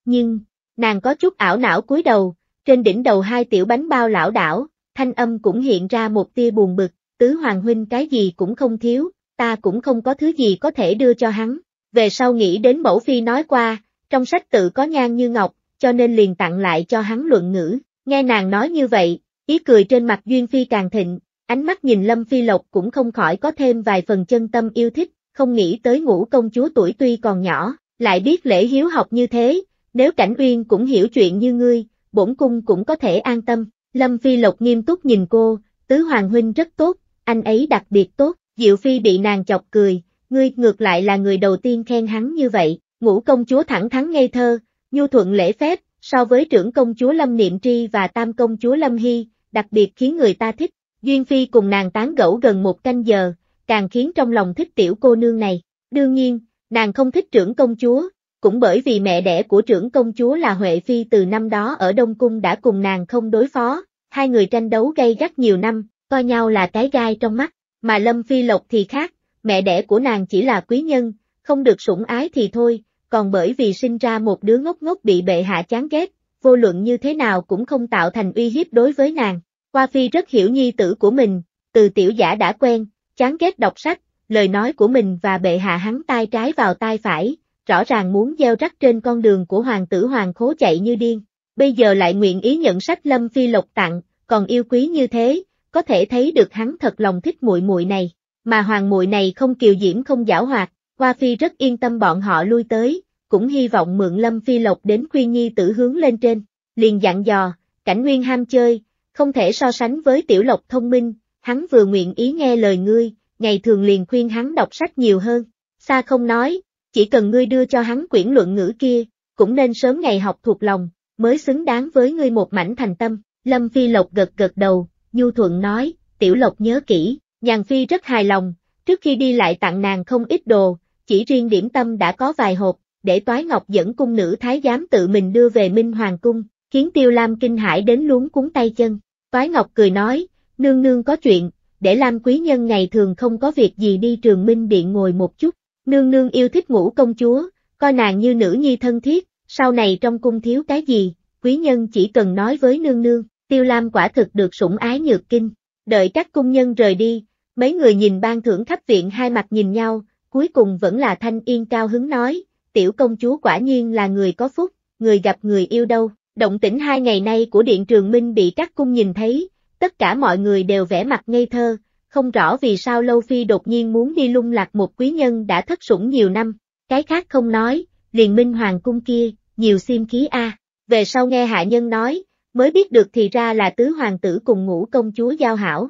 A: Nhưng, nàng có chút ảo não cúi đầu, trên đỉnh đầu hai tiểu bánh bao lão đảo, thanh âm cũng hiện ra một tia buồn bực, tứ hoàng huynh cái gì cũng không thiếu, ta cũng không có thứ gì có thể đưa cho hắn. Về sau nghĩ đến mẫu phi nói qua, trong sách tự có nhan như ngọc, cho nên liền tặng lại cho hắn luận ngữ. Nghe nàng nói như vậy, ý cười trên mặt Duyên Phi càng thịnh, ánh mắt nhìn Lâm Phi Lộc cũng không khỏi có thêm vài phần chân tâm yêu thích, không nghĩ tới ngũ công chúa tuổi tuy còn nhỏ, lại biết lễ hiếu học như thế, nếu Cảnh Uyên cũng hiểu chuyện như ngươi, bổn cung cũng có thể an tâm. Lâm Phi Lộc nghiêm túc nhìn cô, tứ hoàng huynh rất tốt, anh ấy đặc biệt tốt, Diệu Phi bị nàng chọc cười, ngươi ngược lại là người đầu tiên khen hắn như vậy, ngũ công chúa thẳng thắn ngây thơ, nhu thuận lễ phép, so với trưởng công chúa Lâm Niệm Tri và tam công chúa Lâm Hy, đặc biệt khiến người ta thích, Duyên Phi cùng nàng tán gẫu gần một canh giờ, càng khiến trong lòng thích tiểu cô nương này, đương nhiên, nàng không thích trưởng công chúa, cũng bởi vì mẹ đẻ của trưởng công chúa là Huệ Phi từ năm đó ở Đông Cung đã cùng nàng không đối phó, hai người tranh đấu gay gắt nhiều năm, coi nhau là cái gai trong mắt, mà Lâm Phi Lộc thì khác, mẹ đẻ của nàng chỉ là quý nhân, không được sủng ái thì thôi, còn bởi vì sinh ra một đứa ngốc ngốc bị bệ hạ chán ghét, vô luận như thế nào cũng không tạo thành uy hiếp đối với nàng. Qua Phi rất hiểu nhi tử của mình, từ tiểu giả đã quen, chán ghét đọc sách, lời nói của mình và bệ hạ hắn tai trái vào tai phải, rõ ràng muốn gieo rắc trên con đường của hoàng tử hoàng khố chạy như điên, bây giờ lại nguyện ý nhận sách Lâm Phi Lộc tặng, còn yêu quý như thế, có thể thấy được hắn thật lòng thích muội muội này, mà hoàng muội này không kiều diễm không giả hoạt, Hoa Phi rất yên tâm bọn họ lui tới, cũng hy vọng mượn Lâm Phi Lộc đến khuyên nhi tử hướng lên trên, liền dặn dò, cảnh nguyên ham chơi, không thể so sánh với tiểu lộc thông minh, hắn vừa nguyện ý nghe lời ngươi, ngày thường liền khuyên hắn đọc sách nhiều hơn, xa không nói, chỉ cần ngươi đưa cho hắn quyển luận ngữ kia, cũng nên sớm ngày học thuộc lòng, mới xứng đáng với ngươi một mảnh thành tâm, Lâm Phi Lộc gật gật đầu, Nhu Thuận nói, Tiểu Lộc nhớ kỹ, Nhàn Phi rất hài lòng, trước khi đi lại tặng nàng không ít đồ, chỉ riêng điểm tâm đã có vài hộp, để Toái Ngọc dẫn cung nữ thái giám tự mình đưa về Minh Hoàng Cung, khiến Tiêu Lam kinh hãi đến luống cuốn tay chân. Toái Ngọc cười nói, nương nương có chuyện, để Lam Quý Nhân ngày thường không có việc gì đi trường Minh Điện ngồi một chút, nương nương yêu thích ngũ công chúa, coi nàng như nữ nhi thân thiết, sau này trong cung thiếu cái gì, Quý Nhân chỉ cần nói với nương nương. Tiêu Lam quả thực được sủng ái nhược kinh. Đợi các cung nhân rời đi, mấy người nhìn ban thưởng khắp viện hai mặt nhìn nhau, cuối cùng vẫn là Thanh Yên cao hứng nói, tiểu công chúa quả nhiên là người có phúc, người gặp người yêu đâu. Động tĩnh hai ngày nay của Điện Trường Minh bị các cung nhìn thấy, tất cả mọi người đều vẽ mặt ngây thơ, không rõ vì sao Lâu Phi đột nhiên muốn đi lung lạc một quý nhân đã thất sủng nhiều năm, cái khác không nói, liền minh hoàng cung kia, nhiều sim khí a. Về sau nghe hạ nhân nói, mới biết được thì ra là tứ hoàng tử cùng ngũ công chúa giao hảo.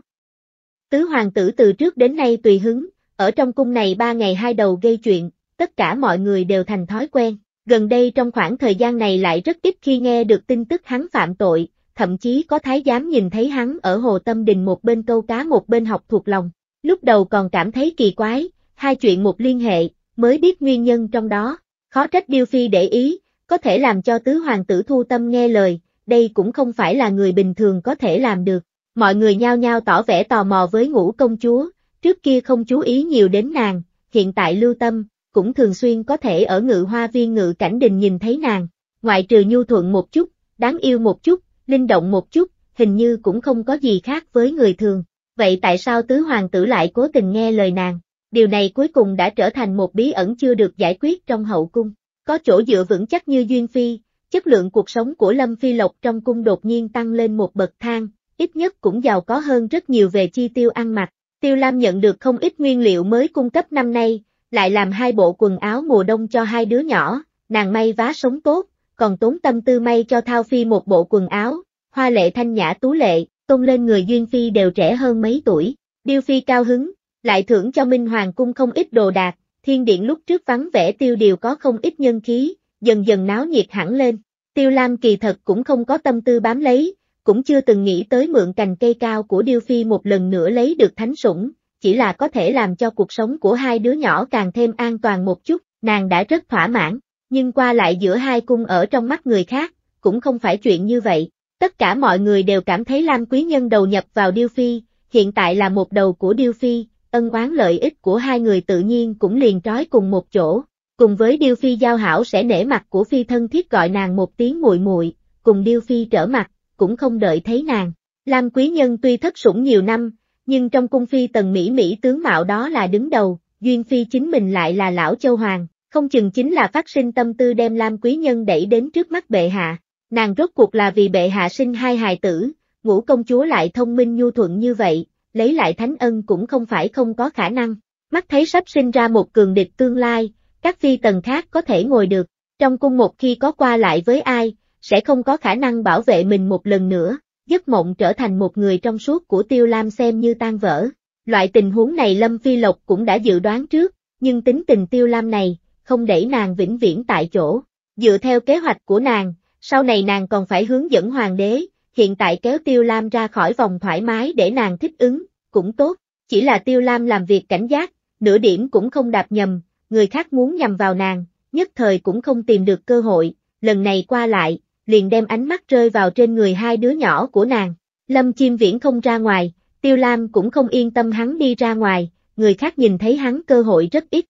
A: Tứ hoàng tử từ trước đến nay tùy hứng, ở trong cung này ba ngày hai đầu gây chuyện, tất cả mọi người đều thành thói quen. Gần đây trong khoảng thời gian này lại rất ít khi nghe được tin tức hắn phạm tội, thậm chí có thái giám nhìn thấy hắn ở hồ tâm đình một bên câu cá một bên học thuộc lòng. Lúc đầu còn cảm thấy kỳ quái, hai chuyện một liên hệ, mới biết nguyên nhân trong đó. Khó trách Điêu Phi để ý, có thể làm cho tứ hoàng tử thu tâm nghe lời, đây cũng không phải là người bình thường có thể làm được. Mọi người nhao nhao tỏ vẻ tò mò với ngũ công chúa, trước kia không chú ý nhiều đến nàng, hiện tại lưu tâm, cũng thường xuyên có thể ở ngự hoa viên ngự cảnh đình nhìn thấy nàng, ngoại trừ nhu thuận một chút, đáng yêu một chút, linh động một chút, hình như cũng không có gì khác với người thường. Vậy tại sao tứ hoàng tử lại cố tình nghe lời nàng? Điều này cuối cùng đã trở thành một bí ẩn chưa được giải quyết trong hậu cung. Có chỗ dựa vững chắc như Duyên Phi, Chất lượng cuộc sống của Lâm Phi Lộc trong cung đột nhiên tăng lên một bậc thang, ít nhất cũng giàu có hơn rất nhiều về chi tiêu ăn mặc. Tiêu Lam nhận được không ít nguyên liệu mới cung cấp năm nay, lại làm hai bộ quần áo mùa đông cho hai đứa nhỏ, nàng may vá sống tốt, còn tốn tâm tư may cho Thao Phi một bộ quần áo, hoa lệ thanh nhã tú lệ, tôn lên người Duyên Phi đều trẻ hơn mấy tuổi, Điêu Phi cao hứng, lại thưởng cho Minh Hoàng Cung không ít đồ đạc, thiên điện lúc trước vắng vẻ tiêu điều có không ít nhân khí, dần dần náo nhiệt hẳn lên. Tiêu Lam kỳ thật cũng không có tâm tư bám lấy, cũng chưa từng nghĩ tới mượn cành cây cao của Điêu Phi một lần nữa lấy được thánh sủng, chỉ là có thể làm cho cuộc sống của hai đứa nhỏ càng thêm an toàn một chút, nàng đã rất thỏa mãn, nhưng qua lại giữa hai cung ở trong mắt người khác, cũng không phải chuyện như vậy. Tất cả mọi người đều cảm thấy Lam Quý Nhân đầu nhập vào Điêu Phi, hiện tại là một đầu của Điêu Phi, ân oán lợi ích của hai người tự nhiên cũng liền trói cùng một chỗ, Cùng với Điêu Phi giao hảo sẽ nể mặt của Phi thân thiết gọi nàng một tiếng muội muội, cùng Điêu Phi trở mặt, cũng không đợi thấy nàng. Lam Quý Nhân tuy thất sủng nhiều năm, nhưng trong cung Phi tần Mỹ Mỹ tướng mạo đó là đứng đầu, Duyên Phi chính mình lại là Lão Châu Hoàng, không chừng chính là phát sinh tâm tư đem Lam Quý Nhân đẩy đến trước mắt bệ hạ. Nàng rốt cuộc là vì bệ hạ sinh hai hài tử, ngũ công chúa lại thông minh nhu thuận như vậy, lấy lại thánh ân cũng không phải không có khả năng. Mắt thấy sắp sinh ra một cường địch tương lai, các phi tần khác có thể ngồi được. Trong cung một khi có qua lại với ai, sẽ không có khả năng bảo vệ mình một lần nữa, giấc mộng trở thành một người trong suốt của Tiêu Lam xem như tan vỡ. Loại tình huống này Lâm Phi Lộc cũng đã dự đoán trước, nhưng tính tình Tiêu Lam này, không đẩy nàng vĩnh viễn tại chỗ. Dựa theo kế hoạch của nàng, sau này nàng còn phải hướng dẫn hoàng đế, hiện tại kéo Tiêu Lam ra khỏi vòng thoải mái để nàng thích ứng, cũng tốt, chỉ là Tiêu Lam làm việc cảnh giác, nửa điểm cũng không đạp nhầm, người khác muốn nhằm vào nàng, nhất thời cũng không tìm được cơ hội, lần này qua lại, liền đem ánh mắt rơi vào trên người hai đứa nhỏ của nàng. Lâm Chiêm Viễn không ra ngoài, Tiêu Lam cũng không yên tâm hắn đi ra ngoài, người khác nhìn thấy hắn cơ hội rất ít.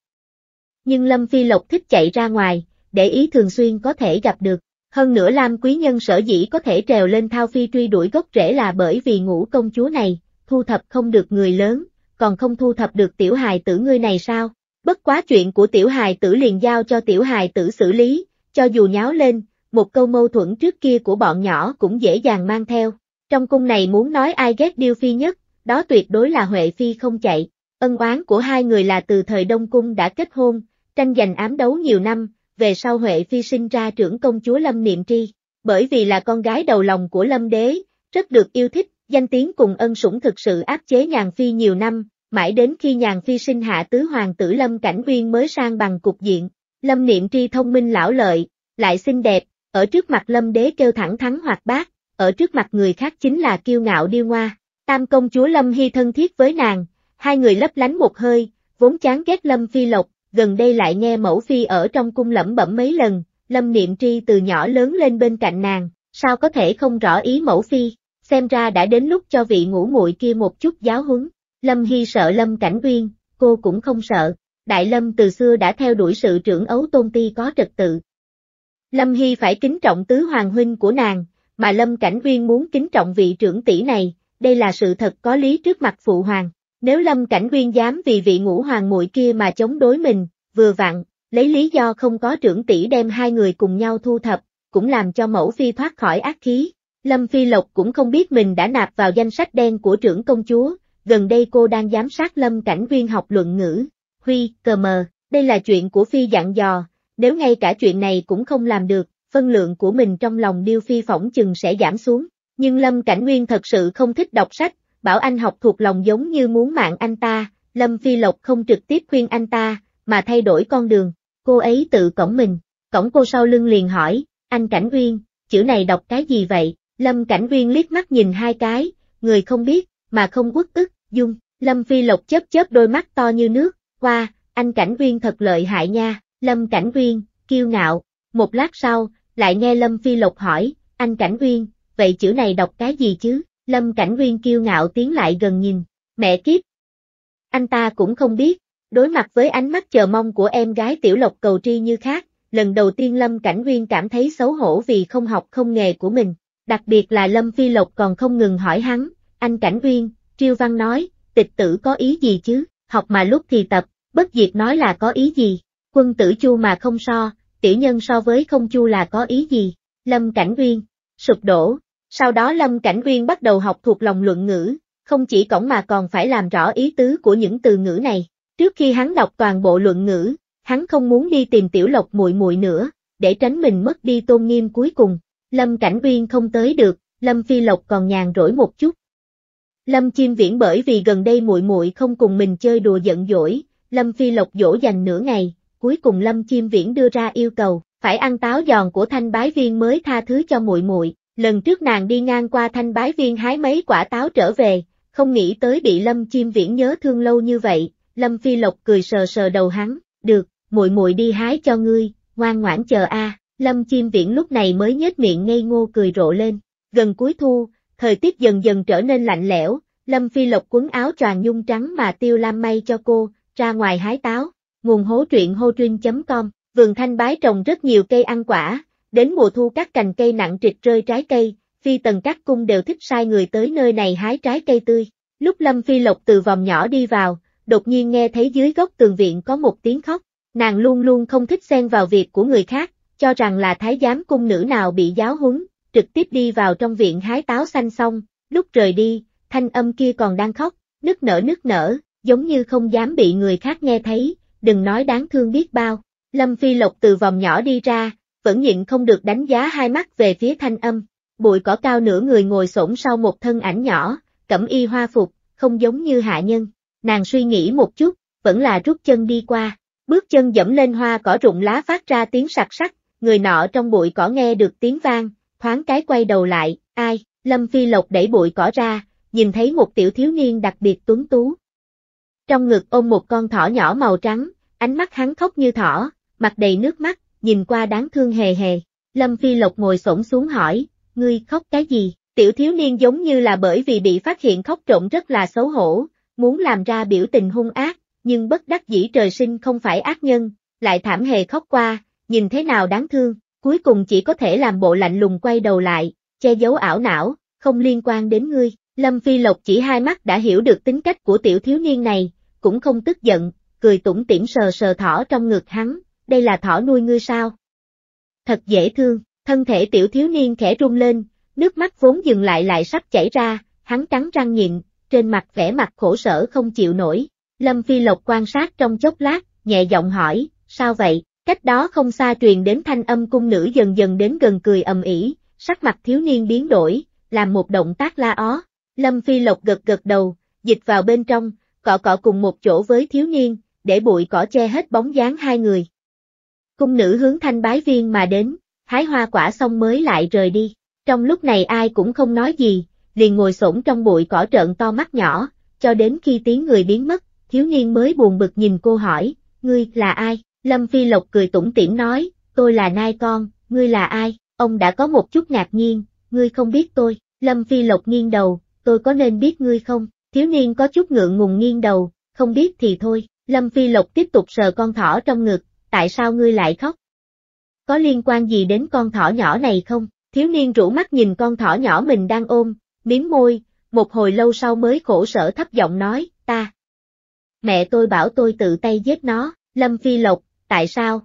A: Nhưng Lâm Phi Lộc thích chạy ra ngoài, để ý thường xuyên có thể gặp được. Hơn nữa Lam Quý Nhân sở dĩ có thể trèo lên thao phi truy đuổi gốc rễ là bởi vì ngũ công chúa này, thu thập không được người lớn, còn không thu thập được tiểu hài tử ngươi này sao? bất quá chuyện của tiểu hài tử liền giao cho tiểu hài tử xử lý, cho dù nháo lên, một câu mâu thuẫn trước kia của bọn nhỏ cũng dễ dàng mang theo. Trong cung này muốn nói ai ghét Điêu Phi nhất, đó tuyệt đối là Huệ Phi không chạy. Ân oán của hai người là từ thời Đông Cung đã kết hôn, tranh giành ám đấu nhiều năm, về sau Huệ Phi sinh ra trưởng công chúa Lâm Niệm Tri. Bởi vì là con gái đầu lòng của Lâm Đế, rất được yêu thích, danh tiếng cùng ân sủng thực sự áp chế nhàn phi nhiều năm, mãi đến khi nhàn phi sinh hạ tứ hoàng tử Lâm Cảnh Uyên mới sang bằng cục diện, Lâm Niệm Tri thông minh lão lợi, lại xinh đẹp, ở trước mặt Lâm Đế kêu thẳng thắn hoạt bát, ở trước mặt người khác chính là kiêu ngạo điêu ngoa, tam công chúa Lâm Hy thân thiết với nàng, hai người lấp lánh một hơi, vốn chán ghét Lâm Phi Lộc, gần đây lại nghe mẫu Phi ở trong cung lẩm bẩm mấy lần, Lâm Niệm Tri từ nhỏ lớn lên bên cạnh nàng, sao có thể không rõ ý mẫu Phi, xem ra đã đến lúc cho vị ngủ muội kia một chút giáo huấn. Lâm Hy sợ Lâm Cảnh Uyên, cô cũng không sợ, Đại Lâm từ xưa đã theo đuổi sự trưởng ấu tôn ti có trật tự. Lâm Hy phải kính trọng tứ hoàng huynh của nàng, mà Lâm Cảnh Uyên muốn kính trọng vị trưởng tỷ này, đây là sự thật có lý trước mặt phụ hoàng. Nếu Lâm Cảnh Uyên dám vì vị ngũ hoàng muội kia mà chống đối mình, vừa vặn, lấy lý do không có trưởng tỷ đem hai người cùng nhau thu thập, cũng làm cho mẫu phi thoát khỏi ác khí. Lâm Phi Lộc cũng không biết mình đã nạp vào danh sách đen của trưởng công chúa, gần đây cô đang giám sát lâm cảnh viên học luận ngữ. Huy, cờ mờ, đây là chuyện của Phi dặn dò, nếu ngay cả chuyện này cũng không làm được, phân lượng của mình trong lòng Điêu Phi phỏng chừng sẽ giảm xuống. Nhưng Lâm Cảnh Nguyên thật sự không thích đọc sách, bảo anh học thuộc lòng giống như muốn mạng anh ta, Lâm Phi Lộc không trực tiếp khuyên anh ta, mà thay đổi con đường, cô ấy tự cổng mình, cổng cô sau lưng liền hỏi, anh Cảnh Nguyên, chữ này đọc cái gì vậy? Lâm Cảnh Nguyên liếc mắt nhìn hai cái, người không biết, mà không quất ức, dung, Lâm Phi Lộc chớp chớp đôi mắt to như nước, qua, anh Cảnh Viên thật lợi hại nha, Lâm Cảnh Viên kiêu ngạo, một lát sau, lại nghe Lâm Phi Lộc hỏi, anh Cảnh Viên, vậy chữ này đọc cái gì chứ, Lâm Cảnh Viên kiêu ngạo tiến lại gần nhìn, mẹ kiếp. Anh ta cũng không biết, đối mặt với ánh mắt chờ mong của em gái Tiểu Lộc cầu tri như khác, lần đầu tiên Lâm Cảnh Viên cảm thấy xấu hổ vì không học không nghề của mình, đặc biệt là Lâm Phi Lộc còn không ngừng hỏi hắn, anh Cảnh Viên. Triêu Văn nói, tịch tử có ý gì chứ, học mà lúc thì tập, bất diệt nói là có ý gì, quân tử chu mà không so, tiểu nhân so với không chu là có ý gì, Lâm Cảnh Uyên, sụp đổ, sau đó Lâm Cảnh Uyên bắt đầu học thuộc lòng luận ngữ, không chỉ cổng mà còn phải làm rõ ý tứ của những từ ngữ này, trước khi hắn đọc toàn bộ luận ngữ, hắn không muốn đi tìm tiểu lộc muội muội nữa, để tránh mình mất đi tôn nghiêm cuối cùng, Lâm Cảnh Uyên không tới được, Lâm Phi Lộc còn nhàn rỗi một chút, Lâm Chim Viễn bởi vì gần đây muội muội không cùng mình chơi đùa giận dỗi, Lâm Phi Lộc dỗ dành nửa ngày, cuối cùng Lâm Chim Viễn đưa ra yêu cầu, phải ăn táo giòn của thanh bái viên mới tha thứ cho muội muội. Lần trước nàng đi ngang qua thanh bái viên hái mấy quả táo trở về, không nghĩ tới bị Lâm Chim Viễn nhớ thương lâu như vậy, Lâm Phi Lộc cười sờ sờ đầu hắn, "Được, muội muội đi hái cho ngươi, ngoan ngoãn chờ a." Lâm Chim Viễn lúc này mới nhếch miệng ngây ngô cười rộ lên. Gần cuối thu, thời tiết dần dần trở nên lạnh lẽo, Lâm Phi Lộc quấn áo choàng nhung trắng mà Tiêu Lam may cho cô, ra ngoài hái táo, nguồn hố truyện hô truyên.com, vườn thanh bái trồng rất nhiều cây ăn quả, đến mùa thu các cành cây nặng trịch rơi trái cây, Phi tần các cung đều thích sai người tới nơi này hái trái cây tươi. Lúc Lâm Phi Lộc từ vòng nhỏ đi vào, đột nhiên nghe thấy dưới góc tường viện có một tiếng khóc, nàng luôn luôn không thích xen vào việc của người khác, cho rằng là thái giám cung nữ nào bị giáo huấn, trực tiếp đi vào trong viện hái táo xanh xong, lúc rời đi, thanh âm kia còn đang khóc, nức nở nức nở, giống như không dám bị người khác nghe thấy, đừng nói đáng thương biết bao. Lâm Phi Lộc từ vòng nhỏ đi ra, vẫn nhịn không được đánh giá hai mắt về phía thanh âm, bụi cỏ cao nửa người ngồi xổm sau một thân ảnh nhỏ, cẩm y hoa phục, không giống như hạ nhân. Nàng suy nghĩ một chút, vẫn là rút chân đi qua, bước chân dẫm lên hoa cỏ rụng lá phát ra tiếng sặc sắc, người nọ trong bụi cỏ nghe được tiếng vang, thoáng cái quay đầu lại, ai, Lâm Phi Lộc đẩy bụi cỏ ra, nhìn thấy một tiểu thiếu niên đặc biệt tuấn tú. Trong ngực ôm một con thỏ nhỏ màu trắng, ánh mắt hắn khóc như thỏ, mặt đầy nước mắt, nhìn qua đáng thương hề hề. Lâm Phi Lộc ngồi xổm xuống hỏi, ngươi khóc cái gì? Tiểu thiếu niên giống như là bởi vì bị phát hiện khóc trộm rất là xấu hổ, muốn làm ra biểu tình hung ác, nhưng bất đắc dĩ trời sinh không phải ác nhân, lại thảm hề khóc qua, nhìn thế nào đáng thương. Cuối cùng chỉ có thể làm bộ lạnh lùng quay đầu lại, che giấu ảo não, không liên quan đến ngươi. Lâm Phi Lộc chỉ hai mắt đã hiểu được tính cách của tiểu thiếu niên này, cũng không tức giận, cười tủm tỉm sờ sờ thỏ trong ngực hắn, đây là thỏ nuôi ngươi sao? Thật dễ thương, thân thể tiểu thiếu niên khẽ run lên, nước mắt vốn dừng lại lại sắp chảy ra, hắn cắn răng nhịn, trên mặt vẻ mặt khổ sở không chịu nổi. Lâm Phi Lộc quan sát trong chốc lát, nhẹ giọng hỏi, sao vậy? Cách đó không xa truyền đến thanh âm cung nữ dần dần đến gần cười ầm ĩ, sắc mặt thiếu niên biến đổi, làm một động tác la ó. Lâm Phi Lộc gật gật đầu, dịch vào bên trong, cọ cọ cùng một chỗ với thiếu niên, để bụi cỏ che hết bóng dáng hai người. Cung nữ hướng thanh bái viên mà đến, hái hoa quả xong mới lại rời đi. Trong lúc này ai cũng không nói gì, liền ngồi xổm trong bụi cỏ trợn to mắt nhỏ, cho đến khi tiếng người biến mất, thiếu niên mới buồn bực nhìn cô hỏi, ngươi là ai? Lâm Phi Lộc cười tủm tỉm nói, tôi là Nai Con, ngươi là ai? Ông đã có một chút ngạc nhiên, ngươi không biết tôi. Lâm Phi Lộc nghiêng đầu, tôi có nên biết ngươi không? Thiếu niên có chút ngượng ngùng nghiêng đầu, không biết thì thôi. Lâm Phi Lộc tiếp tục sờ con thỏ trong ngực, tại sao ngươi lại khóc? Có liên quan gì đến con thỏ nhỏ này không? Thiếu niên rũ mắt nhìn con thỏ nhỏ mình đang ôm, miếm môi, một hồi lâu sau mới khổ sở thấp giọng nói, ta. Mẹ tôi bảo tôi tự tay giết nó, Lâm Phi Lộc, tại sao?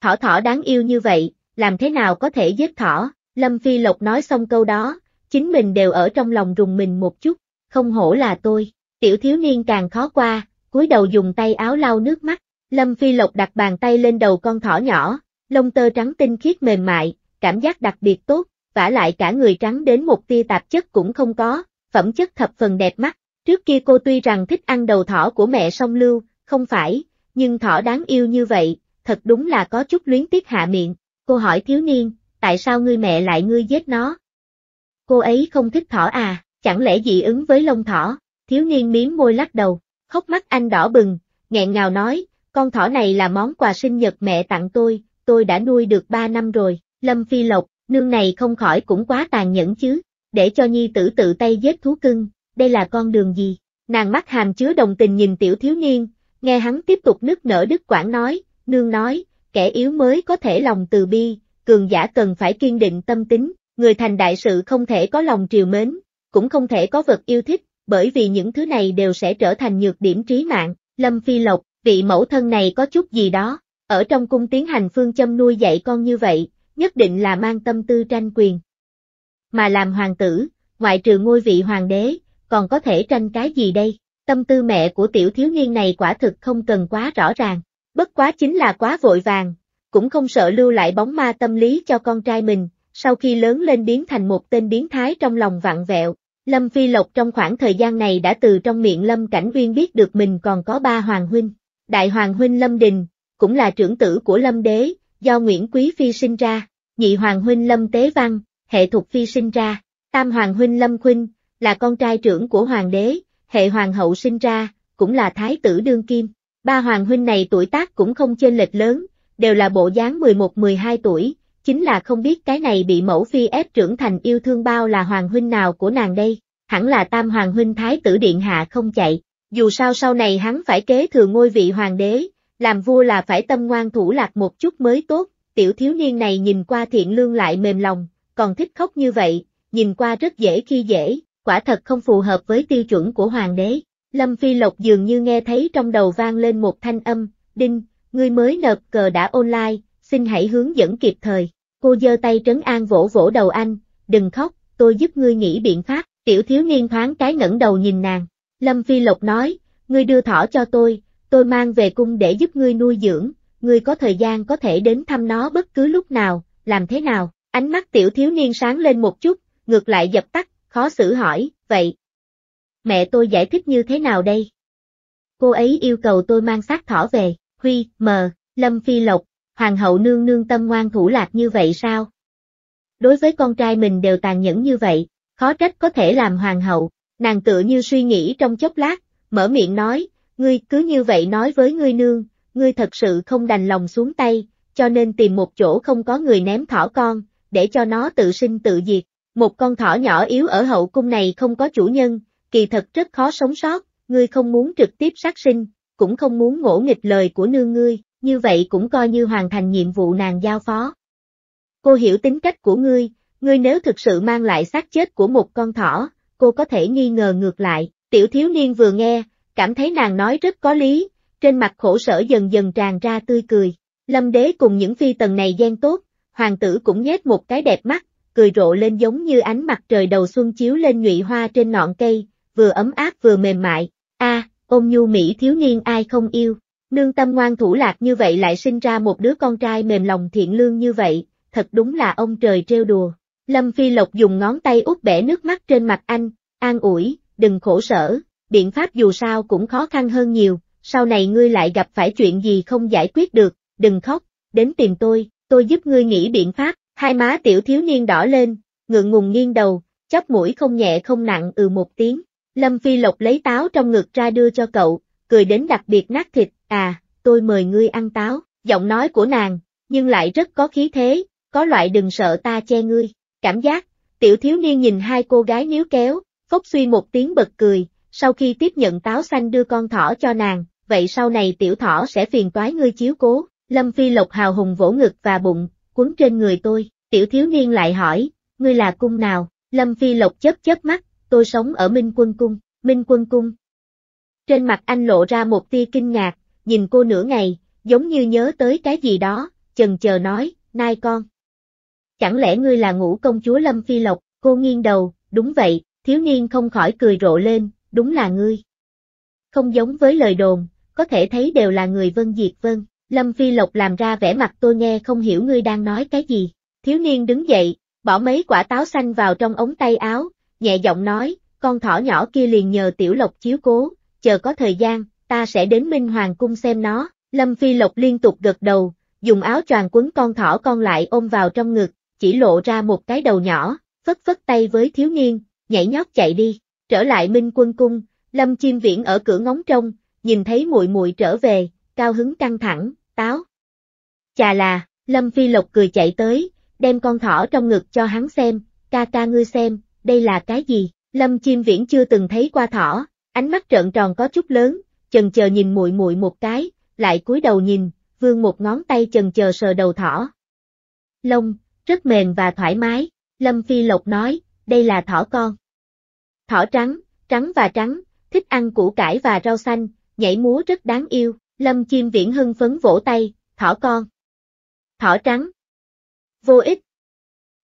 A: Thỏ thỏ đáng yêu như vậy, làm thế nào có thể giết thỏ? Lâm Phi Lộc nói xong câu đó, chính mình đều ở trong lòng rùng mình một chút, không hổ là tôi. Tiểu thiếu niên càng khó qua, cúi đầu dùng tay áo lau nước mắt, Lâm Phi Lộc đặt bàn tay lên đầu con thỏ nhỏ, lông tơ trắng tinh khiết mềm mại, cảm giác đặc biệt tốt, vả lại cả người trắng đến một tia tạp chất cũng không có, phẩm chất thập phần đẹp mắt. Trước kia cô tuy rằng thích ăn đầu thỏ của mẹ song lưu, không phải, nhưng thỏ đáng yêu như vậy, thật đúng là có chút luyến tiếc hạ miệng, cô hỏi thiếu niên, tại sao ngươi mẹ lại ngươi giết nó? Cô ấy không thích thỏ à, chẳng lẽ dị ứng với lông thỏ, thiếu niên miếm môi lắc đầu, khóc mắt anh đỏ bừng, nghẹn ngào nói, con thỏ này là món quà sinh nhật mẹ tặng tôi, tôi đã nuôi được 3 năm rồi, Lâm Phi Lộc, nương này không khỏi cũng quá tàn nhẫn chứ, để cho nhi tử tự tay giết thú cưng, đây là con đường gì? Nàng mắt hàm chứa đồng tình nhìn tiểu thiếu niên, Nghe hắn tiếp tục nức nở đức quảng nói, nương nói, kẻ yếu mới có thể lòng từ bi, cường giả cần phải kiên định tâm tính, người thành đại sự không thể có lòng triều mến, cũng không thể có vật yêu thích, bởi vì những thứ này đều sẽ trở thành nhược điểm trí mạng. Lâm Phi Lộc, vị mẫu thân này có chút gì đó, ở trong cung tiến hành phương châm nuôi dạy con như vậy, nhất định là mang tâm tư tranh quyền. Mà làm hoàng tử, ngoại trừ ngôi vị hoàng đế, còn có thể tranh cái gì đây? Tâm tư mẹ của tiểu thiếu niên này quả thực không cần quá rõ ràng, bất quá chính là quá vội vàng, cũng không sợ lưu lại bóng ma tâm lý cho con trai mình, sau khi lớn lên biến thành một tên biến thái trong lòng vặn vẹo. Lâm Phi Lộc trong khoảng thời gian này đã từ trong miệng Lâm Cảnh Viên biết được mình còn có ba hoàng huynh. Đại hoàng huynh Lâm Đình, cũng là trưởng tử của Lâm Đế, do Nguyễn Quý Phi sinh ra, nhị hoàng huynh Lâm Tế Văn, hệ thuộc Phi sinh ra, tam hoàng huynh Lâm Khuynh, là con trai trưởng của Hoàng đế, hệ hoàng hậu sinh ra, cũng là thái tử đương kim. Ba hoàng huynh này tuổi tác cũng không chênh lệch lớn, đều là bộ dáng 11-12 tuổi, chính là không biết cái này bị mẫu phi ép trưởng thành yêu thương bao là hoàng huynh nào của nàng đây, hẳn là tam hoàng huynh thái tử điện hạ không chạy, dù sao sau này hắn phải kế thừa ngôi vị hoàng đế, làm vua là phải tâm ngoan thủ lạc một chút mới tốt, tiểu thiếu niên này nhìn qua thiện lương lại mềm lòng, còn thích khóc như vậy, nhìn qua rất dễ khi dễ, quả thật không phù hợp với tiêu chuẩn của hoàng đế. Lâm Phi Lộc dường như nghe thấy trong đầu vang lên một thanh âm, đinh, người mới nợp cờ đã online, xin hãy hướng dẫn kịp thời. Cô giơ tay trấn an vỗ vỗ đầu anh, đừng khóc, tôi giúp ngươi nghĩ biện pháp, tiểu thiếu niên thoáng cái ngẩn đầu nhìn nàng. Lâm Phi Lộc nói, ngươi đưa thỏ cho tôi, tôi mang về cung để giúp ngươi nuôi dưỡng, ngươi có thời gian có thể đến thăm nó bất cứ lúc nào, làm thế nào, ánh mắt tiểu thiếu niên sáng lên một chút, ngược lại dập tắt, khó xử hỏi, vậy. Mẹ tôi giải thích như thế nào đây? Cô ấy yêu cầu tôi mang xác thỏ về, Huy, mờ, Lâm Phi Lộc, Hoàng hậu nương nương tâm ngoan thủ lạc như vậy sao? Đối với con trai mình đều tàn nhẫn như vậy, khó trách có thể làm hoàng hậu, nàng tựa như suy nghĩ trong chốc lát, mở miệng nói, ngươi cứ như vậy nói với ngươi nương, ngươi thật sự không đành lòng xuống tay, cho nên tìm một chỗ không có người ném thỏ con, để cho nó tự sinh tự diệt. Một con thỏ nhỏ yếu ở hậu cung này không có chủ nhân, kỳ thật rất khó sống sót, ngươi không muốn trực tiếp sát sinh, cũng không muốn ngỗ nghịch lời của nương ngươi, như vậy cũng coi như hoàn thành nhiệm vụ nàng giao phó. Cô hiểu tính cách của ngươi, ngươi nếu thực sự mang lại xác chết của một con thỏ, cô có thể nghi ngờ ngược lại, tiểu thiếu niên vừa nghe, cảm thấy nàng nói rất có lý, trên mặt khổ sở dần dần tràn ra tươi cười, lâm đế cùng những phi tần này gian tốt, hoàng tử cũng nhét một cái đẹp mắt, cười rộ lên giống như ánh mặt trời đầu xuân chiếu lên nhụy hoa trên ngọn cây, vừa ấm áp vừa mềm mại, a à, ôm nhu mỹ thiếu niên ai không yêu, nương tâm ngoan thủ lạc như vậy lại sinh ra một đứa con trai mềm lòng thiện lương như vậy, thật đúng là ông trời trêu đùa. Lâm Phi Lộc dùng ngón tay út bẻ nước mắt trên mặt anh, an ủi, đừng khổ sở, biện pháp dù sao cũng khó khăn hơn nhiều, sau này ngươi lại gặp phải chuyện gì không giải quyết được, đừng khóc, đến tìm tôi, tôi giúp ngươi nghĩ biện pháp, Hai má tiểu thiếu niên đỏ lên, ngượng ngùng nghiêng đầu, chóp mũi không nhẹ không nặng ừ một tiếng. Lâm Phi Lộc lấy táo trong ngực ra đưa cho cậu, cười đến đặc biệt nát thịt, à, tôi mời ngươi ăn táo, giọng nói của nàng, nhưng lại rất có khí thế, có loại đừng sợ ta che ngươi, cảm giác, tiểu thiếu niên nhìn hai cô gái níu kéo, phốc suy một tiếng bật cười, sau khi tiếp nhận táo xanh đưa con thỏ cho nàng, vậy sau này tiểu thỏ sẽ phiền toái ngươi chiếu cố, Lâm Phi Lộc hào hùng vỗ ngực và bụng, cuốn trên người tôi, Tiểu thiếu niên lại hỏi, ngươi là cung nào? Lâm Phi Lộc chớp chớp mắt, tôi sống ở Minh Quân Cung, Minh Quân Cung. Trên mặt anh lộ ra một tia kinh ngạc, nhìn cô nửa ngày, giống như nhớ tới cái gì đó, chần chờ nói, nai con. Chẳng lẽ ngươi là ngũ công chúa Lâm Phi Lộc, cô nghiêng đầu, đúng vậy, thiếu niên không khỏi cười rộ lên, đúng là ngươi. Không giống với lời đồn, có thể thấy đều là người vân diệt vân, Lâm Phi Lộc làm ra vẻ mặt tôi nghe không hiểu ngươi đang nói cái gì, Thiếu niên đứng dậy, bỏ mấy quả táo xanh vào trong ống tay áo, nhẹ giọng nói, con thỏ nhỏ kia liền nhờ tiểu lộc chiếu cố, chờ có thời gian, ta sẽ đến Minh Hoàng Cung xem nó. Lâm Phi Lộc liên tục gật đầu, dùng áo choàng quấn con thỏ con lại ôm vào trong ngực, chỉ lộ ra một cái đầu nhỏ, phất phất tay với thiếu niên, nhảy nhót chạy đi, trở lại Minh Quân Cung, Lâm Chim Viễn ở cửa ngóng trông, nhìn thấy muội muội trở về, cao hứng căng thẳng, táo. Chà là, Lâm Phi Lộc cười chạy tới, đem con thỏ trong ngực cho hắn xem, ca ca ngươi xem, đây là cái gì, lâm chim viễn chưa từng thấy qua thỏ, ánh mắt trợn tròn có chút lớn, chần chờ nhìn muội muội một cái, lại cúi đầu nhìn, vương một ngón tay chần chờ sờ đầu thỏ. Lông, rất mềm và thoải mái, lâm phi lộc nói, đây là thỏ con. Thỏ trắng, trắng và trắng, thích ăn củ cải và rau xanh, nhảy múa rất đáng yêu, lâm chim viễn hưng phấn vỗ tay, thỏ con. Thỏ trắng, vô ích.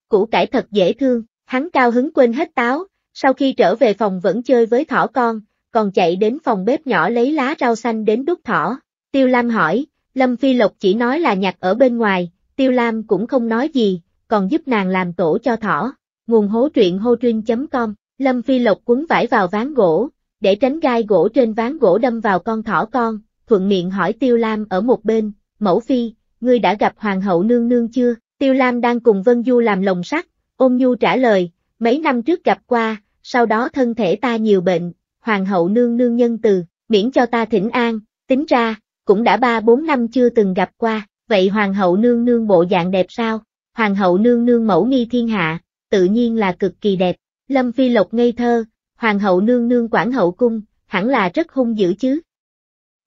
A: Củ cải thật dễ thương, hắn cao hứng quên hết táo, sau khi trở về phòng vẫn chơi với thỏ con, còn chạy đến phòng bếp nhỏ lấy lá rau xanh đến đút thỏ. Tiêu Lam hỏi, Lâm Phi Lộc chỉ nói là nhặt ở bên ngoài, Tiêu Lam cũng không nói gì, còn giúp nàng làm tổ cho thỏ. Nguồn hố truyện hô truyên.com, Lâm Phi Lộc cuốn vải vào ván gỗ, để tránh gai gỗ trên ván gỗ đâm vào con thỏ con, thuận miệng hỏi Tiêu Lam ở một bên, Mẫu Phi, ngươi đã gặp Hoàng hậu nương nương chưa? Tiêu Lam đang cùng Vân Du làm lồng sắt, ôm Nhu trả lời, mấy năm trước gặp qua, sau đó thân thể ta nhiều bệnh, hoàng hậu nương nương nhân từ, miễn cho ta thỉnh an, tính ra, cũng đã ba bốn năm chưa từng gặp qua, vậy hoàng hậu nương nương bộ dạng đẹp sao? Hoàng hậu nương nương mẫu nghi thiên hạ, tự nhiên là cực kỳ đẹp, Lâm Phi Lộc ngây thơ, hoàng hậu nương nương quản hậu cung, hẳn là rất hung dữ chứ.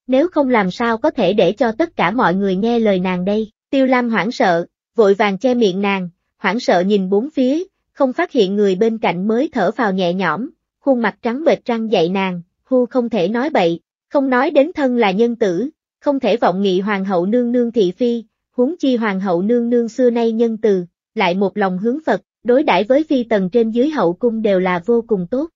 A: Nếu không làm sao có thể để cho tất cả mọi người nghe lời nàng đây, tiêu lam hoảng sợ, vội vàng che miệng nàng, hoảng sợ nhìn bốn phía, không phát hiện người bên cạnh mới thở vào nhẹ nhõm, khuôn mặt trắng bệch răng dậy nàng, hu không thể nói bậy, không nói đến thân là nhân tử, không thể vọng nghị hoàng hậu nương nương thị phi, huống chi hoàng hậu nương nương xưa nay nhân từ, lại một lòng hướng Phật, đối đãi với phi tần trên dưới hậu cung đều là vô cùng tốt.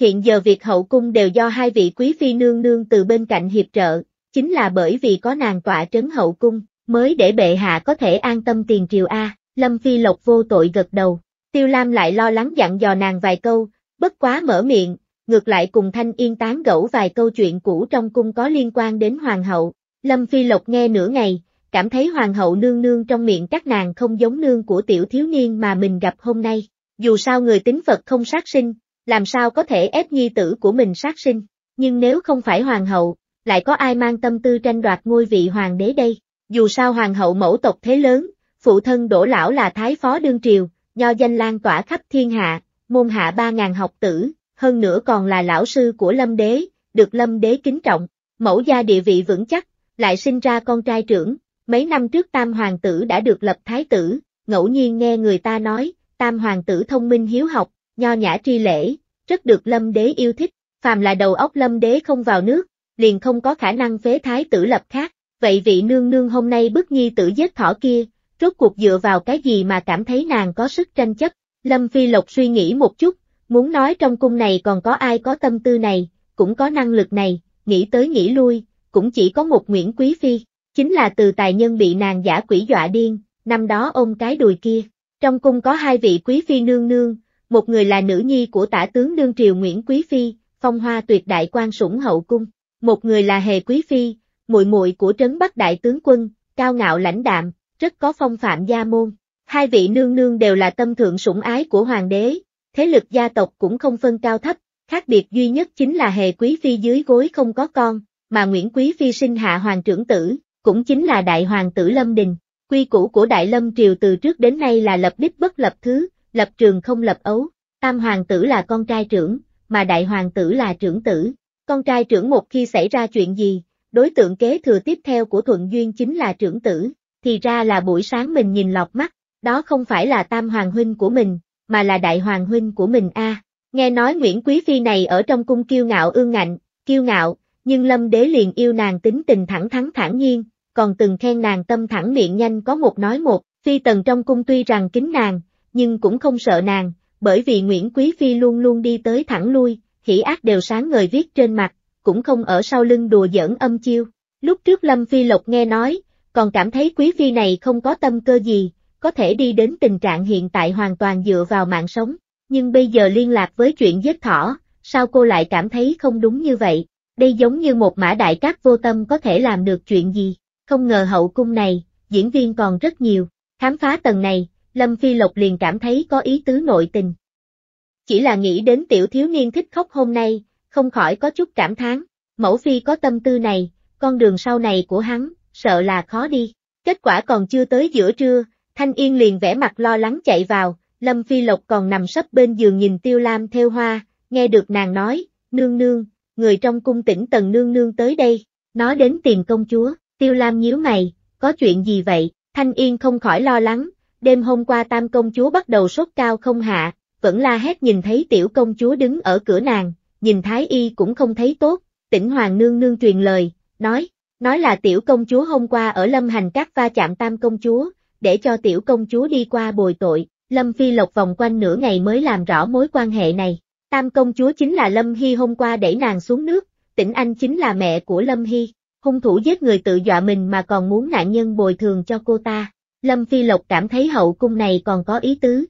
A: Hiện giờ việc hậu cung đều do hai vị quý phi nương nương từ bên cạnh hiệp trợ, chính là bởi vì có nàng tọa trấn hậu cung, mới để bệ hạ có thể an tâm tiền triều A, Lâm Phi Lộc vô tội gật đầu. Tiêu Lam lại lo lắng dặn dò nàng vài câu, bất quá mở miệng, ngược lại cùng Thanh Yên tán gẫu vài câu chuyện cũ trong cung có liên quan đến Hoàng hậu. Lâm Phi Lộc nghe nửa ngày, cảm thấy Hoàng hậu nương nương trong miệng các nàng không giống nương của tiểu thiếu niên mà mình gặp hôm nay. Dù sao người tính Phật không sát sinh, làm sao có thể ép nhi tử của mình sát sinh, nhưng nếu không phải Hoàng hậu, lại có ai mang tâm tư tranh đoạt ngôi vị Hoàng đế đây? Dù sao hoàng hậu mẫu tộc thế lớn, phụ thân đổ lão là thái phó đương triều, nho danh lan tỏa khắp thiên hạ, môn hạ ba ngàn học tử, hơn nữa còn là lão sư của lâm đế, được lâm đế kính trọng, mẫu gia địa vị vững chắc, lại sinh ra con trai trưởng, mấy năm trước tam hoàng tử đã được lập thái tử, ngẫu nhiên nghe người ta nói, tam hoàng tử thông minh hiếu học, nho nhã tri lễ, rất được lâm đế yêu thích, phàm là đầu óc lâm đế không vào nước, liền không có khả năng phế thái tử lập khác, vậy vị nương nương hôm nay bức nhi tử giết thỏ kia, rốt cuộc dựa vào cái gì mà cảm thấy nàng có sức tranh chấp. Lâm Phi Lộc suy nghĩ một chút, muốn nói trong cung này còn có ai có tâm tư này, cũng có năng lực này, nghĩ tới nghĩ lui, cũng chỉ có một Nguyễn Quý Phi, chính là từ tài nhân bị nàng giả quỷ dọa điên, năm đó ôm cái đùi kia. Trong cung có hai vị Quý Phi nương nương, một người là nữ nhi của tả tướng đương triều Nguyễn Quý Phi, phong hoa tuyệt đại quan sủng hậu cung, một người là Hề Quý Phi, muội muội của trấn Bắc đại tướng quân, cao ngạo lãnh đạm, rất có phong phạm gia môn. Hai vị nương nương đều là tâm thượng sủng ái của hoàng đế, thế lực gia tộc cũng không phân cao thấp, khác biệt duy nhất chính là hề quý phi dưới gối không có con, mà Nguyễn quý phi sinh hạ hoàng trưởng tử, cũng chính là đại hoàng tử Lâm Đình. Quy củ của Đại Lâm Triều từ trước đến nay là lập đích bất lập thứ, lập trường không lập ấu, tam hoàng tử là con trai trưởng, mà đại hoàng tử là trưởng tử. Con trai trưởng một khi xảy ra chuyện gì, đối tượng kế thừa tiếp theo của Thuận Duyên chính là trưởng tử, thì ra là buổi sáng mình nhìn lọc mắt, đó không phải là tam hoàng huynh của mình, mà là đại hoàng huynh của mình a. nghe nói Nguyễn Quý Phi này ở trong cung kiêu ngạo ương ngạnh, kiêu ngạo, nhưng lâm đế liền yêu nàng tính tình thẳng thắn thản nhiên, còn từng khen nàng tâm thẳng miệng nhanh có một nói một, phi tần trong cung tuy rằng kính nàng, nhưng cũng không sợ nàng, bởi vì Nguyễn Quý Phi luôn luôn đi tới thẳng lui, hỉ ác đều sáng ngời viết trên mặt, cũng không ở sau lưng đùa giỡn âm chiêu. Lúc trước Lâm Phi Lộc nghe nói, còn cảm thấy quý phi này không có tâm cơ gì, có thể đi đến tình trạng hiện tại hoàn toàn dựa vào mạng sống, nhưng bây giờ liên lạc với chuyện giết thỏ, sao cô lại cảm thấy không đúng như vậy, đây giống như một mã đại cát vô tâm có thể làm được chuyện gì, không ngờ hậu cung này, diễn viên còn rất nhiều, khám phá tầng này, Lâm Phi Lộc liền cảm thấy có ý tứ nội tình. Chỉ là nghĩ đến tiểu thiếu niên thích khóc hôm nay, không khỏi có chút cảm thán. Mẫu phi có tâm tư này, con đường sau này của hắn, sợ là khó đi. Kết quả còn chưa tới giữa trưa, Thanh Yên liền vẻ mặt lo lắng chạy vào, Lâm Phi Lộc còn nằm sấp bên giường nhìn Tiêu Lam theo hoa, nghe được nàng nói, nương nương, người trong cung tỉnh tần nương nương tới đây, nó đến tìm công chúa, Tiêu Lam nhíu mày, có chuyện gì vậy, Thanh Yên không khỏi lo lắng, đêm hôm qua tam công chúa bắt đầu sốt cao không hạ, vẫn la hét nhìn thấy tiểu công chúa đứng ở cửa nàng, nhìn Thái Y cũng không thấy tốt, tỉnh Hoàng Nương Nương truyền lời, nói, nói là tiểu công chúa hôm qua ở Lâm Hành Các va chạm tam công chúa, để cho tiểu công chúa đi qua bồi tội, Lâm Phi Lộc vòng quanh nửa ngày mới làm rõ mối quan hệ này. Tam công chúa chính là Lâm Hy hôm qua để nàng xuống nước, tỉnh Anh chính là mẹ của Lâm Hy, hung thủ giết người tự dọa mình mà còn muốn nạn nhân bồi thường cho cô ta. Lâm Phi Lộc cảm thấy hậu cung này còn có ý tứ,